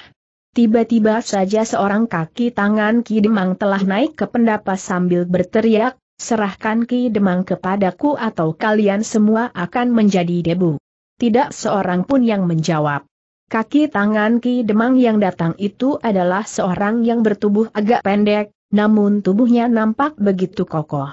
Tiba-tiba saja seorang kaki tangan Ki Demang telah naik ke pendapa sambil berteriak, serahkan Ki Demang kepadaku atau kalian semua akan menjadi debu. Tidak seorang pun yang menjawab. Kaki tangan Ki Demang yang datang itu adalah seorang yang bertubuh agak pendek, namun tubuhnya nampak begitu kokoh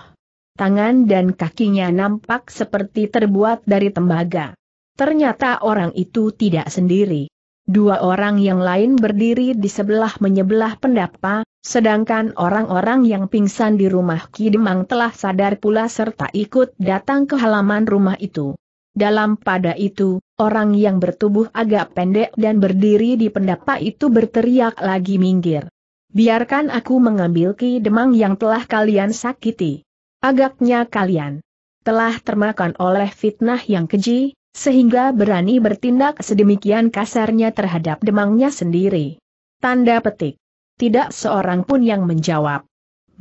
tangan dan kakinya nampak seperti terbuat dari tembaga. Ternyata orang itu tidak sendiri. Dua orang yang lain berdiri di sebelah menyebelah pendapa, sedangkan orang-orang yang pingsan di rumah Kidemang telah sadar pula serta ikut datang ke halaman rumah itu. Dalam pada itu, orang yang bertubuh agak pendek dan berdiri di pendapa itu berteriak lagi minggir. Biarkan aku mengambil Kidemang yang telah kalian sakiti. Agaknya kalian telah termakan oleh fitnah yang keji, sehingga berani bertindak sedemikian kasarnya terhadap demangnya sendiri. Tanda petik. Tidak seorang pun yang menjawab.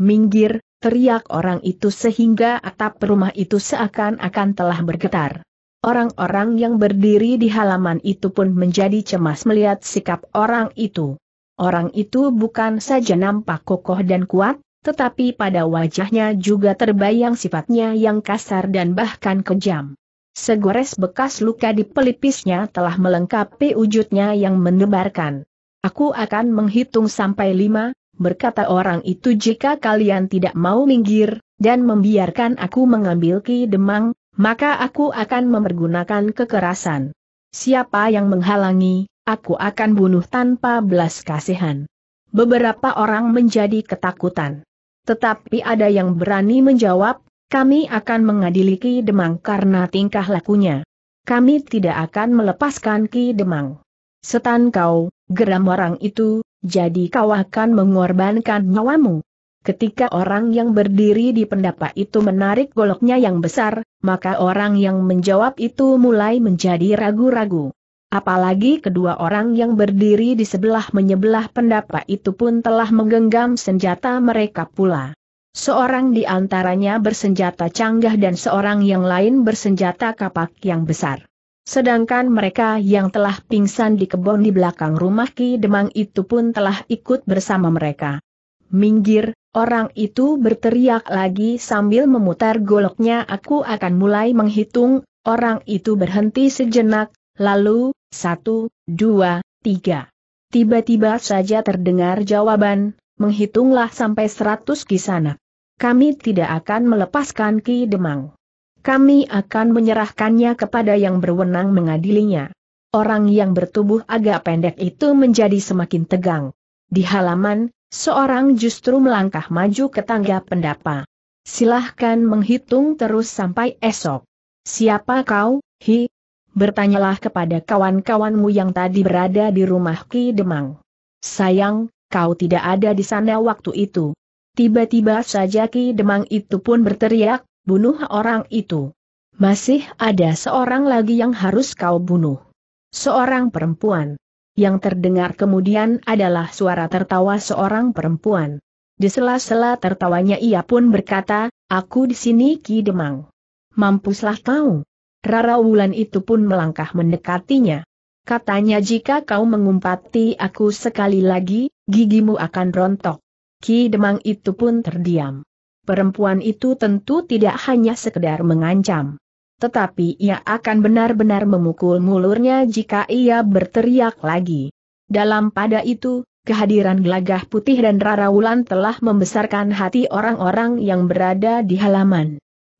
Minggir, teriak orang itu sehingga atap rumah itu seakan-akan telah bergetar. Orang-orang yang berdiri di halaman itu pun menjadi cemas melihat sikap orang itu. Orang itu bukan saja nampak kokoh dan kuat, tetapi pada wajahnya juga terbayang sifatnya yang kasar dan bahkan kejam. Segores bekas luka di pelipisnya telah melengkapi wujudnya yang menebarkan. Aku akan menghitung sampai lima, berkata orang itu jika kalian tidak mau minggir, dan membiarkan aku mengambil ki demang, maka aku akan memergunakan kekerasan. Siapa yang menghalangi, aku akan bunuh tanpa belas kasihan. Beberapa orang menjadi ketakutan. Tetapi ada yang berani menjawab, kami akan mengadili Ki Demang karena tingkah lakunya. Kami tidak akan melepaskan Ki Demang. Setan kau, geram orang itu, jadi kau akan mengorbankan nyawamu. Ketika orang yang berdiri di pendapa itu menarik goloknya yang besar, maka orang yang menjawab itu mulai menjadi ragu-ragu. Apalagi kedua orang yang berdiri di sebelah menyebelah pendapa itu pun telah menggenggam senjata mereka pula. Seorang di antaranya bersenjata canggah dan seorang yang lain bersenjata kapak yang besar. Sedangkan mereka yang telah pingsan di kebun di belakang rumah Ki Demang itu pun telah ikut bersama mereka. Minggir, orang itu berteriak lagi sambil memutar goloknya aku akan mulai menghitung, orang itu berhenti sejenak, Lalu, satu, dua, tiga. Tiba-tiba saja terdengar jawaban, menghitunglah sampai seratus kisanak. Kami tidak akan melepaskan Ki Demang. Kami akan menyerahkannya kepada yang berwenang mengadilinya. Orang yang bertubuh agak pendek itu menjadi semakin tegang. Di halaman, seorang justru melangkah maju ke tangga pendapa. Silahkan menghitung terus sampai esok. Siapa kau, Hi? bertanyalah kepada kawan-kawanmu yang tadi berada di rumah Ki Demang. Sayang, kau tidak ada di sana waktu itu. Tiba-tiba saja Ki Demang itu pun berteriak, bunuh orang itu. Masih ada seorang lagi yang harus kau bunuh. Seorang perempuan. Yang terdengar kemudian adalah suara tertawa seorang perempuan. Di sela-sela tertawanya ia pun berkata, aku di sini Ki Demang. Mampuslah kau. Rara Wulan itu pun melangkah mendekatinya. Katanya jika kau mengumpati aku sekali lagi, gigimu akan rontok. Ki Demang itu pun terdiam. Perempuan itu tentu tidak hanya sekedar mengancam. Tetapi ia akan benar-benar memukul mulurnya jika ia berteriak lagi. Dalam pada itu, kehadiran gelagah putih dan Rara Wulan telah membesarkan hati orang-orang yang berada di halaman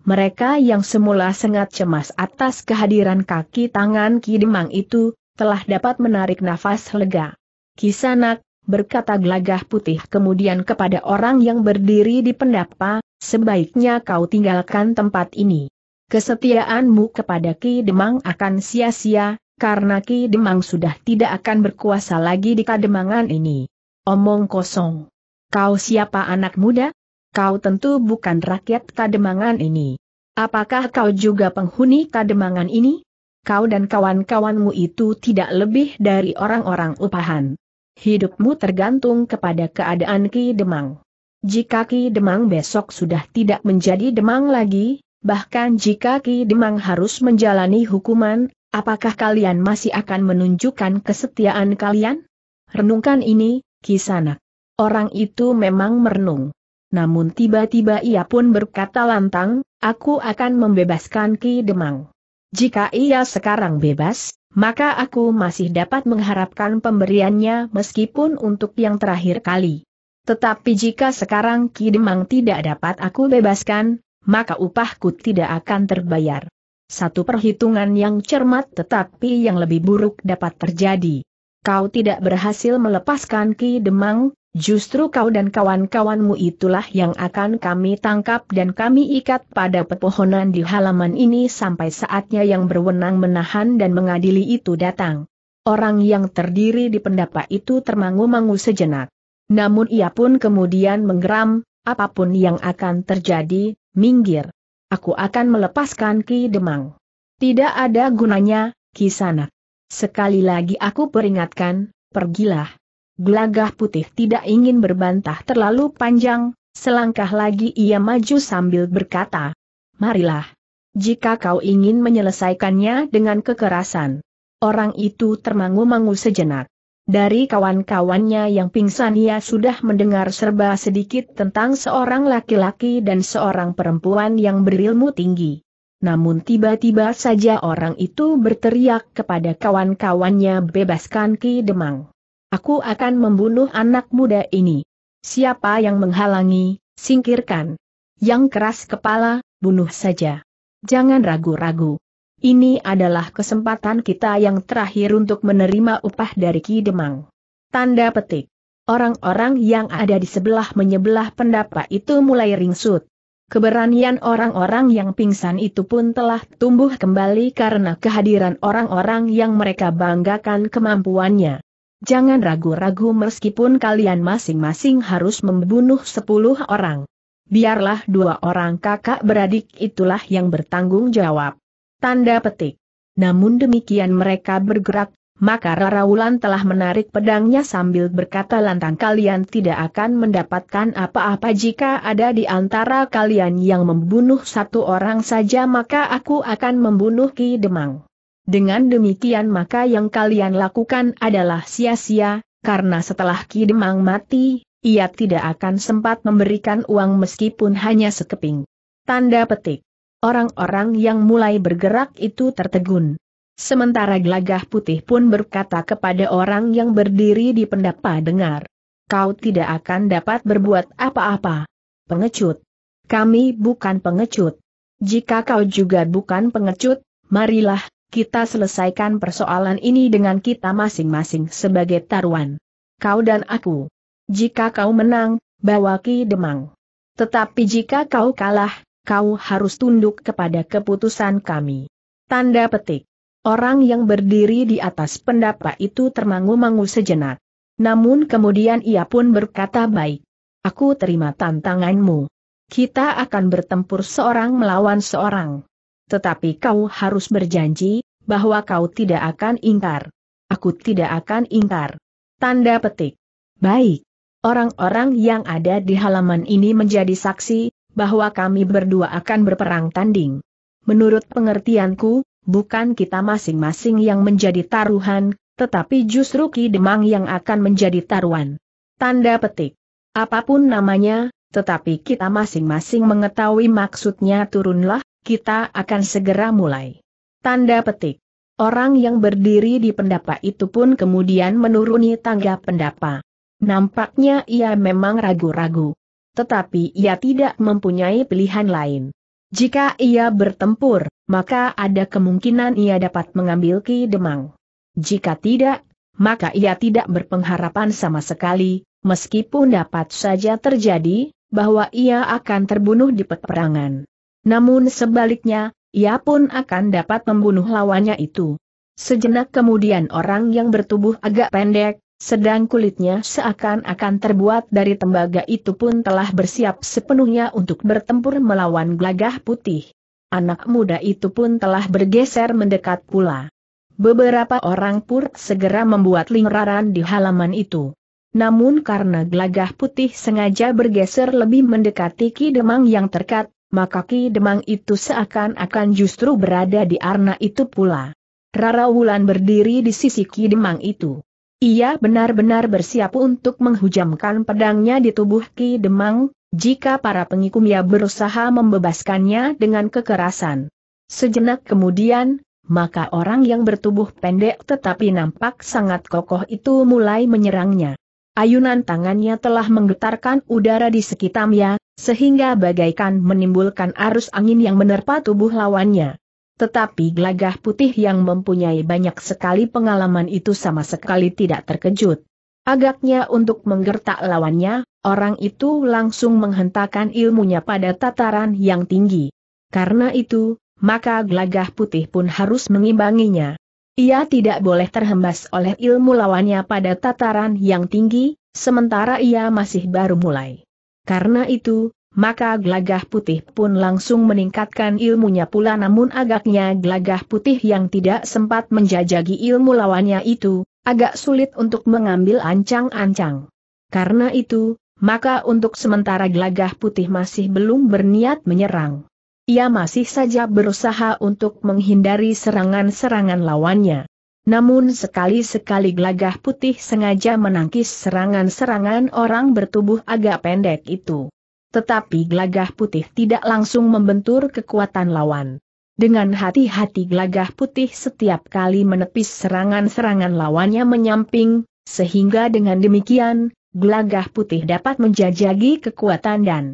mereka yang semula sangat cemas atas kehadiran kaki tangan Ki Demang itu, telah dapat menarik nafas lega. Kisanak, berkata gelagah putih kemudian kepada orang yang berdiri di pendapa, sebaiknya kau tinggalkan tempat ini. Kesetiaanmu kepada Ki Demang akan sia-sia, karena Ki Demang sudah tidak akan berkuasa lagi di kademangan ini. Omong kosong. Kau siapa anak muda? kau tentu bukan rakyat Kademangan ini. Apakah kau juga penghuni Kademangan ini? Kau dan kawan-kawanmu itu tidak lebih dari orang-orang upahan. Hidupmu tergantung kepada keadaan Ki Demang. Jika Ki Demang besok sudah tidak menjadi Demang lagi, bahkan jika Ki Demang harus menjalani hukuman, apakah kalian masih akan menunjukkan kesetiaan kalian? Renungkan ini, Kisanak. Orang itu memang merenung namun tiba-tiba ia pun berkata lantang, aku akan membebaskan Ki Demang. Jika ia sekarang bebas, maka aku masih dapat mengharapkan pemberiannya meskipun untuk yang terakhir kali. Tetapi jika sekarang Ki Demang tidak dapat aku bebaskan, maka upahku tidak akan terbayar. Satu perhitungan yang cermat tetapi yang lebih buruk dapat terjadi. Kau tidak berhasil melepaskan Ki Demang, Justru kau dan kawan-kawanmu itulah yang akan kami tangkap dan kami ikat pada pepohonan di halaman ini sampai saatnya yang berwenang menahan dan mengadili itu datang. Orang yang terdiri di pendapa itu termangu-mangu sejenak. Namun ia pun kemudian menggeram, apapun yang akan terjadi, minggir. Aku akan melepaskan Ki Demang. Tidak ada gunanya, Ki Sanak. Sekali lagi aku peringatkan, pergilah. Gelagah putih tidak ingin berbantah terlalu panjang, selangkah lagi ia maju sambil berkata, Marilah. Jika kau ingin menyelesaikannya dengan kekerasan. Orang itu termangu-mangu sejenak. Dari kawan-kawannya yang pingsan ia sudah mendengar serba sedikit tentang seorang laki-laki dan seorang perempuan yang berilmu tinggi. Namun tiba-tiba saja orang itu berteriak kepada kawan-kawannya bebaskan Ki Demang. Aku akan membunuh anak muda ini. Siapa yang menghalangi, singkirkan. Yang keras kepala, bunuh saja. Jangan ragu-ragu. Ini adalah kesempatan kita yang terakhir untuk menerima upah dari Ki Demang. Tanda petik. Orang-orang yang ada di sebelah menyebelah pendapat itu mulai ringsut. Keberanian orang-orang yang pingsan itu pun telah tumbuh kembali karena kehadiran orang-orang yang mereka banggakan kemampuannya. Jangan ragu-ragu meskipun kalian masing-masing harus membunuh sepuluh orang. Biarlah dua orang kakak beradik itulah yang bertanggung jawab. Tanda petik. Namun demikian mereka bergerak, maka Raraulan telah menarik pedangnya sambil berkata lantang kalian tidak akan mendapatkan apa-apa jika ada di antara kalian yang membunuh satu orang saja maka aku akan membunuh Ki Demang. Dengan demikian maka yang kalian lakukan adalah sia-sia, karena setelah Ki Demang mati, ia tidak akan sempat memberikan uang meskipun hanya sekeping. Tanda petik. Orang-orang yang mulai bergerak itu tertegun. Sementara gelagah putih pun berkata kepada orang yang berdiri di pendapa dengar. Kau tidak akan dapat berbuat apa-apa. Pengecut. Kami bukan pengecut. Jika kau juga bukan pengecut, marilah kita selesaikan persoalan ini dengan kita masing-masing sebagai taruhan. Kau dan aku. Jika kau menang, bawa Ki Demang. Tetapi jika kau kalah, kau harus tunduk kepada keputusan kami. Tanda petik. Orang yang berdiri di atas pendapa itu termangu-mangu sejenak. Namun kemudian ia pun berkata baik. Aku terima tantanganmu. Kita akan bertempur seorang melawan seorang tetapi kau harus berjanji, bahwa kau tidak akan ingkar. Aku tidak akan ingkar. Tanda petik. Baik. Orang-orang yang ada di halaman ini menjadi saksi, bahwa kami berdua akan berperang tanding. Menurut pengertianku, bukan kita masing-masing yang menjadi taruhan, tetapi justru Ki Demang yang akan menjadi taruhan. Tanda petik. Apapun namanya, tetapi kita masing-masing mengetahui maksudnya turunlah, kita akan segera mulai. Tanda petik. Orang yang berdiri di pendapa itu pun kemudian menuruni tangga pendapa. Nampaknya ia memang ragu-ragu. Tetapi ia tidak mempunyai pilihan lain. Jika ia bertempur, maka ada kemungkinan ia dapat mengambil Ki Demang. Jika tidak, maka ia tidak berpengharapan sama sekali, meskipun dapat saja terjadi, bahwa ia akan terbunuh di peperangan. Namun sebaliknya, ia pun akan dapat membunuh lawannya itu. Sejenak kemudian orang yang bertubuh agak pendek, sedang kulitnya seakan-akan terbuat dari tembaga itu pun telah bersiap sepenuhnya untuk bertempur melawan glagah putih. Anak muda itu pun telah bergeser mendekat pula. Beberapa orang pun segera membuat lingkaran di halaman itu. Namun karena glagah putih sengaja bergeser lebih mendekati Ki Demang yang terkat, maka Ki Demang itu seakan-akan justru berada di arna itu pula. Rara Wulan berdiri di sisi Ki Demang itu. Ia benar-benar bersiap untuk menghujamkan pedangnya di tubuh Ki Demang, jika para pengikumnya berusaha membebaskannya dengan kekerasan. Sejenak kemudian, maka orang yang bertubuh pendek tetapi nampak sangat kokoh itu mulai menyerangnya. Ayunan tangannya telah menggetarkan udara di sekitarnya, sehingga bagaikan menimbulkan arus angin yang menerpa tubuh lawannya. Tetapi gelagah putih yang mempunyai banyak sekali pengalaman itu sama sekali tidak terkejut. Agaknya untuk menggertak lawannya, orang itu langsung menghentakkan ilmunya pada tataran yang tinggi. Karena itu, maka gelagah putih pun harus mengimbanginya. Ia tidak boleh terhembas oleh ilmu lawannya pada tataran yang tinggi, sementara ia masih baru mulai. Karena itu, maka glagah putih pun langsung meningkatkan ilmunya pula namun agaknya glagah putih yang tidak sempat menjajagi ilmu lawannya itu, agak sulit untuk mengambil ancang-ancang. Karena itu, maka untuk sementara glagah putih masih belum berniat menyerang. Ia masih saja berusaha untuk menghindari serangan-serangan lawannya. Namun sekali-sekali Glagah putih sengaja menangkis serangan-serangan orang bertubuh agak pendek itu. Tetapi Glagah putih tidak langsung membentur kekuatan lawan. Dengan hati-hati Glagah putih setiap kali menepis serangan-serangan lawannya menyamping, sehingga dengan demikian, Glagah putih dapat menjajagi kekuatan dan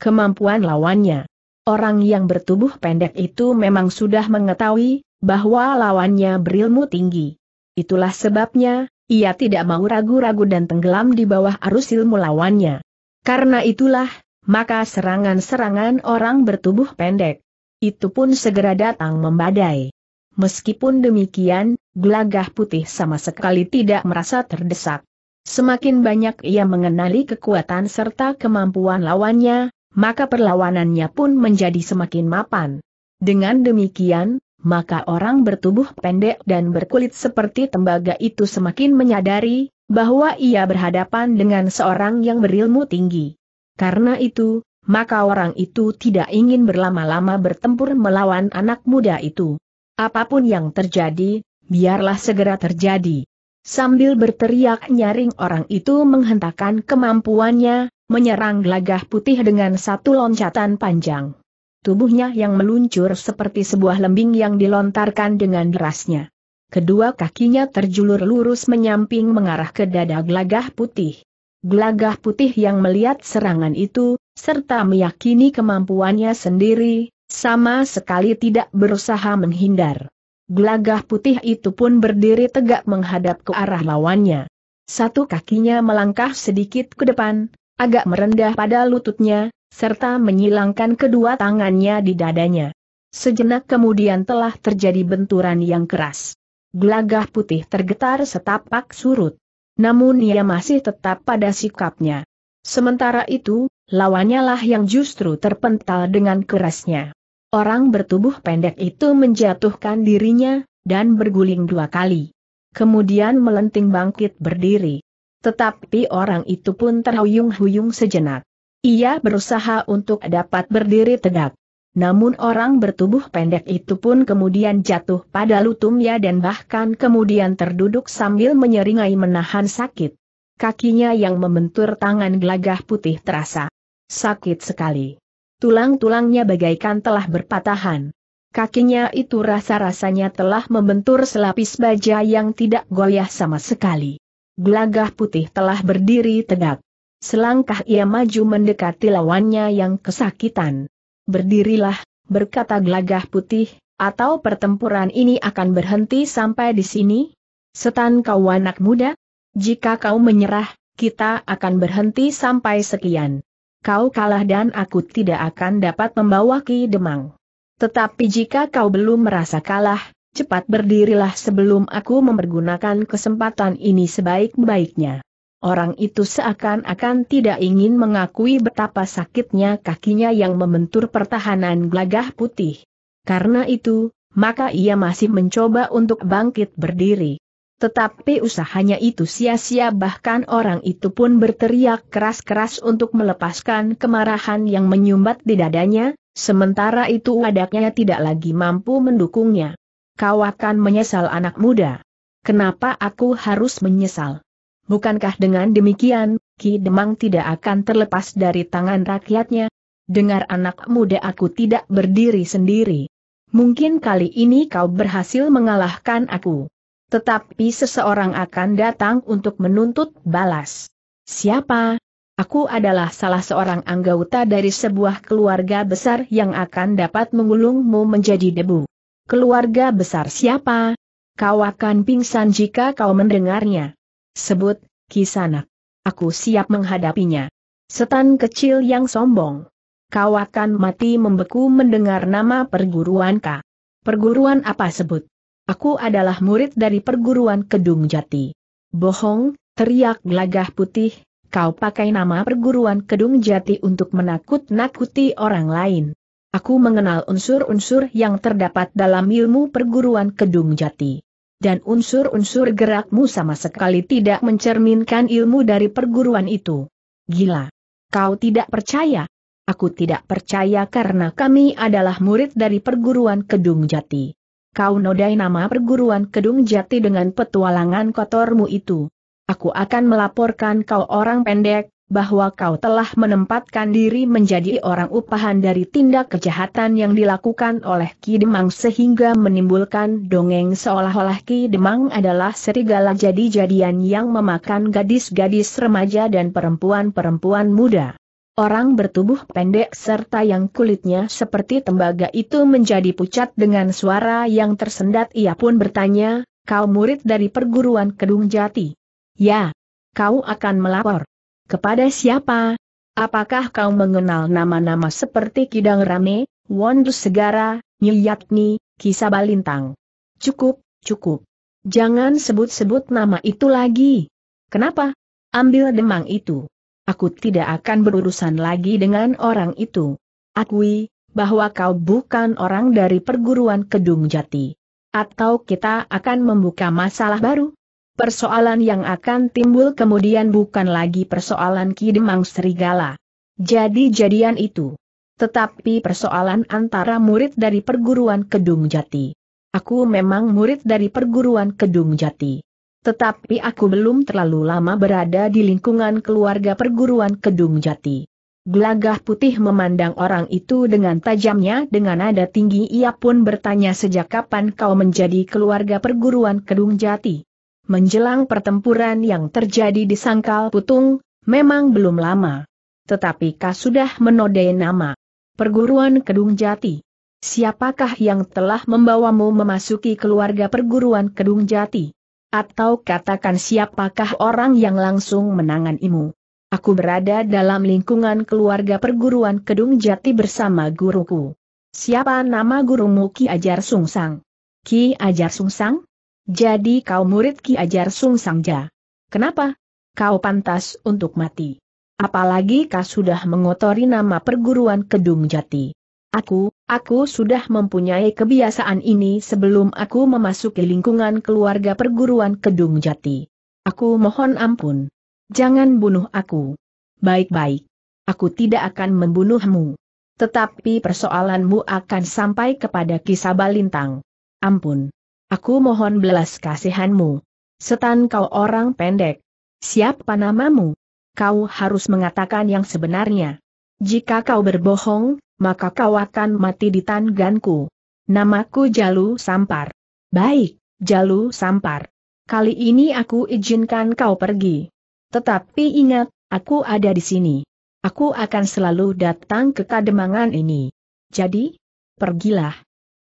kemampuan lawannya. Orang yang bertubuh pendek itu memang sudah mengetahui bahwa lawannya berilmu tinggi. Itulah sebabnya, ia tidak mau ragu-ragu dan tenggelam di bawah arus ilmu lawannya. Karena itulah, maka serangan-serangan orang bertubuh pendek. Itu pun segera datang membadai. Meskipun demikian, gelagah putih sama sekali tidak merasa terdesak. Semakin banyak ia mengenali kekuatan serta kemampuan lawannya, maka perlawanannya pun menjadi semakin mapan. Dengan demikian, maka orang bertubuh pendek dan berkulit seperti tembaga itu semakin menyadari bahwa ia berhadapan dengan seorang yang berilmu tinggi. Karena itu, maka orang itu tidak ingin berlama-lama bertempur melawan anak muda itu. Apapun yang terjadi, biarlah segera terjadi. Sambil berteriak nyaring orang itu menghentakkan kemampuannya, menyerang gelagah putih dengan satu loncatan panjang. Tubuhnya yang meluncur seperti sebuah lembing yang dilontarkan dengan derasnya. Kedua kakinya terjulur lurus menyamping mengarah ke dada gelagah putih. Gelagah putih yang melihat serangan itu, serta meyakini kemampuannya sendiri, sama sekali tidak berusaha menghindar. Gelagah putih itu pun berdiri tegak menghadap ke arah lawannya. Satu kakinya melangkah sedikit ke depan, agak merendah pada lututnya, serta menyilangkan kedua tangannya di dadanya. Sejenak kemudian telah terjadi benturan yang keras. Gelagah putih tergetar setapak surut. Namun ia masih tetap pada sikapnya. Sementara itu, lawannya lah yang justru terpental dengan kerasnya. Orang bertubuh pendek itu menjatuhkan dirinya, dan berguling dua kali. Kemudian melenting bangkit berdiri. Tetapi orang itu pun terhuyung-huyung sejenak. Ia berusaha untuk dapat berdiri tegak. Namun orang bertubuh pendek itu pun kemudian jatuh pada lutumnya dan bahkan kemudian terduduk sambil menyeringai menahan sakit. Kakinya yang membentur tangan gelagah putih terasa sakit sekali. Tulang-tulangnya bagaikan telah berpatahan. Kakinya itu rasa-rasanya telah membentur selapis baja yang tidak goyah sama sekali. Gelagah putih telah berdiri tegak. Selangkah ia maju mendekati lawannya yang kesakitan. Berdirilah, berkata gelagah putih, atau pertempuran ini akan berhenti sampai di sini? Setan kau anak muda? Jika kau menyerah, kita akan berhenti sampai sekian. Kau kalah dan aku tidak akan dapat membawa Ki Demang. Tetapi jika kau belum merasa kalah, cepat berdirilah sebelum aku mempergunakan kesempatan ini sebaik-baiknya. Orang itu seakan-akan tidak ingin mengakui betapa sakitnya kakinya yang membentur pertahanan gelagah putih. Karena itu, maka ia masih mencoba untuk bangkit berdiri. Tetapi usahanya itu sia-sia bahkan orang itu pun berteriak keras-keras untuk melepaskan kemarahan yang menyumbat di dadanya, sementara itu wadaknya tidak lagi mampu mendukungnya. Kau akan menyesal anak muda. Kenapa aku harus menyesal? Bukankah dengan demikian, Ki Demang tidak akan terlepas dari tangan rakyatnya? Dengar anak muda aku tidak berdiri sendiri. Mungkin kali ini kau berhasil mengalahkan aku. Tetapi seseorang akan datang untuk menuntut balas. Siapa? Aku adalah salah seorang anggota dari sebuah keluarga besar yang akan dapat mengulungmu menjadi debu. Keluarga besar siapa? Kau akan pingsan jika kau mendengarnya sebut, Kisanak. Aku siap menghadapinya. Setan kecil yang sombong. Kau akan mati membeku mendengar nama perguruan K. Perguruan apa sebut? Aku adalah murid dari perguruan Kedung Jati. Bohong, teriak gelagah putih, kau pakai nama perguruan Kedung Jati untuk menakut-nakuti orang lain. Aku mengenal unsur-unsur yang terdapat dalam ilmu perguruan Kedung Jati dan unsur-unsur gerakmu sama sekali tidak mencerminkan ilmu dari perguruan itu. Gila! Kau tidak percaya? Aku tidak percaya karena kami adalah murid dari perguruan Kedung Jati. Kau nodai nama perguruan Kedung Jati dengan petualangan kotormu itu. Aku akan melaporkan kau orang pendek, bahwa kau telah menempatkan diri menjadi orang upahan dari tindak kejahatan yang dilakukan oleh Ki Demang sehingga menimbulkan dongeng seolah-olah Ki Demang adalah serigala jadi-jadian yang memakan gadis-gadis remaja dan perempuan-perempuan muda. Orang bertubuh pendek serta yang kulitnya seperti tembaga itu menjadi pucat dengan suara yang tersendat ia pun bertanya, kau murid dari perguruan Kedung Jati? Ya. Kau akan melapor. Kepada siapa? Apakah kau mengenal nama-nama seperti Kidang Rame, Wondus Segara, Nyiyatni, Balintang? Cukup, cukup. Jangan sebut-sebut nama itu lagi. Kenapa? Ambil demang itu. Aku tidak akan berurusan lagi dengan orang itu. Akui, bahwa kau bukan orang dari perguruan Kedung Jati. Atau kita akan membuka masalah baru? persoalan yang akan timbul kemudian bukan lagi persoalan Kidemang Serigala. Jadi jadian itu. Tetapi persoalan antara murid dari perguruan Kedung Jati. Aku memang murid dari perguruan Kedung Jati. Tetapi aku belum terlalu lama berada di lingkungan keluarga perguruan Kedung Jati. Gelagah putih memandang orang itu dengan tajamnya dengan nada tinggi ia pun bertanya sejak kapan kau menjadi keluarga perguruan Kedung Jati menjelang pertempuran yang terjadi di Sangkal Putung, memang belum lama. Tetapi Kah sudah menodai nama perguruan Kedung Jati. Siapakah yang telah membawamu memasuki keluarga perguruan Kedung Jati? Atau katakan siapakah orang yang langsung menanganimu? Aku berada dalam lingkungan keluarga perguruan Kedung Jati bersama guruku. Siapa nama gurumu Ki Ajar Sungsang? Ki Ajar Sungsang? Jadi kau murid Ki Ajar Sung Sangja. Kenapa? Kau pantas untuk mati. Apalagi kau sudah mengotori nama perguruan Kedung Jati. Aku, aku sudah mempunyai kebiasaan ini sebelum aku memasuki lingkungan keluarga perguruan Kedung Jati. Aku mohon ampun. Jangan bunuh aku. Baik-baik. Aku tidak akan membunuhmu. Tetapi persoalanmu akan sampai kepada kisah balintang. Ampun. Aku mohon belas kasihanmu. Setan kau orang pendek. Siapa namamu? Kau harus mengatakan yang sebenarnya. Jika kau berbohong, maka kau akan mati di tangganku. Namaku Jalu Sampar. Baik, Jalu Sampar. Kali ini aku izinkan kau pergi. Tetapi ingat, aku ada di sini. Aku akan selalu datang ke kademangan ini. Jadi, pergilah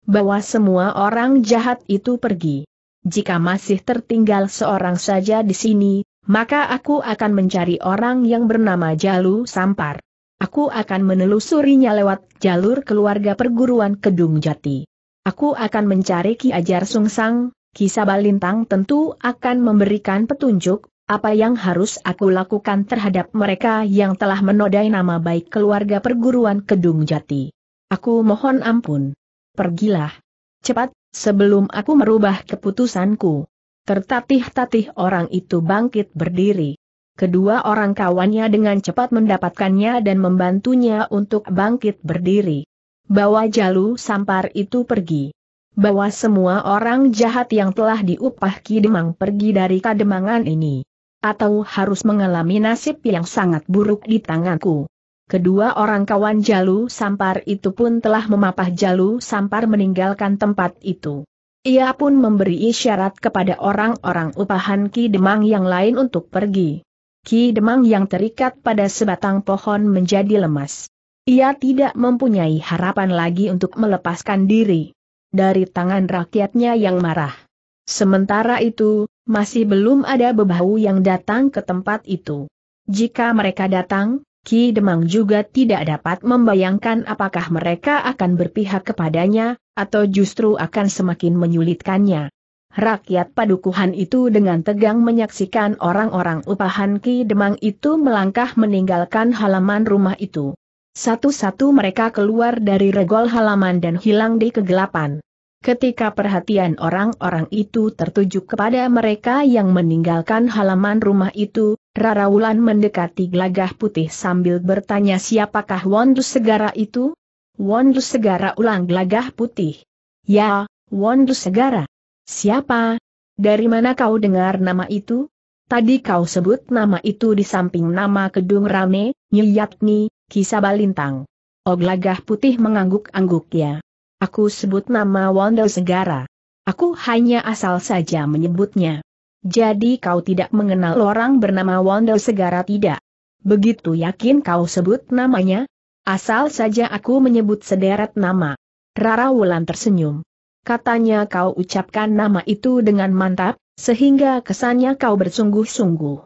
bahwa semua orang jahat itu pergi. Jika masih tertinggal seorang saja di sini, maka aku akan mencari orang yang bernama Jalu Sampar. Aku akan menelusurinya lewat jalur keluarga perguruan Kedung Jati. Aku akan mencari Ki Ajar Sungsang, Ki Sabalintang tentu akan memberikan petunjuk, apa yang harus aku lakukan terhadap mereka yang telah menodai nama baik keluarga perguruan Kedung Jati. Aku mohon ampun pergilah. Cepat, sebelum aku merubah keputusanku. Tertatih-tatih orang itu bangkit berdiri. Kedua orang kawannya dengan cepat mendapatkannya dan membantunya untuk bangkit berdiri. Bawa Jalu Sampar itu pergi. Bawa semua orang jahat yang telah diupah Kidemang pergi dari kademangan ini. Atau harus mengalami nasib yang sangat buruk di tanganku. Kedua orang kawan Jalu Sampar itu pun telah memapah Jalu Sampar meninggalkan tempat itu. Ia pun memberi isyarat kepada orang-orang upahan Ki Demang yang lain untuk pergi. Ki Demang yang terikat pada sebatang pohon menjadi lemas. Ia tidak mempunyai harapan lagi untuk melepaskan diri dari tangan rakyatnya yang marah. Sementara itu, masih belum ada bebau yang datang ke tempat itu. Jika mereka datang, Ki Demang juga tidak dapat membayangkan apakah mereka akan berpihak kepadanya, atau justru akan semakin menyulitkannya. Rakyat padukuhan itu dengan tegang menyaksikan orang-orang upahan Ki Demang itu melangkah meninggalkan halaman rumah itu. Satu-satu mereka keluar dari regol halaman dan hilang di kegelapan. Ketika perhatian orang-orang itu tertuju kepada mereka yang meninggalkan halaman rumah itu, Rara Wulan mendekati gelagah putih sambil bertanya siapakah Wondus Segara itu? Wondus Segara ulang gelagah putih. Ya, Wondus Segara. Siapa? Dari mana kau dengar nama itu? Tadi kau sebut nama itu di samping nama Kedung Rame, Nyiyatni, Kisabalintang. Oglagah oh, putih mengangguk-angguk ya. Aku sebut nama Wondus Segara. Aku hanya asal saja menyebutnya. Jadi kau tidak mengenal orang bernama Wondo Segara tidak? Begitu yakin kau sebut namanya? Asal saja aku menyebut sederet nama. Rara Wulan tersenyum. Katanya kau ucapkan nama itu dengan mantap, sehingga kesannya kau bersungguh-sungguh.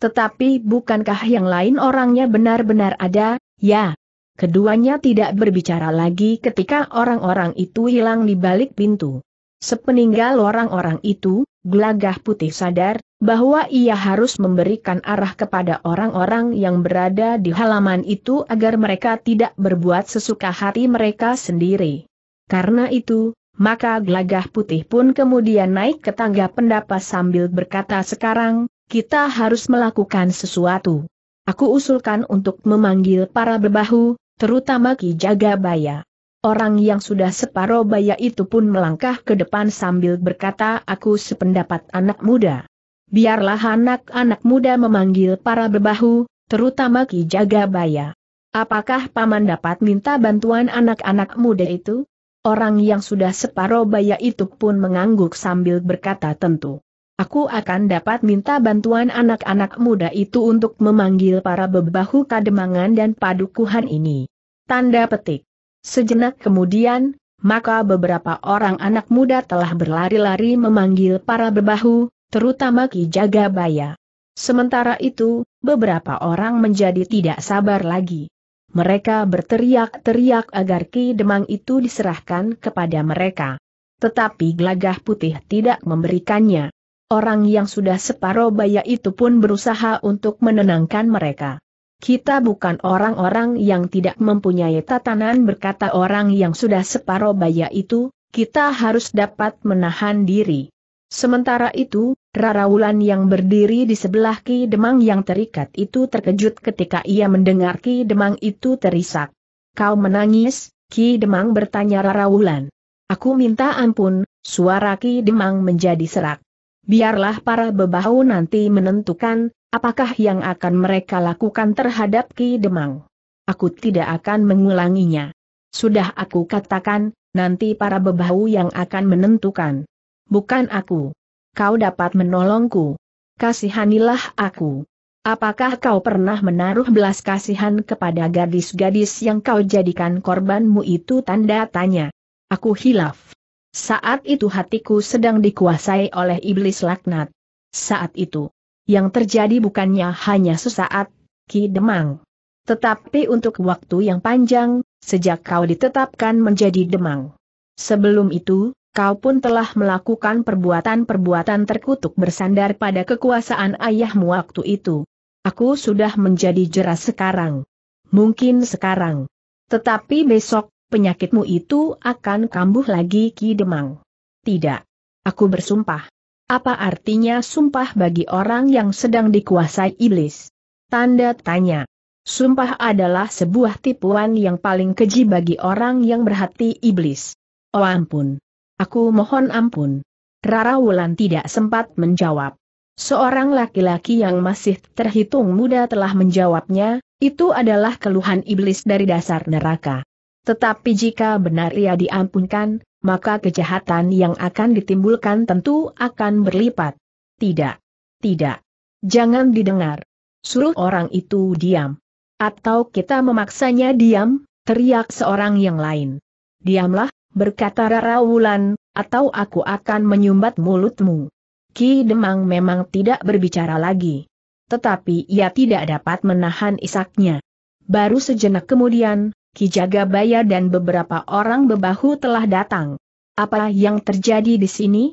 Tetapi bukankah yang lain orangnya benar-benar ada, ya? Keduanya tidak berbicara lagi ketika orang-orang itu hilang di balik pintu. Sepeninggal orang-orang itu, Gelagah putih sadar, bahwa ia harus memberikan arah kepada orang-orang yang berada di halaman itu agar mereka tidak berbuat sesuka hati mereka sendiri. Karena itu, maka gelagah putih pun kemudian naik ke tangga pendapat sambil berkata sekarang, kita harus melakukan sesuatu. Aku usulkan untuk memanggil para berbahu, terutama Ki Jagabaya. Orang yang sudah separuh baya itu pun melangkah ke depan sambil berkata aku sependapat anak muda. Biarlah anak-anak muda memanggil para bebahu, terutama Ki Jaga Baya. Apakah Paman dapat minta bantuan anak-anak muda itu? Orang yang sudah separuh baya itu pun mengangguk sambil berkata tentu. Aku akan dapat minta bantuan anak-anak muda itu untuk memanggil para bebahu kademangan dan padukuhan ini. Tanda petik. Sejenak kemudian, maka beberapa orang anak muda telah berlari-lari memanggil para berbahu, terutama Ki Jagabaya. Sementara itu, beberapa orang menjadi tidak sabar lagi. Mereka berteriak-teriak agar Ki Demang itu diserahkan kepada mereka. Tetapi gelagah putih tidak memberikannya. Orang yang sudah separoh baya itu pun berusaha untuk menenangkan mereka. Kita bukan orang-orang yang tidak mempunyai tatanan berkata orang yang sudah separoh baya itu, kita harus dapat menahan diri. Sementara itu, Wulan yang berdiri di sebelah Ki Demang yang terikat itu terkejut ketika ia mendengar Ki Demang itu terisak. Kau menangis, Ki Demang bertanya Wulan. Aku minta ampun, suara Ki Demang menjadi serak. Biarlah para bebahu nanti menentukan, Apakah yang akan mereka lakukan terhadap Ki Demang? Aku tidak akan mengulanginya. Sudah aku katakan, nanti para bebahu yang akan menentukan. Bukan aku. Kau dapat menolongku. Kasihanilah aku. Apakah kau pernah menaruh belas kasihan kepada gadis-gadis yang kau jadikan korbanmu itu tanda tanya. Aku hilaf. Saat itu hatiku sedang dikuasai oleh iblis laknat. Saat itu, yang terjadi bukannya hanya sesaat, Ki Demang. Tetapi untuk waktu yang panjang, sejak kau ditetapkan menjadi Demang. Sebelum itu, kau pun telah melakukan perbuatan-perbuatan terkutuk bersandar pada kekuasaan ayahmu waktu itu. Aku sudah menjadi jeras sekarang. Mungkin sekarang. Tetapi besok, penyakitmu itu akan kambuh lagi Ki Demang. Tidak. Aku bersumpah. Apa artinya sumpah bagi orang yang sedang dikuasai iblis? Tanda tanya. Sumpah adalah sebuah tipuan yang paling keji bagi orang yang berhati iblis. Oh ampun. Aku mohon ampun. Rara Wulan tidak sempat menjawab. Seorang laki-laki yang masih terhitung muda telah menjawabnya, itu adalah keluhan iblis dari dasar neraka. Tetapi jika benar ia diampunkan, maka kejahatan yang akan ditimbulkan tentu akan berlipat. Tidak. Tidak. Jangan didengar. Suruh orang itu diam. Atau kita memaksanya diam, teriak seorang yang lain. Diamlah, berkata Rara Wulan, atau aku akan menyumbat mulutmu. Ki Demang memang tidak berbicara lagi. Tetapi ia tidak dapat menahan isaknya. Baru sejenak kemudian, Ki Jagabaya dan beberapa orang bebahu telah datang. Apa yang terjadi di sini?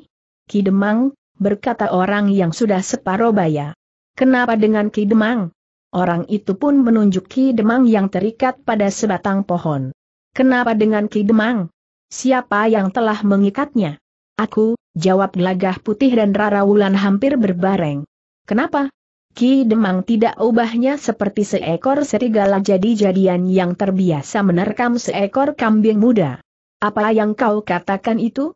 Ki Demang, berkata orang yang sudah separuh baya. Kenapa dengan Ki Demang? Orang itu pun menunjuk Ki Demang yang terikat pada sebatang pohon. Kenapa dengan Ki Demang? Siapa yang telah mengikatnya? Aku, jawab Gelagah Putih dan Rara Wulan hampir berbareng. Kenapa? Ki Demang tidak ubahnya seperti seekor serigala jadi-jadian yang terbiasa menerkam seekor kambing muda. Apa yang kau katakan itu?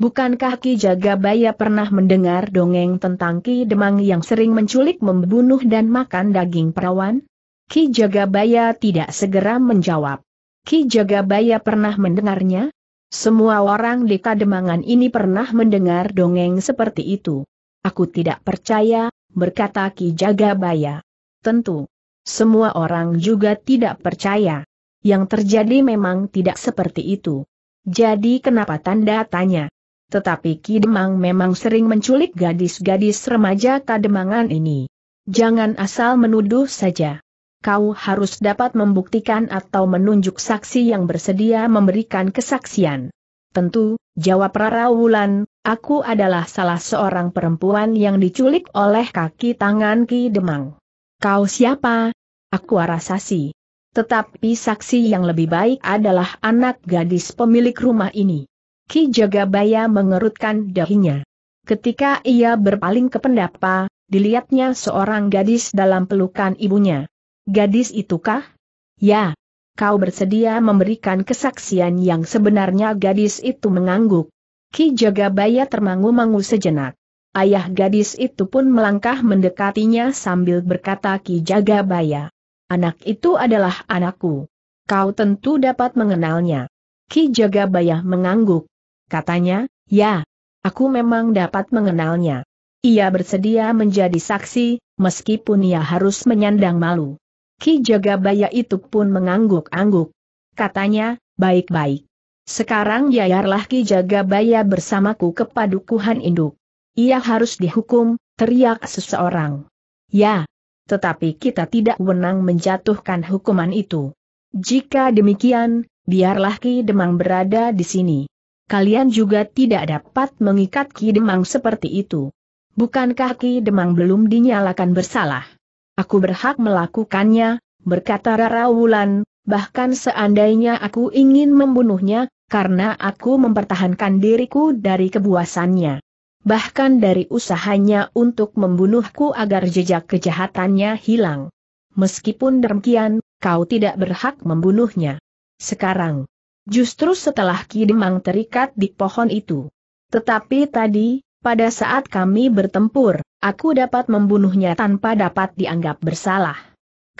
Bukankah Ki Jagabaya pernah mendengar dongeng tentang Ki Demang yang sering menculik membunuh dan makan daging perawan? Ki Jagabaya tidak segera menjawab. Ki Jagabaya pernah mendengarnya? Semua orang di Kademangan ini pernah mendengar dongeng seperti itu. Aku tidak percaya, berkata Ki Jagabaya. Tentu. Semua orang juga tidak percaya. Yang terjadi memang tidak seperti itu. Jadi kenapa tanda tanya? Tetapi Ki Demang memang sering menculik gadis-gadis remaja kademangan ini. Jangan asal menuduh saja. Kau harus dapat membuktikan atau menunjuk saksi yang bersedia memberikan kesaksian. Tentu, jawab Rara Wulan, Aku adalah salah seorang perempuan yang diculik oleh kaki tangan Ki Demang. Kau siapa? Aku Arasasi. Tetapi saksi yang lebih baik adalah anak gadis pemilik rumah ini. Ki Jagabaya mengerutkan dahinya. Ketika ia berpaling ke pendapa, dilihatnya seorang gadis dalam pelukan ibunya. Gadis itukah? Ya. Kau bersedia memberikan kesaksian yang sebenarnya gadis itu mengangguk. Ki Jagabaya termangu-mangu sejenak. Ayah gadis itu pun melangkah mendekatinya sambil berkata Ki Jagabaya. Anak itu adalah anakku. Kau tentu dapat mengenalnya. Ki Jagabaya mengangguk. Katanya, ya, aku memang dapat mengenalnya. Ia bersedia menjadi saksi, meskipun ia harus menyandang malu. Ki Jagabaya itu pun mengangguk-angguk. Katanya, baik-baik. Sekarang yayarlah Ki Jagabaya bersamaku ke padukuhan induk. Ia harus dihukum, teriak seseorang. Ya, tetapi kita tidak wenang menjatuhkan hukuman itu. Jika demikian, biarlah Ki Demang berada di sini. Kalian juga tidak dapat mengikat Ki Demang seperti itu. Bukankah Ki Demang belum dinyalakan bersalah? Aku berhak melakukannya, berkata Rara Wulan, bahkan seandainya aku ingin membunuhnya, karena aku mempertahankan diriku dari kebuasannya. Bahkan dari usahanya untuk membunuhku agar jejak kejahatannya hilang. Meskipun demikian, kau tidak berhak membunuhnya. Sekarang, justru setelah Kidemang terikat di pohon itu. Tetapi tadi, pada saat kami bertempur, aku dapat membunuhnya tanpa dapat dianggap bersalah.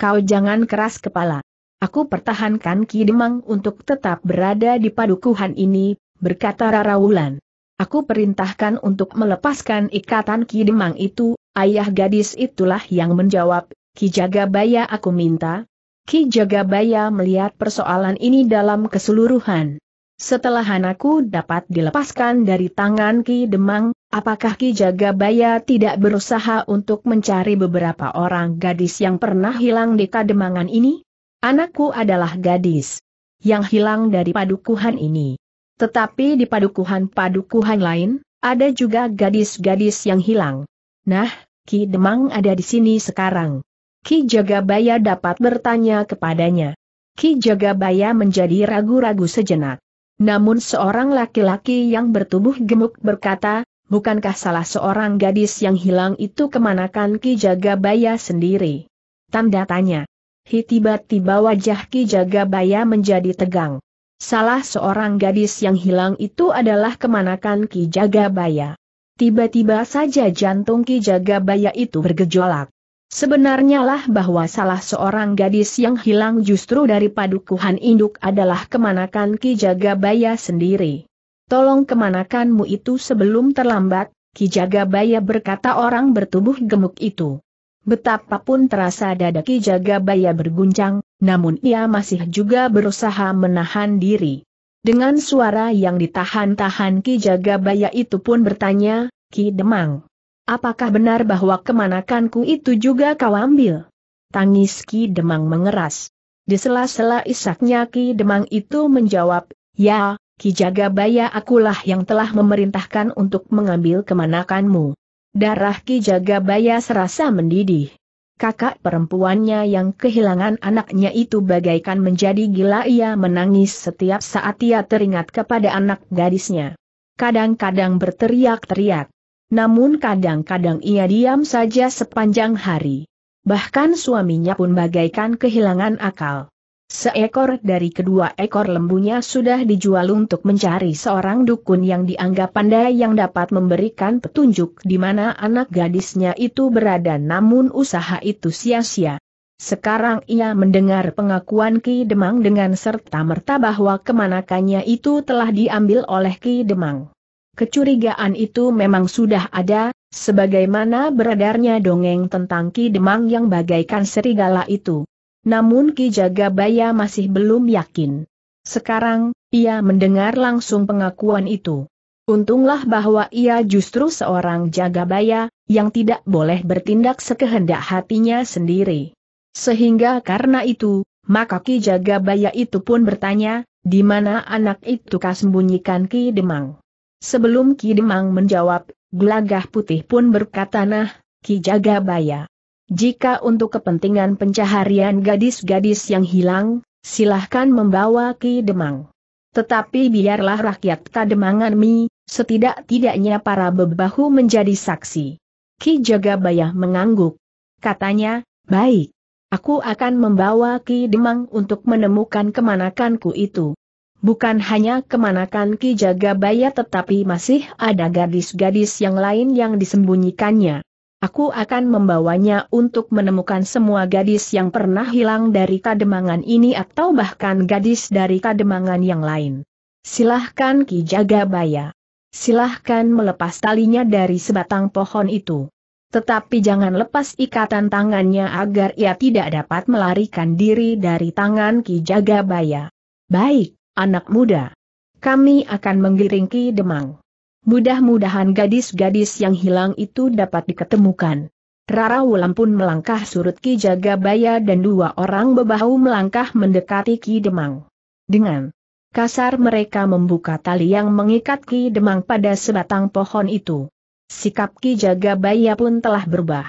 Kau jangan keras kepala. Aku pertahankan Ki Demang untuk tetap berada di padukuhan ini, berkata Rara Wulan. Aku perintahkan untuk melepaskan ikatan Ki Demang itu, ayah gadis itulah yang menjawab, Ki Jagabaya aku minta. Ki Jagabaya melihat persoalan ini dalam keseluruhan. Setelah anakku dapat dilepaskan dari tangan Ki Demang, apakah Ki Jagabaya tidak berusaha untuk mencari beberapa orang gadis yang pernah hilang di Kademangan ini? Anakku adalah gadis yang hilang dari padukuhan ini. Tetapi di padukuhan-padukuhan lain, ada juga gadis-gadis yang hilang. Nah, Ki Demang ada di sini sekarang. Ki Jagabaya dapat bertanya kepadanya. Ki Jagabaya menjadi ragu-ragu sejenak. Namun seorang laki-laki yang bertubuh gemuk berkata, bukankah salah seorang gadis yang hilang itu kemanakan Ki Jagabaya sendiri? Tanda tanya. Hi tiba-tiba wajah Ki Jagabaya menjadi tegang. Salah seorang gadis yang hilang itu adalah kemanakan Ki Jagabaya. Tiba-tiba saja jantung Ki Jagabaya itu bergejolak. Sebenarnya lah bahwa salah seorang gadis yang hilang justru dari padukuhan induk adalah kemanakan Ki Jagabaya sendiri. Tolong kemanakanmu itu sebelum terlambat, Ki Jagabaya berkata orang bertubuh gemuk itu. Betapapun terasa dada Ki Jagabaya berguncang, namun ia masih juga berusaha menahan diri. Dengan suara yang ditahan-tahan Ki Jagabaya itu pun bertanya, Ki Demang, apakah benar bahwa kemanakanku itu juga kau ambil? Tangis Ki Demang mengeras. Di sela-sela isaknya Ki Demang itu menjawab, Ya, Ki Jagabaya akulah yang telah memerintahkan untuk mengambil kemanakanmu. Darah Ki Jagabaya serasa mendidih. Kakak perempuannya yang kehilangan anaknya itu bagaikan menjadi gila ia menangis setiap saat ia teringat kepada anak gadisnya. Kadang-kadang berteriak-teriak. Namun kadang-kadang ia diam saja sepanjang hari. Bahkan suaminya pun bagaikan kehilangan akal. Seekor dari kedua ekor lembunya sudah dijual untuk mencari seorang dukun yang dianggap pandai yang dapat memberikan petunjuk di mana anak gadisnya itu berada namun usaha itu sia-sia. Sekarang ia mendengar pengakuan Ki Demang dengan serta-merta bahwa kemanakannya itu telah diambil oleh Ki Demang. Kecurigaan itu memang sudah ada, sebagaimana beredarnya dongeng tentang Ki Demang yang bagaikan serigala itu. Namun Ki Jagabaya masih belum yakin. Sekarang, ia mendengar langsung pengakuan itu. Untunglah bahwa ia justru seorang Jagabaya, yang tidak boleh bertindak sekehendak hatinya sendiri. Sehingga karena itu, maka Ki Jagabaya itu pun bertanya, di mana anak itu kasembunyikan Ki Demang? Sebelum Ki Demang menjawab, Gelagah Putih pun berkata nah, Ki Jagabaya. Jika untuk kepentingan pencaharian gadis-gadis yang hilang, silahkan membawa Ki Demang. Tetapi biarlah rakyat Kademangan Mi, setidak-tidaknya para bebahu menjadi saksi. Ki Jagabaya mengangguk. Katanya, baik. Aku akan membawa Ki Demang untuk menemukan kemanakanku itu. Bukan hanya kemanakan Ki Jagabaya tetapi masih ada gadis-gadis yang lain yang disembunyikannya. Aku akan membawanya untuk menemukan semua gadis yang pernah hilang dari kademangan ini atau bahkan gadis dari kademangan yang lain. Silahkan Ki Jagabaya. Silahkan melepas talinya dari sebatang pohon itu. Tetapi jangan lepas ikatan tangannya agar ia tidak dapat melarikan diri dari tangan Ki Jagabaya. Baik, anak muda. Kami akan menggiring Ki Demang. Mudah-mudahan gadis-gadis yang hilang itu dapat diketemukan. Rara Wulan pun melangkah surut Ki Jagabaya dan dua orang bebahu melangkah mendekati Ki Demang. Dengan kasar mereka membuka tali yang mengikat Ki Demang pada sebatang pohon itu. Sikap Ki Jagabaya pun telah berubah.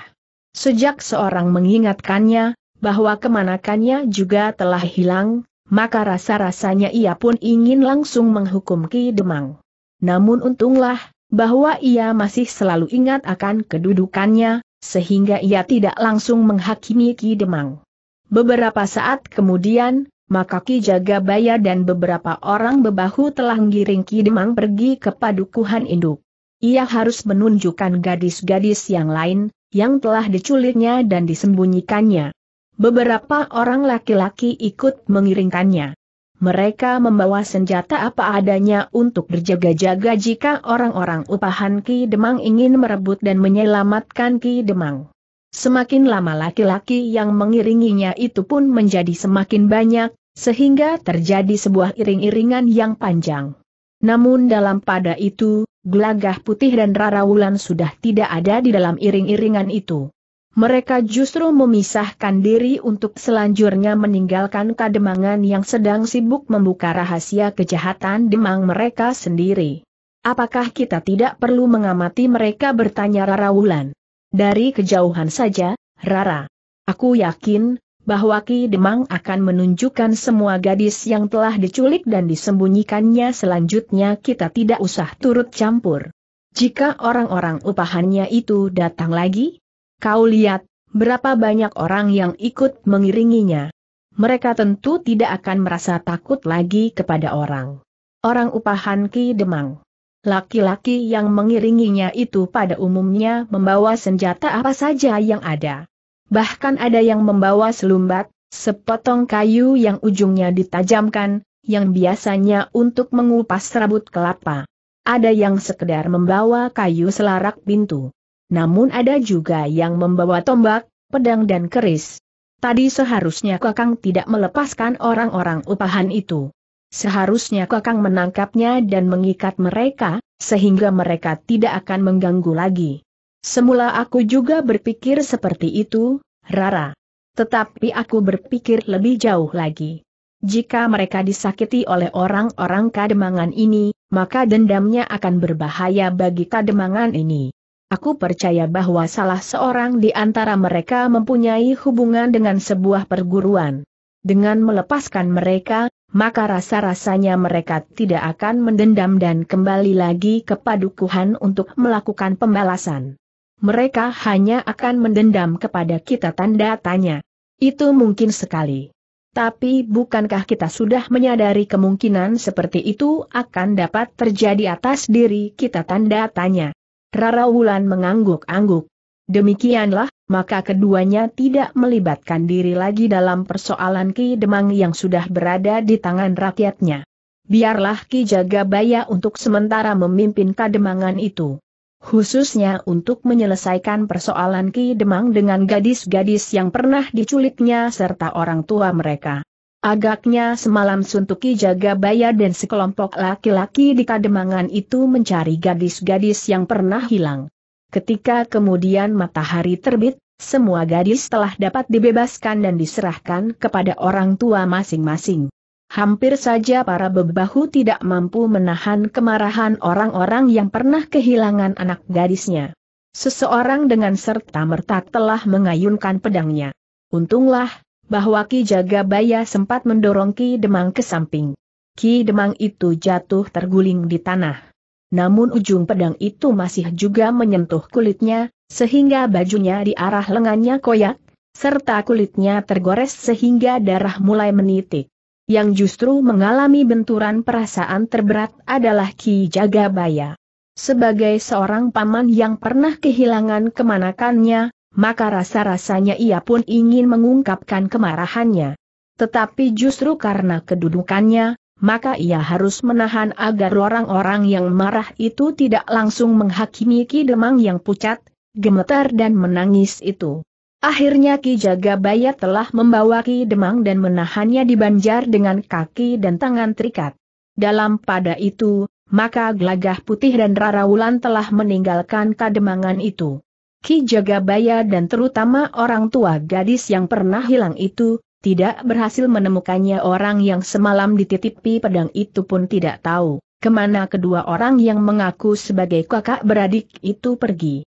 Sejak seorang mengingatkannya, bahwa kemanakannya juga telah hilang, maka rasa-rasanya ia pun ingin langsung menghukum Ki Demang. Namun untunglah, bahwa ia masih selalu ingat akan kedudukannya, sehingga ia tidak langsung menghakimi Ki Demang. Beberapa saat kemudian, maka Ki Jagabaya dan beberapa orang bebahu telah menggiring Ki Demang pergi ke padukuhan induk. Ia harus menunjukkan gadis-gadis yang lain, yang telah diculiknya dan disembunyikannya. Beberapa orang laki-laki ikut mengiringkannya mereka membawa senjata apa adanya untuk berjaga-jaga jika orang-orang upahan Ki Demang ingin merebut dan menyelamatkan Ki Demang. Semakin lama laki-laki yang mengiringinya itu pun menjadi semakin banyak, sehingga terjadi sebuah iring-iringan yang panjang. Namun dalam pada itu, gelagah putih dan Rara Wulan sudah tidak ada di dalam iring-iringan itu mereka justru memisahkan diri untuk selanjutnya meninggalkan kademangan yang sedang sibuk membuka rahasia kejahatan demang mereka sendiri. Apakah kita tidak perlu mengamati mereka bertanya Rara Wulan? Dari kejauhan saja, Rara. Aku yakin, bahwa Ki Demang akan menunjukkan semua gadis yang telah diculik dan disembunyikannya selanjutnya kita tidak usah turut campur. Jika orang-orang upahannya itu datang lagi, Kau lihat, berapa banyak orang yang ikut mengiringinya. Mereka tentu tidak akan merasa takut lagi kepada orang. Orang upahan Ki Demang. Laki-laki yang mengiringinya itu pada umumnya membawa senjata apa saja yang ada. Bahkan ada yang membawa selumbat, sepotong kayu yang ujungnya ditajamkan, yang biasanya untuk mengupas serabut kelapa. Ada yang sekedar membawa kayu selarak pintu namun ada juga yang membawa tombak, pedang dan keris. Tadi seharusnya Kakang tidak melepaskan orang-orang upahan itu. Seharusnya Kakang menangkapnya dan mengikat mereka, sehingga mereka tidak akan mengganggu lagi. Semula aku juga berpikir seperti itu, Rara. Tetapi aku berpikir lebih jauh lagi. Jika mereka disakiti oleh orang-orang kademangan ini, maka dendamnya akan berbahaya bagi kademangan ini. Aku percaya bahwa salah seorang di antara mereka mempunyai hubungan dengan sebuah perguruan. Dengan melepaskan mereka, maka rasa-rasanya mereka tidak akan mendendam dan kembali lagi ke padukuhan untuk melakukan pembalasan. Mereka hanya akan mendendam kepada kita tanda tanya. Itu mungkin sekali. Tapi bukankah kita sudah menyadari kemungkinan seperti itu akan dapat terjadi atas diri kita tanda tanya? Rara Wulan mengangguk-angguk. Demikianlah, maka keduanya tidak melibatkan diri lagi dalam persoalan Ki Demang yang sudah berada di tangan rakyatnya. Biarlah Ki Jagabaya untuk sementara memimpin kademangan itu. Khususnya untuk menyelesaikan persoalan Ki Demang dengan gadis-gadis yang pernah diculiknya serta orang tua mereka. Agaknya semalam Suntuki jaga bayar dan sekelompok laki-laki di kademangan itu mencari gadis-gadis yang pernah hilang. Ketika kemudian matahari terbit, semua gadis telah dapat dibebaskan dan diserahkan kepada orang tua masing-masing. Hampir saja para bebahu tidak mampu menahan kemarahan orang-orang yang pernah kehilangan anak gadisnya. Seseorang dengan serta merta telah mengayunkan pedangnya. Untunglah, bahwa Ki Jagabaya sempat mendorong Ki Demang ke samping. Ki Demang itu jatuh terguling di tanah. Namun ujung pedang itu masih juga menyentuh kulitnya, sehingga bajunya di arah lengannya koyak, serta kulitnya tergores sehingga darah mulai menitik. Yang justru mengalami benturan perasaan terberat adalah Ki Jagabaya. Sebagai seorang paman yang pernah kehilangan kemanakannya, maka rasa-rasanya ia pun ingin mengungkapkan kemarahannya. Tetapi justru karena kedudukannya, maka ia harus menahan agar orang-orang yang marah itu tidak langsung menghakimi Ki Demang yang pucat, gemetar dan menangis itu. Akhirnya Ki Jagabaya telah membawa Ki Demang dan menahannya di banjar dengan kaki dan tangan terikat. Dalam pada itu, maka Glagah Putih dan Rara Wulan telah meninggalkan kademangan itu. Ki Jagabaya dan terutama orang tua gadis yang pernah hilang itu, tidak berhasil menemukannya orang yang semalam dititipi pedang itu pun tidak tahu, kemana kedua orang yang mengaku sebagai kakak beradik itu pergi.